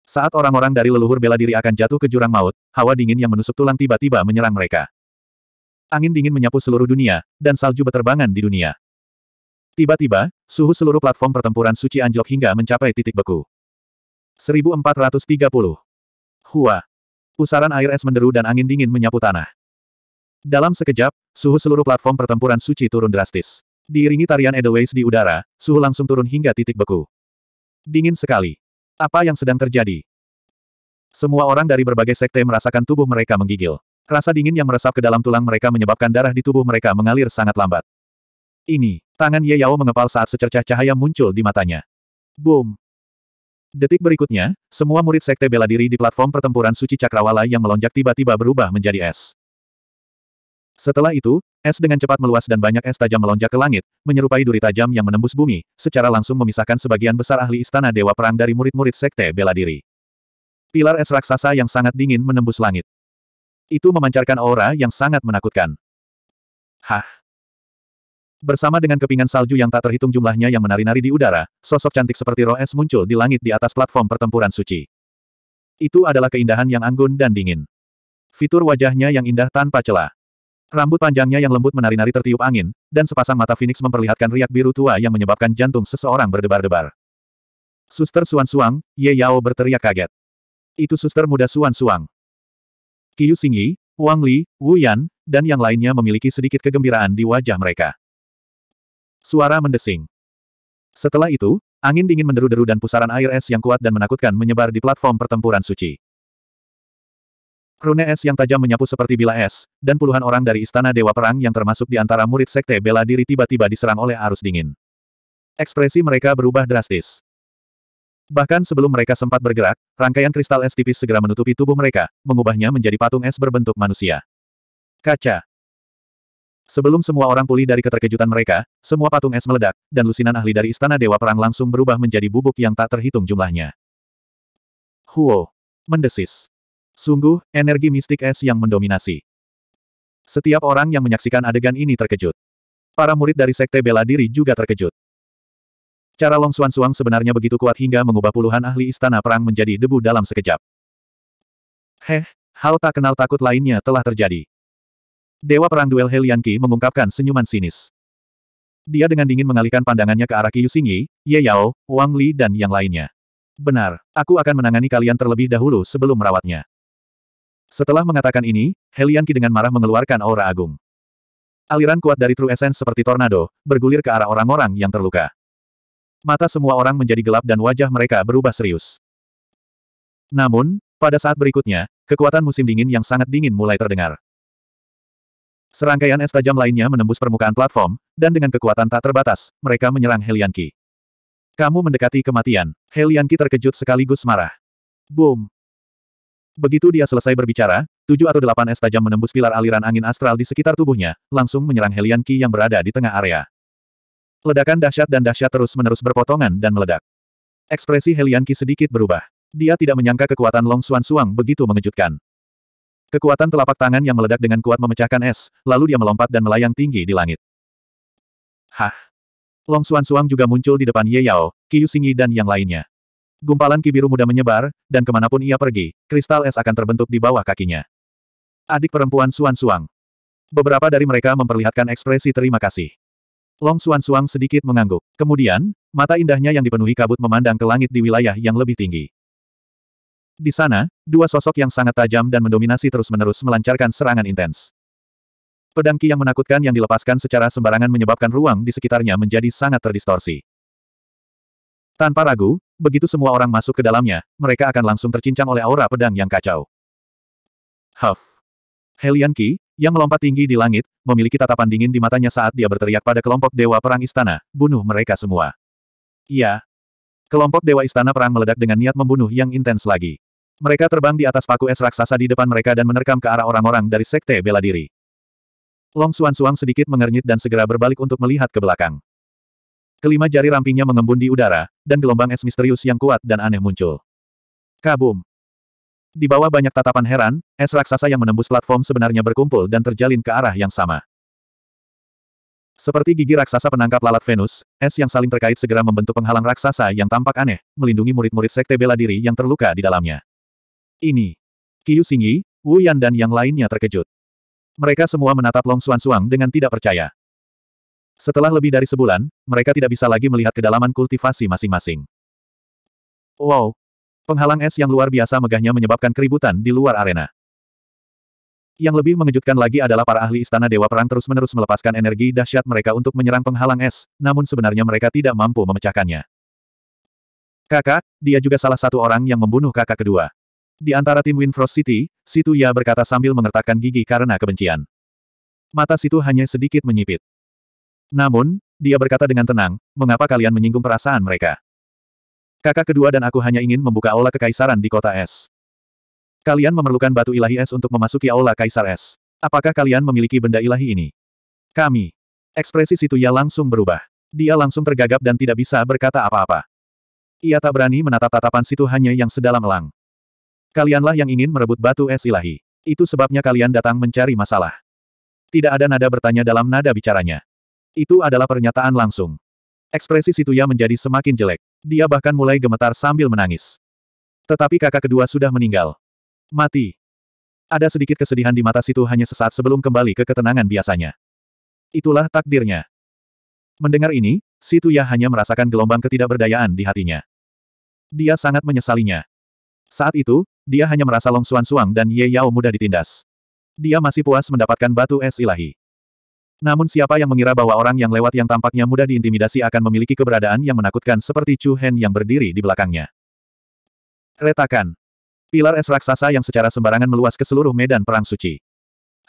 Saat orang-orang dari leluhur bela diri akan jatuh ke jurang maut, hawa dingin yang menusuk tulang tiba-tiba menyerang mereka. Angin dingin menyapu seluruh dunia, dan salju beterbangan di dunia. Tiba-tiba, suhu seluruh platform pertempuran suci anjlok hingga mencapai titik beku. 1430. Hua. Pusaran air es menderu dan angin dingin menyapu tanah. Dalam sekejap, suhu seluruh platform pertempuran suci turun drastis. Diiringi tarian Edelweiss di udara, suhu langsung turun hingga titik beku. Dingin sekali. Apa yang sedang terjadi? Semua orang dari berbagai sekte merasakan tubuh mereka menggigil. Rasa dingin yang meresap ke dalam tulang mereka menyebabkan darah di tubuh mereka mengalir sangat lambat. Ini, tangan Ye Yao mengepal saat secercah cahaya muncul di matanya. Boom! Detik berikutnya, semua murid sekte bela diri di platform pertempuran suci cakrawala yang melonjak tiba-tiba berubah menjadi es. Setelah itu, es dengan cepat meluas dan banyak es tajam melonjak ke langit, menyerupai duri tajam yang menembus bumi, secara langsung memisahkan sebagian besar ahli istana dewa perang dari murid-murid sekte bela diri. Pilar es raksasa yang sangat dingin menembus langit. Itu memancarkan aura yang sangat menakutkan. Hah? Bersama dengan kepingan salju yang tak terhitung jumlahnya yang menari-nari di udara, sosok cantik seperti roh es muncul di langit di atas platform pertempuran suci. Itu adalah keindahan yang anggun dan dingin. Fitur wajahnya yang indah tanpa celah. Rambut panjangnya yang lembut menari-nari tertiup angin, dan sepasang mata Phoenix memperlihatkan riak biru tua yang menyebabkan jantung seseorang berdebar-debar. Suster Suan Suang, Ye Yao berteriak kaget. Itu suster muda Suan Suang. Qiu Xingyi, Wang Li, Wu Yan, dan yang lainnya memiliki sedikit kegembiraan di wajah mereka. Suara mendesing. Setelah itu, angin dingin menderu-deru dan pusaran air es yang kuat dan menakutkan menyebar di platform pertempuran suci. Rune es yang tajam menyapu seperti bila es, dan puluhan orang dari Istana Dewa Perang yang termasuk di antara murid Sekte Bela Diri tiba-tiba diserang oleh arus dingin. Ekspresi mereka berubah drastis. Bahkan sebelum mereka sempat bergerak, rangkaian kristal es tipis segera menutupi tubuh mereka, mengubahnya menjadi patung es berbentuk manusia. Kaca. Sebelum semua orang pulih dari keterkejutan mereka, semua patung es meledak, dan lusinan ahli dari Istana Dewa Perang langsung berubah menjadi bubuk yang tak terhitung jumlahnya. Huo. Mendesis. Sungguh, energi mistik es yang mendominasi. Setiap orang yang menyaksikan adegan ini terkejut. Para murid dari Sekte Bela Diri juga terkejut. Cara Long Xuan Suang sebenarnya begitu kuat hingga mengubah puluhan ahli istana perang menjadi debu dalam sekejap. Heh, hal tak kenal takut lainnya telah terjadi. Dewa Perang Duel Helian Qi mengungkapkan senyuman sinis. Dia dengan dingin mengalihkan pandangannya ke arah Qi Yuxingyi, Ye Yao, Wang Li dan yang lainnya. Benar, aku akan menangani kalian terlebih dahulu sebelum merawatnya. Setelah mengatakan ini, Helian Qi dengan marah mengeluarkan aura agung. Aliran kuat dari True Essence seperti tornado, bergulir ke arah orang-orang yang terluka. Mata semua orang menjadi gelap dan wajah mereka berubah serius. Namun, pada saat berikutnya, kekuatan musim dingin yang sangat dingin mulai terdengar. Serangkaian es tajam lainnya menembus permukaan platform, dan dengan kekuatan tak terbatas, mereka menyerang Helian Kamu mendekati kematian. Helian terkejut sekaligus marah. Boom! Begitu dia selesai berbicara, tujuh atau delapan es tajam menembus pilar aliran angin astral di sekitar tubuhnya, langsung menyerang Helian yang berada di tengah area. Ledakan dahsyat dan dahsyat terus-menerus berpotongan dan meledak. Ekspresi Helianki sedikit berubah. Dia tidak menyangka kekuatan Long Xuan Suang begitu mengejutkan. Kekuatan telapak tangan yang meledak dengan kuat memecahkan es, lalu dia melompat dan melayang tinggi di langit. Hah! Long Xuan Suang juga muncul di depan Ye Yao, Qiu Xingyi dan yang lainnya. Gumpalan ki biru muda menyebar, dan kemanapun ia pergi, kristal es akan terbentuk di bawah kakinya. Adik perempuan Suan Suang. Beberapa dari mereka memperlihatkan ekspresi terima kasih. Long Xuan Suang sedikit mengangguk. Kemudian, mata indahnya yang dipenuhi kabut memandang ke langit di wilayah yang lebih tinggi. Di sana, dua sosok yang sangat tajam dan mendominasi terus-menerus melancarkan serangan intens. Pedang Ki yang menakutkan yang dilepaskan secara sembarangan menyebabkan ruang di sekitarnya menjadi sangat terdistorsi. Tanpa ragu, begitu semua orang masuk ke dalamnya, mereka akan langsung tercincang oleh aura pedang yang kacau. Huff. Helian Ki. Yang melompat tinggi di langit, memiliki tatapan dingin di matanya saat dia berteriak pada kelompok Dewa Perang Istana, bunuh mereka semua. Iya. Kelompok Dewa Istana Perang meledak dengan niat membunuh yang intens lagi. Mereka terbang di atas paku es raksasa di depan mereka dan menerkam ke arah orang-orang dari Sekte Bela Diri. Long Suan Suang sedikit mengernyit dan segera berbalik untuk melihat ke belakang. Kelima jari rampingnya mengembun di udara, dan gelombang es misterius yang kuat dan aneh muncul. Kabum! Di bawah banyak tatapan heran, es raksasa yang menembus platform sebenarnya berkumpul dan terjalin ke arah yang sama. Seperti gigi raksasa penangkap lalat Venus, es yang saling terkait segera membentuk penghalang raksasa yang tampak aneh, melindungi murid-murid sekte bela diri yang terluka di dalamnya. Ini. Kiyu Xingyi, Wu Yan dan yang lainnya terkejut. Mereka semua menatap Long Suan Suang dengan tidak percaya. Setelah lebih dari sebulan, mereka tidak bisa lagi melihat kedalaman kultivasi masing-masing. Wow, Penghalang es yang luar biasa megahnya menyebabkan keributan di luar arena. Yang lebih mengejutkan lagi adalah para ahli Istana Dewa Perang terus-menerus melepaskan energi dahsyat mereka untuk menyerang penghalang es, namun sebenarnya mereka tidak mampu memecahkannya. Kakak, dia juga salah satu orang yang membunuh kakak kedua. Di antara tim Winfrost City, Situ Ya berkata sambil mengertakkan gigi karena kebencian. Mata Situ hanya sedikit menyipit. Namun, dia berkata dengan tenang, mengapa kalian menyinggung perasaan mereka? Kakak kedua dan aku hanya ingin membuka aula kekaisaran di kota S. Kalian memerlukan batu ilahi S untuk memasuki aula kaisar S. Apakah kalian memiliki benda ilahi ini? Kami. Ekspresi Situya langsung berubah. Dia langsung tergagap dan tidak bisa berkata apa-apa. Ia tak berani menatap tatapan situ hanya yang sedalam elang. Kalianlah yang ingin merebut batu es ilahi. Itu sebabnya kalian datang mencari masalah. Tidak ada nada bertanya dalam nada bicaranya. Itu adalah pernyataan langsung. Ekspresi Situya menjadi semakin jelek. Dia bahkan mulai gemetar sambil menangis. Tetapi kakak kedua sudah meninggal. Mati. Ada sedikit kesedihan di mata situ hanya sesaat sebelum kembali ke ketenangan biasanya. Itulah takdirnya. Mendengar ini, situ ya hanya merasakan gelombang ketidakberdayaan di hatinya. Dia sangat menyesalinya. Saat itu, dia hanya merasa Long Suang dan Ye Yao mudah ditindas. Dia masih puas mendapatkan batu es ilahi. Namun siapa yang mengira bahwa orang yang lewat yang tampaknya mudah diintimidasi akan memiliki keberadaan yang menakutkan seperti Chu Hen yang berdiri di belakangnya. Retakan. Pilar es raksasa yang secara sembarangan meluas ke seluruh medan perang suci.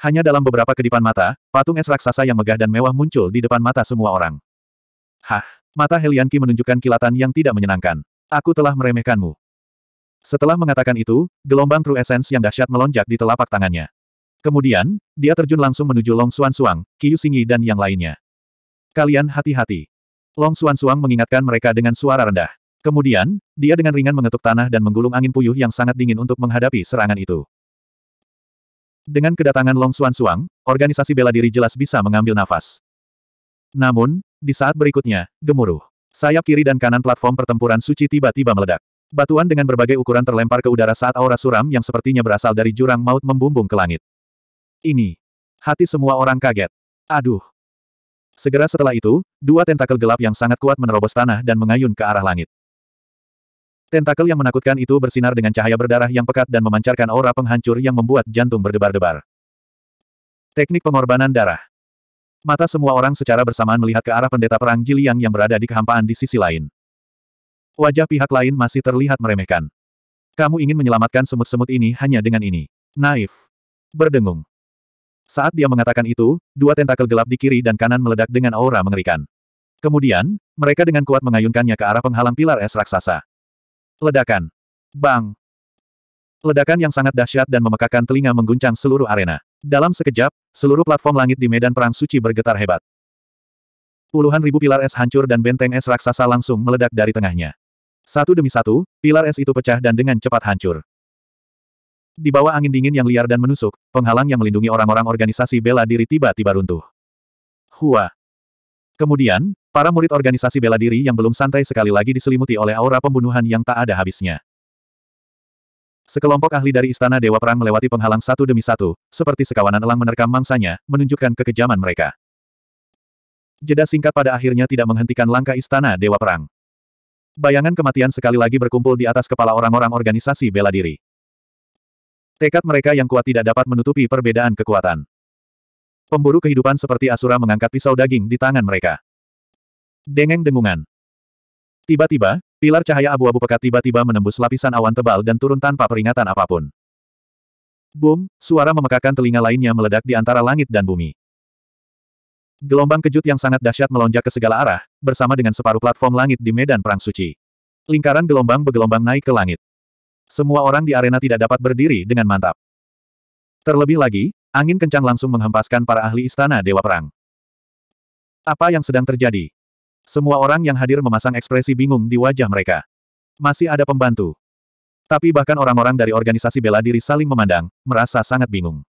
Hanya dalam beberapa kedipan mata, patung es raksasa yang megah dan mewah muncul di depan mata semua orang. Hah, mata Helianki menunjukkan kilatan yang tidak menyenangkan. Aku telah meremehkanmu. Setelah mengatakan itu, gelombang True Essence yang dahsyat melonjak di telapak tangannya. Kemudian, dia terjun langsung menuju Long Xuan Suang, Qiu Xingyi dan yang lainnya. Kalian hati-hati. Long Xuan Suang mengingatkan mereka dengan suara rendah. Kemudian, dia dengan ringan mengetuk tanah dan menggulung angin puyuh yang sangat dingin untuk menghadapi serangan itu. Dengan kedatangan Long Xuan Suang, organisasi bela diri jelas bisa mengambil nafas. Namun, di saat berikutnya, gemuruh. Sayap kiri dan kanan platform pertempuran suci tiba-tiba meledak. Batuan dengan berbagai ukuran terlempar ke udara saat aura suram yang sepertinya berasal dari jurang maut membumbung ke langit. Ini. Hati semua orang kaget. Aduh. Segera setelah itu, dua tentakel gelap yang sangat kuat menerobos tanah dan mengayun ke arah langit. Tentakel yang menakutkan itu bersinar dengan cahaya berdarah yang pekat dan memancarkan aura penghancur yang membuat jantung berdebar-debar. Teknik pengorbanan darah. Mata semua orang secara bersamaan melihat ke arah pendeta perang Jiliang yang berada di kehampaan di sisi lain. Wajah pihak lain masih terlihat meremehkan. Kamu ingin menyelamatkan semut-semut ini hanya dengan ini. Naif. Berdengung. Saat dia mengatakan itu, dua tentakel gelap di kiri dan kanan meledak dengan aura mengerikan. Kemudian, mereka dengan kuat mengayunkannya ke arah penghalang pilar es raksasa. Ledakan. Bang. Ledakan yang sangat dahsyat dan memekakan telinga mengguncang seluruh arena. Dalam sekejap, seluruh platform langit di medan perang suci bergetar hebat. Puluhan ribu pilar es hancur dan benteng es raksasa langsung meledak dari tengahnya. Satu demi satu, pilar es itu pecah dan dengan cepat hancur. Di bawah angin dingin yang liar dan menusuk, penghalang yang melindungi orang-orang organisasi bela diri tiba-tiba runtuh. Hua. Kemudian, para murid organisasi bela diri yang belum santai sekali lagi diselimuti oleh aura pembunuhan yang tak ada habisnya. Sekelompok ahli dari Istana Dewa Perang melewati penghalang satu demi satu, seperti sekawanan elang menerkam mangsanya, menunjukkan kekejaman mereka. Jeda singkat pada akhirnya tidak menghentikan langkah Istana Dewa Perang. Bayangan kematian sekali lagi berkumpul di atas kepala orang-orang organisasi bela diri. Tekad mereka yang kuat tidak dapat menutupi perbedaan kekuatan. Pemburu kehidupan seperti Asura mengangkat pisau daging di tangan mereka. Dengeng dengungan. Tiba-tiba, pilar cahaya abu-abu pekat tiba-tiba menembus lapisan awan tebal dan turun tanpa peringatan apapun. Boom, suara memekakan telinga lainnya meledak di antara langit dan bumi. Gelombang kejut yang sangat dahsyat melonjak ke segala arah, bersama dengan separuh platform langit di medan perang suci. Lingkaran gelombang bergelombang naik ke langit. Semua orang di arena tidak dapat berdiri dengan mantap. Terlebih lagi, angin kencang langsung menghempaskan para ahli istana Dewa Perang. Apa yang sedang terjadi? Semua orang yang hadir memasang ekspresi bingung di wajah mereka. Masih ada pembantu. Tapi bahkan orang-orang dari organisasi bela diri saling memandang, merasa sangat bingung.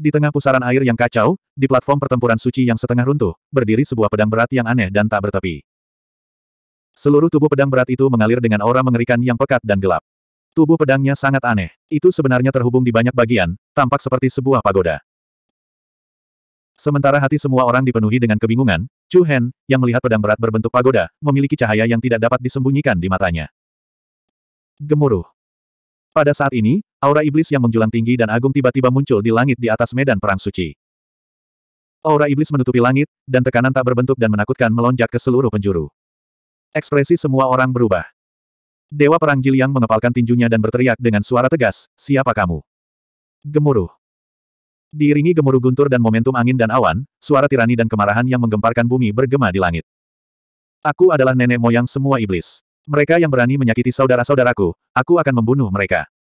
Di tengah pusaran air yang kacau, di platform pertempuran suci yang setengah runtuh, berdiri sebuah pedang berat yang aneh dan tak bertepi. Seluruh tubuh pedang berat itu mengalir dengan aura mengerikan yang pekat dan gelap. Tubuh pedangnya sangat aneh. Itu sebenarnya terhubung di banyak bagian, tampak seperti sebuah pagoda. Sementara hati semua orang dipenuhi dengan kebingungan, Chu Hen, yang melihat pedang berat berbentuk pagoda, memiliki cahaya yang tidak dapat disembunyikan di matanya. Gemuruh. Pada saat ini, aura iblis yang menjulang tinggi dan agung tiba-tiba muncul di langit di atas medan perang suci. Aura iblis menutupi langit, dan tekanan tak berbentuk dan menakutkan melonjak ke seluruh penjuru. Ekspresi semua orang berubah. Dewa Perang Jiliang mengepalkan tinjunya dan berteriak dengan suara tegas, siapa kamu? Gemuruh. Diiringi gemuruh guntur dan momentum angin dan awan, suara tirani dan kemarahan yang menggemparkan bumi bergema di langit. Aku adalah nenek moyang semua iblis. Mereka yang berani menyakiti saudara-saudaraku, aku akan membunuh mereka.